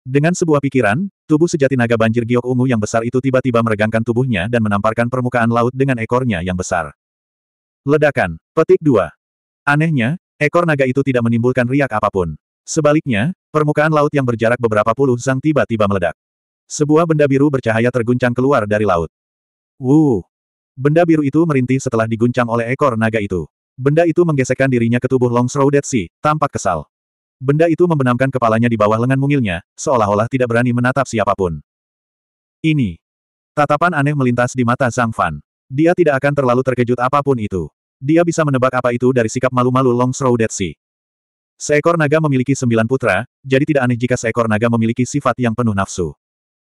Dengan sebuah pikiran, tubuh sejati naga banjir giok ungu yang besar itu tiba-tiba meregangkan tubuhnya dan menamparkan permukaan laut dengan ekornya yang besar. Ledakan. Petik 2. Anehnya, ekor naga itu tidak menimbulkan riak apapun. Sebaliknya, permukaan laut yang berjarak beberapa puluh zang tiba-tiba meledak. Sebuah benda biru bercahaya terguncang keluar dari laut. Wuh! Benda biru itu merintih setelah diguncang oleh ekor naga itu. Benda itu menggesekkan dirinya ke tubuh Long Shrouded Sea, tampak kesal. Benda itu membenamkan kepalanya di bawah lengan mungilnya, seolah-olah tidak berani menatap siapapun. Ini. Tatapan aneh melintas di mata Zhang Fan. Dia tidak akan terlalu terkejut apapun itu. Dia bisa menebak apa itu dari sikap malu-malu Long Shrow Dead Sea. Seekor naga memiliki sembilan putra, jadi tidak aneh jika seekor naga memiliki sifat yang penuh nafsu.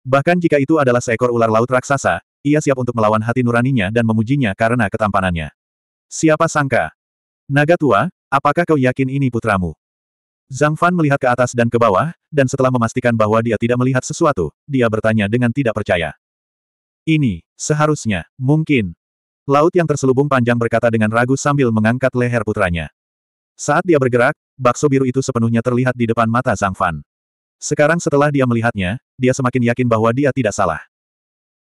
Bahkan jika itu adalah seekor ular laut raksasa, ia siap untuk melawan hati nuraninya dan memujinya karena ketampanannya. Siapa sangka? Naga tua, apakah kau yakin ini putramu? Zhang Fan melihat ke atas dan ke bawah, dan setelah memastikan bahwa dia tidak melihat sesuatu, dia bertanya dengan tidak percaya. Ini, seharusnya, mungkin. Laut yang terselubung panjang berkata dengan ragu sambil mengangkat leher putranya. Saat dia bergerak, bakso biru itu sepenuhnya terlihat di depan mata Zhang Fan. Sekarang setelah dia melihatnya, dia semakin yakin bahwa dia tidak salah.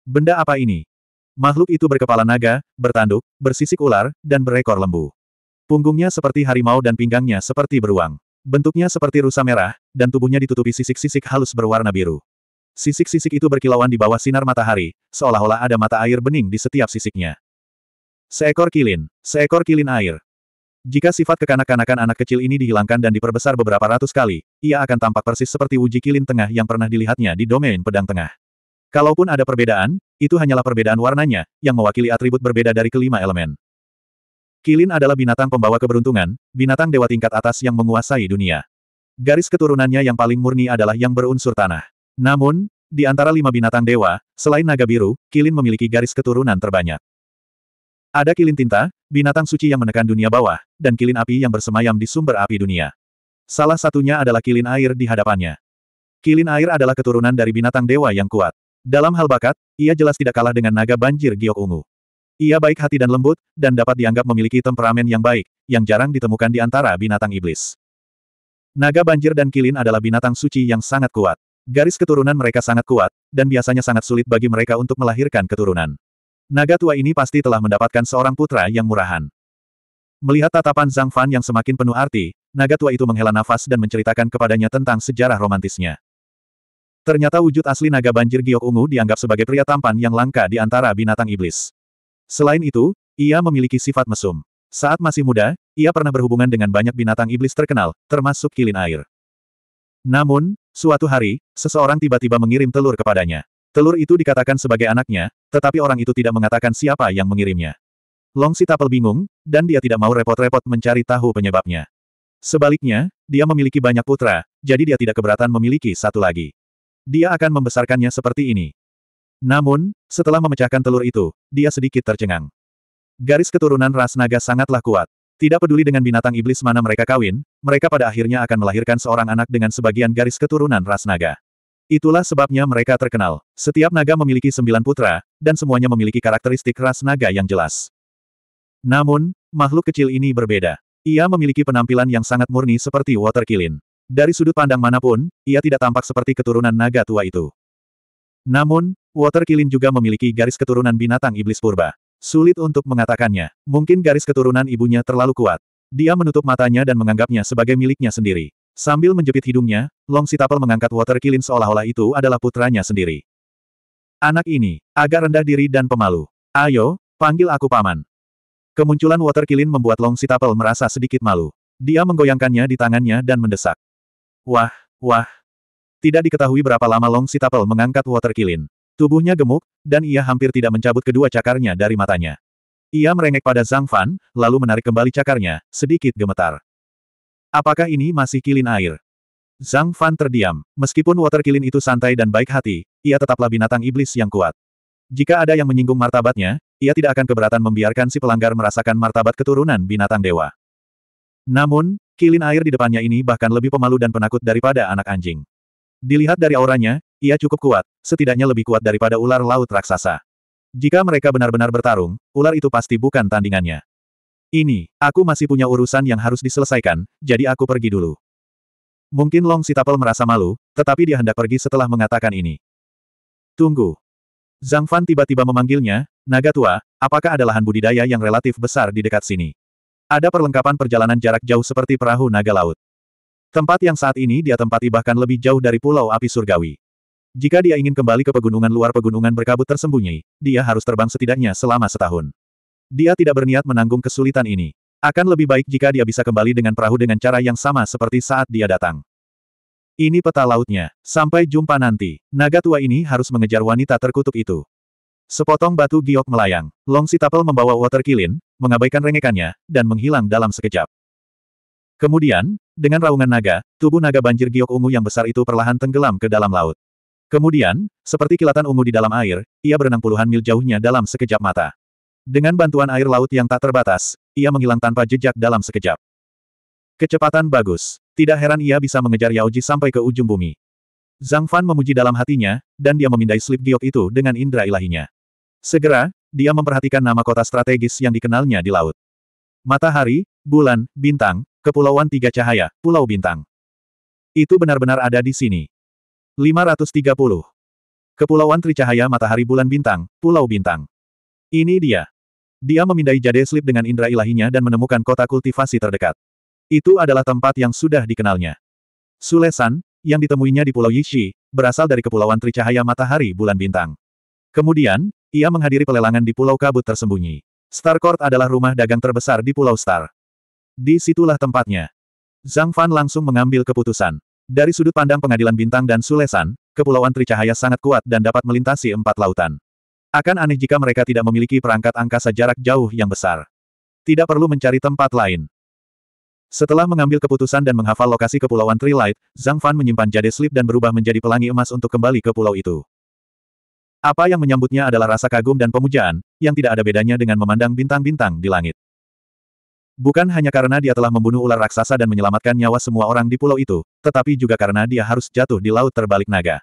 Benda apa ini? Makhluk itu berkepala naga, bertanduk, bersisik ular, dan berekor lembu. Punggungnya seperti harimau dan pinggangnya seperti beruang. Bentuknya seperti rusa merah, dan tubuhnya ditutupi sisik-sisik halus berwarna biru. Sisik-sisik itu berkilauan di bawah sinar matahari, seolah-olah ada mata air bening di setiap sisiknya. Seekor kilin, seekor kilin air. Jika sifat kekanak-kanakan anak kecil ini dihilangkan dan diperbesar beberapa ratus kali, ia akan tampak persis seperti uji kilin tengah yang pernah dilihatnya di domain pedang tengah. Kalaupun ada perbedaan, itu hanyalah perbedaan warnanya, yang mewakili atribut berbeda dari kelima elemen. Kilin adalah binatang pembawa keberuntungan, binatang dewa tingkat atas yang menguasai dunia. Garis keturunannya yang paling murni adalah yang berunsur tanah. Namun, di antara lima binatang dewa, selain naga biru, Kilin memiliki garis keturunan terbanyak. Ada Kilin tinta, binatang suci yang menekan dunia bawah, dan Kilin api yang bersemayam di sumber api dunia. Salah satunya adalah Kilin air di hadapannya. Kilin air adalah keturunan dari binatang dewa yang kuat. Dalam hal bakat, ia jelas tidak kalah dengan naga banjir giok ungu. Ia baik hati dan lembut, dan dapat dianggap memiliki temperamen yang baik, yang jarang ditemukan di antara binatang iblis. Naga banjir dan kilin adalah binatang suci yang sangat kuat. Garis keturunan mereka sangat kuat, dan biasanya sangat sulit bagi mereka untuk melahirkan keturunan. Naga tua ini pasti telah mendapatkan seorang putra yang murahan. Melihat tatapan Zhang Fan yang semakin penuh arti, naga tua itu menghela nafas dan menceritakan kepadanya tentang sejarah romantisnya. Ternyata wujud asli naga banjir giok ungu dianggap sebagai pria tampan yang langka di antara binatang iblis. Selain itu, ia memiliki sifat mesum. Saat masih muda, ia pernah berhubungan dengan banyak binatang iblis terkenal, termasuk kilin air. Namun, suatu hari, seseorang tiba-tiba mengirim telur kepadanya. Telur itu dikatakan sebagai anaknya, tetapi orang itu tidak mengatakan siapa yang mengirimnya. Long Sitapel bingung, dan dia tidak mau repot-repot mencari tahu penyebabnya. Sebaliknya, dia memiliki banyak putra, jadi dia tidak keberatan memiliki satu lagi. Dia akan membesarkannya seperti ini. Namun, setelah memecahkan telur itu, dia sedikit tercengang. Garis keturunan ras naga sangatlah kuat. Tidak peduli dengan binatang iblis mana mereka kawin, mereka pada akhirnya akan melahirkan seorang anak dengan sebagian garis keturunan ras naga. Itulah sebabnya mereka terkenal. Setiap naga memiliki sembilan putra, dan semuanya memiliki karakteristik ras naga yang jelas. Namun, makhluk kecil ini berbeda. Ia memiliki penampilan yang sangat murni seperti water kilin. Dari sudut pandang manapun, ia tidak tampak seperti keturunan naga tua itu. Namun, Water Kilin juga memiliki garis keturunan binatang iblis purba. Sulit untuk mengatakannya. Mungkin garis keturunan ibunya terlalu kuat. Dia menutup matanya dan menganggapnya sebagai miliknya sendiri. Sambil menjepit hidungnya, Long Sitapel mengangkat Water Kilin seolah-olah itu adalah putranya sendiri. Anak ini, agak rendah diri dan pemalu. Ayo, panggil aku paman. Kemunculan Water Kilin membuat Long Sitapel merasa sedikit malu. Dia menggoyangkannya di tangannya dan mendesak. Wah, wah. Tidak diketahui berapa lama Long Sitapel mengangkat Water Kilin. Tubuhnya gemuk, dan ia hampir tidak mencabut kedua cakarnya dari matanya. Ia merengek pada Zhang Fan, lalu menarik kembali cakarnya, sedikit gemetar. Apakah ini masih kilin air? Zhang Fan terdiam. Meskipun water kilin itu santai dan baik hati, ia tetaplah binatang iblis yang kuat. Jika ada yang menyinggung martabatnya, ia tidak akan keberatan membiarkan si pelanggar merasakan martabat keturunan binatang dewa. Namun, kilin air di depannya ini bahkan lebih pemalu dan penakut daripada anak anjing. Dilihat dari auranya, ia cukup kuat, setidaknya lebih kuat daripada ular laut raksasa. Jika mereka benar-benar bertarung, ular itu pasti bukan tandingannya. Ini, aku masih punya urusan yang harus diselesaikan, jadi aku pergi dulu. Mungkin Long Sitapel merasa malu, tetapi dia hendak pergi setelah mengatakan ini. Tunggu. Zhang Fan tiba-tiba memanggilnya, Naga tua, apakah ada lahan budidaya yang relatif besar di dekat sini? Ada perlengkapan perjalanan jarak jauh seperti perahu naga laut. Tempat yang saat ini dia tempati bahkan lebih jauh dari Pulau Api Surgawi. Jika dia ingin kembali ke pegunungan luar pegunungan berkabut tersembunyi, dia harus terbang setidaknya selama setahun. Dia tidak berniat menanggung kesulitan ini. Akan lebih baik jika dia bisa kembali dengan perahu dengan cara yang sama seperti saat dia datang. Ini peta lautnya. Sampai jumpa nanti. Naga tua ini harus mengejar wanita terkutuk itu. Sepotong batu giok melayang. Long Sitapel membawa water kilin, mengabaikan rengekannya, dan menghilang dalam sekejap. Kemudian, dengan raungan naga, tubuh naga banjir giok ungu yang besar itu perlahan tenggelam ke dalam laut. Kemudian, seperti kilatan ungu di dalam air, ia berenang puluhan mil jauhnya dalam sekejap mata. Dengan bantuan air laut yang tak terbatas, ia menghilang tanpa jejak dalam sekejap. Kecepatan bagus. Tidak heran ia bisa mengejar Yao Ji sampai ke ujung bumi. Zhang Fan memuji dalam hatinya, dan dia memindai slip giok itu dengan indera ilahinya. Segera, dia memperhatikan nama kota strategis yang dikenalnya di laut. Matahari, bulan, bintang, kepulauan tiga cahaya, pulau bintang. Itu benar-benar ada di sini. 530. Kepulauan Tricahaya Matahari Bulan Bintang, Pulau Bintang. Ini dia. Dia memindai Jade Slip dengan indera ilahinya dan menemukan kota kultivasi terdekat. Itu adalah tempat yang sudah dikenalnya. Sulesan, yang ditemuinya di Pulau Yishi, berasal dari Kepulauan Tricahaya Matahari Bulan Bintang. Kemudian, ia menghadiri pelelangan di Pulau Kabut Tersembunyi. Star Court adalah rumah dagang terbesar di Pulau Star. Di situlah tempatnya. Zhang Fan langsung mengambil keputusan. Dari sudut pandang pengadilan bintang dan Sulesan, Kepulauan Tricahaya sangat kuat dan dapat melintasi empat lautan. Akan aneh jika mereka tidak memiliki perangkat angkasa jarak jauh yang besar. Tidak perlu mencari tempat lain. Setelah mengambil keputusan dan menghafal lokasi Kepulauan Trilight, Zhang Fan menyimpan jade slip dan berubah menjadi pelangi emas untuk kembali ke pulau itu. Apa yang menyambutnya adalah rasa kagum dan pemujaan, yang tidak ada bedanya dengan memandang bintang-bintang di langit. Bukan hanya karena dia telah membunuh ular raksasa dan menyelamatkan nyawa semua orang di pulau itu, tetapi juga karena dia harus jatuh di laut terbalik naga.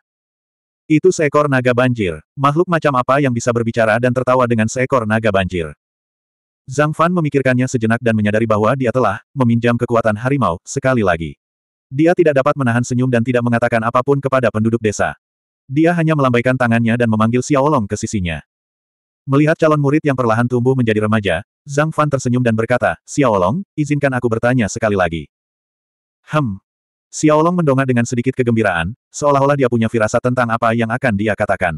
Itu seekor naga banjir. Makhluk macam apa yang bisa berbicara dan tertawa dengan seekor naga banjir? Zhang Fan memikirkannya sejenak dan menyadari bahwa dia telah meminjam kekuatan harimau sekali lagi. Dia tidak dapat menahan senyum dan tidak mengatakan apapun kepada penduduk desa. Dia hanya melambaikan tangannya dan memanggil Xiaolong ke sisinya. Melihat calon murid yang perlahan tumbuh menjadi remaja, Zhang Fan tersenyum dan berkata, Xiaolong, izinkan aku bertanya sekali lagi. Hem. Xiaolong mendongak dengan sedikit kegembiraan, seolah-olah dia punya firasat tentang apa yang akan dia katakan.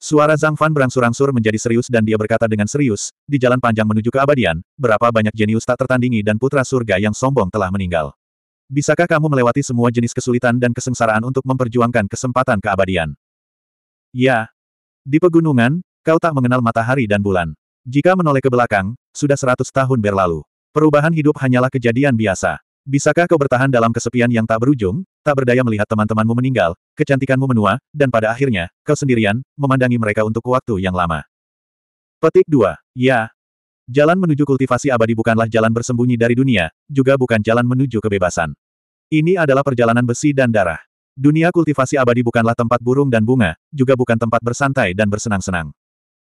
Suara Zhang Fan berangsur-angsur menjadi serius dan dia berkata dengan serius, di jalan panjang menuju keabadian, berapa banyak jenius tak tertandingi dan putra surga yang sombong telah meninggal. Bisakah kamu melewati semua jenis kesulitan dan kesengsaraan untuk memperjuangkan kesempatan keabadian? Ya, di pegunungan, kau tak mengenal matahari dan bulan. Jika menoleh ke belakang, sudah seratus tahun berlalu. Perubahan hidup hanyalah kejadian biasa. Bisakah kau bertahan dalam kesepian yang tak berujung, tak berdaya melihat teman-temanmu meninggal, kecantikanmu menua, dan pada akhirnya, kau sendirian, memandangi mereka untuk waktu yang lama. Petik 2. Ya. Jalan menuju kultivasi abadi bukanlah jalan bersembunyi dari dunia, juga bukan jalan menuju kebebasan. Ini adalah perjalanan besi dan darah. Dunia kultivasi abadi bukanlah tempat burung dan bunga, juga bukan tempat bersantai dan bersenang-senang.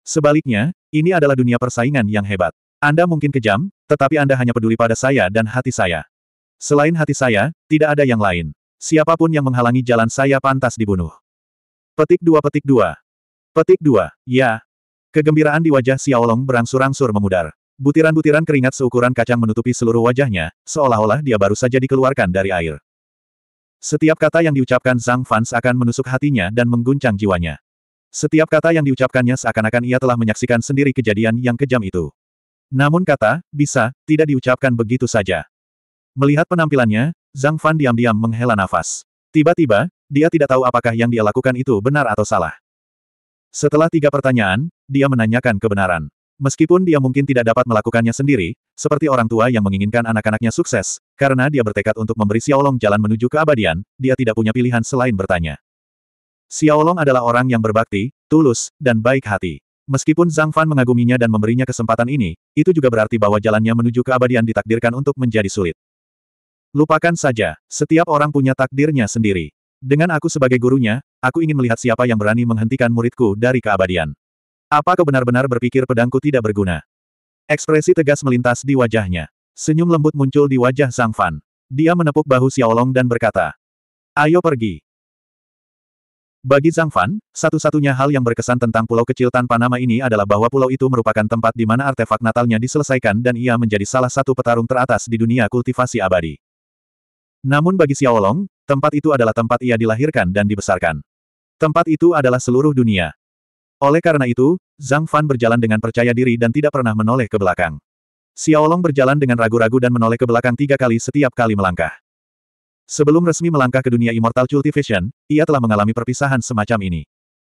Sebaliknya, ini adalah dunia persaingan yang hebat. Anda mungkin kejam, tetapi Anda hanya peduli pada saya dan hati saya. Selain hati saya, tidak ada yang lain. Siapapun yang menghalangi jalan saya pantas dibunuh. Petik dua petik dua. Petik dua, ya. Kegembiraan di wajah Xiaolong berangsur-angsur memudar. Butiran-butiran keringat seukuran kacang menutupi seluruh wajahnya, seolah-olah dia baru saja dikeluarkan dari air. Setiap kata yang diucapkan Zhang Fan seakan menusuk hatinya dan mengguncang jiwanya. Setiap kata yang diucapkannya seakan-akan ia telah menyaksikan sendiri kejadian yang kejam itu. Namun kata, bisa, tidak diucapkan begitu saja. Melihat penampilannya, Zhang Fan diam-diam menghela nafas. Tiba-tiba, dia tidak tahu apakah yang dia lakukan itu benar atau salah. Setelah tiga pertanyaan, dia menanyakan kebenaran. Meskipun dia mungkin tidak dapat melakukannya sendiri, seperti orang tua yang menginginkan anak-anaknya sukses, karena dia bertekad untuk memberi Xiaolong jalan menuju keabadian, dia tidak punya pilihan selain bertanya. Xiaolong adalah orang yang berbakti, tulus, dan baik hati. Meskipun Zhang Fan mengaguminya dan memberinya kesempatan ini, itu juga berarti bahwa jalannya menuju keabadian ditakdirkan untuk menjadi sulit. Lupakan saja, setiap orang punya takdirnya sendiri. Dengan aku sebagai gurunya, aku ingin melihat siapa yang berani menghentikan muridku dari keabadian. Apa kau benar-benar berpikir pedangku tidak berguna? Ekspresi tegas melintas di wajahnya. Senyum lembut muncul di wajah Zhang Fan. Dia menepuk bahu Xiaolong dan berkata, Ayo pergi. Bagi Zhang Fan, satu-satunya hal yang berkesan tentang pulau kecil tanpa nama ini adalah bahwa pulau itu merupakan tempat di mana artefak natalnya diselesaikan dan ia menjadi salah satu petarung teratas di dunia kultivasi abadi. Namun bagi Xiaolong, tempat itu adalah tempat ia dilahirkan dan dibesarkan. Tempat itu adalah seluruh dunia. Oleh karena itu, Zhang Fan berjalan dengan percaya diri dan tidak pernah menoleh ke belakang. Xiaolong berjalan dengan ragu-ragu dan menoleh ke belakang tiga kali setiap kali melangkah. Sebelum resmi melangkah ke dunia Immortal Cultivation, ia telah mengalami perpisahan semacam ini.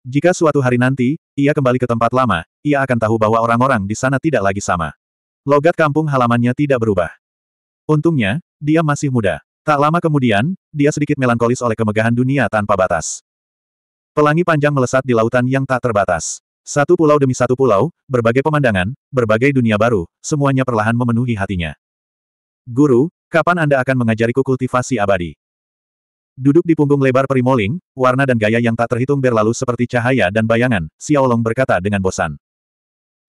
Jika suatu hari nanti, ia kembali ke tempat lama, ia akan tahu bahwa orang-orang di sana tidak lagi sama. Logat kampung halamannya tidak berubah. Untungnya, dia masih muda. Tak lama kemudian, dia sedikit melankolis oleh kemegahan dunia tanpa batas. Pelangi panjang melesat di lautan yang tak terbatas. Satu pulau demi satu pulau, berbagai pemandangan, berbagai dunia baru, semuanya perlahan memenuhi hatinya. Guru, kapan Anda akan mengajariku kultivasi abadi? Duduk di punggung lebar perimoling, warna dan gaya yang tak terhitung berlalu seperti cahaya dan bayangan, Xiaolong berkata dengan bosan.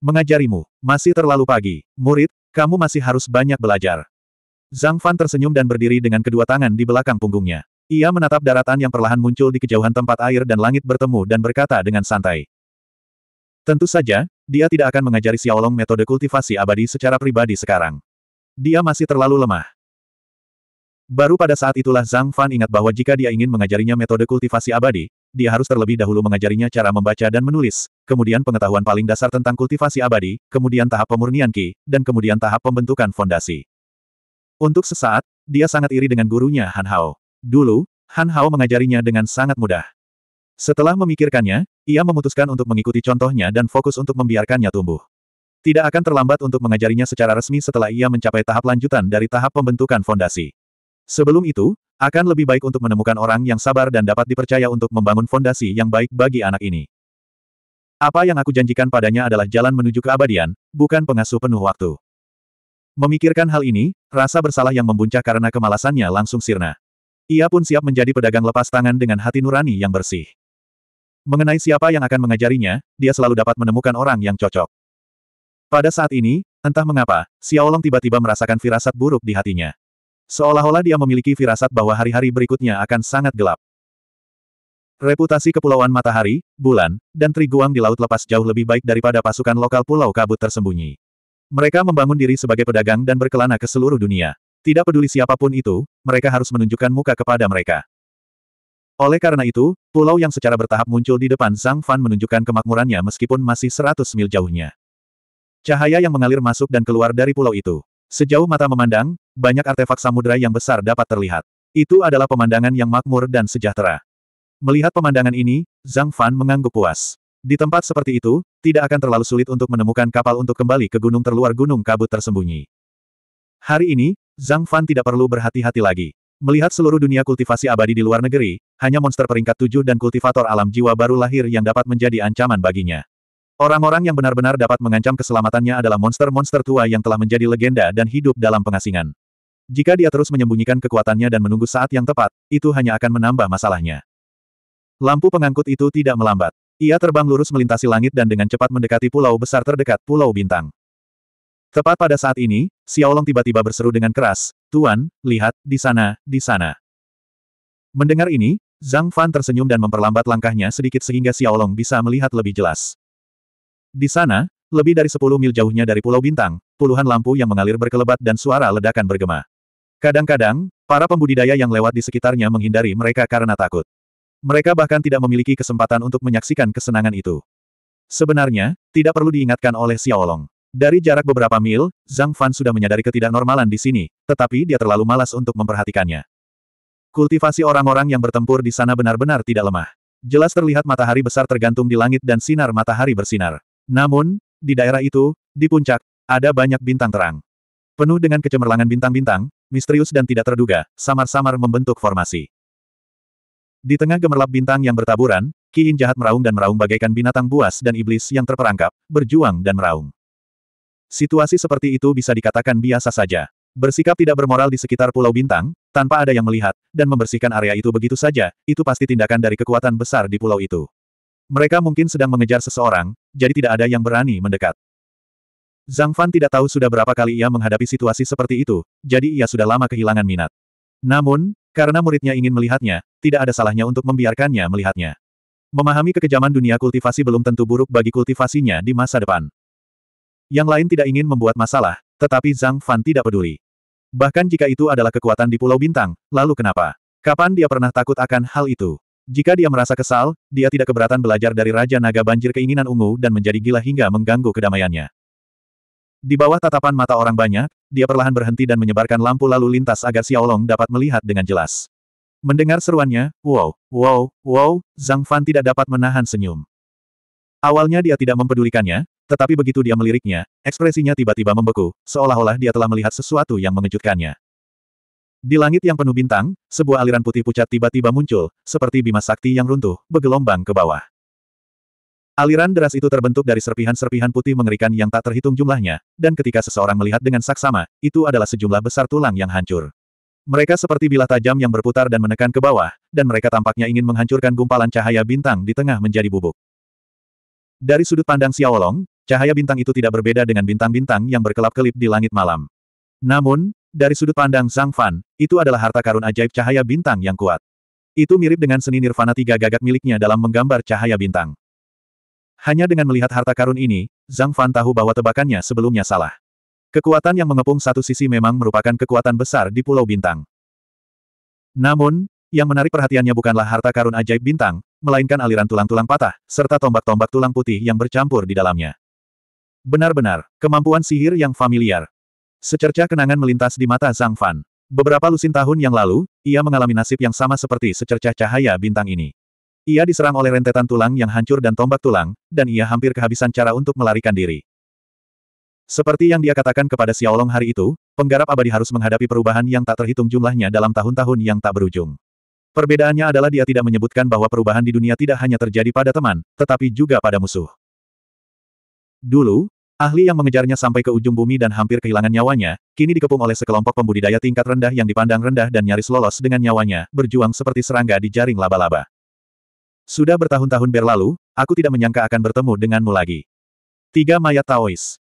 Mengajarimu, masih terlalu pagi, murid, kamu masih harus banyak belajar. Zhang Fan tersenyum dan berdiri dengan kedua tangan di belakang punggungnya. Ia menatap daratan yang perlahan muncul di kejauhan tempat air dan langit bertemu dan berkata dengan santai. Tentu saja, dia tidak akan mengajari Xiaolong metode kultivasi abadi secara pribadi sekarang. Dia masih terlalu lemah. Baru pada saat itulah Zhang Fan ingat bahwa jika dia ingin mengajarinya metode kultivasi abadi, dia harus terlebih dahulu mengajarinya cara membaca dan menulis, kemudian pengetahuan paling dasar tentang kultivasi abadi, kemudian tahap pemurnian ki, dan kemudian tahap pembentukan fondasi. Untuk sesaat, dia sangat iri dengan gurunya Han Hao. Dulu, Han Hao mengajarinya dengan sangat mudah. Setelah memikirkannya, ia memutuskan untuk mengikuti contohnya dan fokus untuk membiarkannya tumbuh. Tidak akan terlambat untuk mengajarinya secara resmi setelah ia mencapai tahap lanjutan dari tahap pembentukan fondasi. Sebelum itu, akan lebih baik untuk menemukan orang yang sabar dan dapat dipercaya untuk membangun fondasi yang baik bagi anak ini. Apa yang aku janjikan padanya adalah jalan menuju keabadian, bukan pengasuh penuh waktu. Memikirkan hal ini, rasa bersalah yang membuncah karena kemalasannya langsung sirna. Ia pun siap menjadi pedagang lepas tangan dengan hati nurani yang bersih. Mengenai siapa yang akan mengajarinya, dia selalu dapat menemukan orang yang cocok. Pada saat ini, entah mengapa, Xiaolong tiba-tiba merasakan firasat buruk di hatinya. Seolah-olah dia memiliki firasat bahwa hari-hari berikutnya akan sangat gelap. Reputasi Kepulauan Matahari, Bulan, dan Triguang di Laut Lepas jauh lebih baik daripada pasukan lokal Pulau Kabut tersembunyi. Mereka membangun diri sebagai pedagang dan berkelana ke seluruh dunia. Tidak peduli siapapun itu, mereka harus menunjukkan muka kepada mereka. Oleh karena itu, pulau yang secara bertahap muncul di depan Zhang Fan menunjukkan kemakmurannya meskipun masih 100 mil jauhnya. Cahaya yang mengalir masuk dan keluar dari pulau itu. Sejauh mata memandang, banyak artefak samudera yang besar dapat terlihat. Itu adalah pemandangan yang makmur dan sejahtera. Melihat pemandangan ini, Zhang Fan mengangguk puas. Di tempat seperti itu, tidak akan terlalu sulit untuk menemukan kapal untuk kembali ke gunung terluar gunung kabut tersembunyi. Hari ini, Zhang Fan tidak perlu berhati-hati lagi. Melihat seluruh dunia kultivasi abadi di luar negeri, hanya monster peringkat tujuh dan kultivator alam jiwa baru lahir yang dapat menjadi ancaman baginya. Orang-orang yang benar-benar dapat mengancam keselamatannya adalah monster-monster tua yang telah menjadi legenda dan hidup dalam pengasingan. Jika dia terus menyembunyikan kekuatannya dan menunggu saat yang tepat, itu hanya akan menambah masalahnya. Lampu pengangkut itu tidak melambat. Ia terbang lurus melintasi langit dan dengan cepat mendekati pulau besar terdekat Pulau Bintang. Tepat pada saat ini, Xiaolong tiba-tiba berseru dengan keras, Tuan, lihat, di sana, di sana. Mendengar ini, Zhang Fan tersenyum dan memperlambat langkahnya sedikit sehingga Xiaolong bisa melihat lebih jelas. Di sana, lebih dari 10 mil jauhnya dari Pulau Bintang, puluhan lampu yang mengalir berkelebat dan suara ledakan bergema. Kadang-kadang, para pembudidaya yang lewat di sekitarnya menghindari mereka karena takut. Mereka bahkan tidak memiliki kesempatan untuk menyaksikan kesenangan itu. Sebenarnya, tidak perlu diingatkan oleh Xiaolong. Dari jarak beberapa mil, Zhang Fan sudah menyadari ketidaknormalan di sini, tetapi dia terlalu malas untuk memperhatikannya. Kultivasi orang-orang yang bertempur di sana benar-benar tidak lemah. Jelas terlihat matahari besar tergantung di langit dan sinar matahari bersinar. Namun, di daerah itu, di puncak, ada banyak bintang terang. Penuh dengan kecemerlangan bintang-bintang, misterius dan tidak terduga, samar-samar membentuk formasi. Di tengah gemerlap bintang yang bertaburan, Kiin jahat meraung dan meraung bagaikan binatang buas dan iblis yang terperangkap, berjuang dan meraung. Situasi seperti itu bisa dikatakan biasa saja. Bersikap tidak bermoral di sekitar Pulau Bintang, tanpa ada yang melihat, dan membersihkan area itu begitu saja, itu pasti tindakan dari kekuatan besar di pulau itu. Mereka mungkin sedang mengejar seseorang, jadi tidak ada yang berani mendekat. Zhang Fan tidak tahu sudah berapa kali ia menghadapi situasi seperti itu, jadi ia sudah lama kehilangan minat. Namun, karena muridnya ingin melihatnya, tidak ada salahnya untuk membiarkannya melihatnya. Memahami kekejaman dunia kultivasi belum tentu buruk bagi kultivasinya di masa depan. Yang lain tidak ingin membuat masalah, tetapi Zhang Fan tidak peduli. Bahkan jika itu adalah kekuatan di Pulau Bintang, lalu kenapa? Kapan dia pernah takut akan hal itu? Jika dia merasa kesal, dia tidak keberatan belajar dari Raja Naga Banjir keinginan ungu dan menjadi gila hingga mengganggu kedamaiannya. Di bawah tatapan mata orang banyak, dia perlahan berhenti dan menyebarkan lampu lalu lintas agar Xiaolong dapat melihat dengan jelas. Mendengar seruannya, wow, wow, wow, Zhang Fan tidak dapat menahan senyum. Awalnya dia tidak mempedulikannya, tetapi begitu dia meliriknya, ekspresinya tiba-tiba membeku, seolah-olah dia telah melihat sesuatu yang mengejutkannya. Di langit yang penuh bintang, sebuah aliran putih pucat tiba-tiba muncul, seperti bima sakti yang runtuh, bergelombang ke bawah. Aliran deras itu terbentuk dari serpihan-serpihan putih mengerikan yang tak terhitung jumlahnya, dan ketika seseorang melihat dengan saksama, itu adalah sejumlah besar tulang yang hancur. Mereka seperti bilah tajam yang berputar dan menekan ke bawah, dan mereka tampaknya ingin menghancurkan gumpalan cahaya bintang di tengah menjadi bubuk. Dari sudut pandang Xiaolong, Cahaya bintang itu tidak berbeda dengan bintang-bintang yang berkelap-kelip di langit malam. Namun, dari sudut pandang Zhang Fan, itu adalah harta karun ajaib cahaya bintang yang kuat. Itu mirip dengan seni nirvana tiga gagak miliknya dalam menggambar cahaya bintang. Hanya dengan melihat harta karun ini, Zhang Fan tahu bahwa tebakannya sebelumnya salah. Kekuatan yang mengepung satu sisi memang merupakan kekuatan besar di Pulau Bintang. Namun, yang menarik perhatiannya bukanlah harta karun ajaib bintang, melainkan aliran tulang-tulang patah, serta tombak-tombak tulang putih yang bercampur di dalamnya. Benar-benar, kemampuan sihir yang familiar. Secercah kenangan melintas di mata Zhang Fan. Beberapa lusin tahun yang lalu, ia mengalami nasib yang sama seperti secercah cahaya bintang ini. Ia diserang oleh rentetan tulang yang hancur dan tombak tulang, dan ia hampir kehabisan cara untuk melarikan diri. Seperti yang dia katakan kepada Xiaolong hari itu, penggarap abadi harus menghadapi perubahan yang tak terhitung jumlahnya dalam tahun-tahun yang tak berujung. Perbedaannya adalah dia tidak menyebutkan bahwa perubahan di dunia tidak hanya terjadi pada teman, tetapi juga pada musuh. Dulu, Ahli yang mengejarnya sampai ke ujung bumi dan hampir kehilangan nyawanya, kini dikepung oleh sekelompok pembudidaya tingkat rendah yang dipandang rendah dan nyaris lolos dengan nyawanya, berjuang seperti serangga di jaring laba-laba. Sudah bertahun-tahun berlalu, aku tidak menyangka akan bertemu denganmu lagi. Tiga mayat Taois.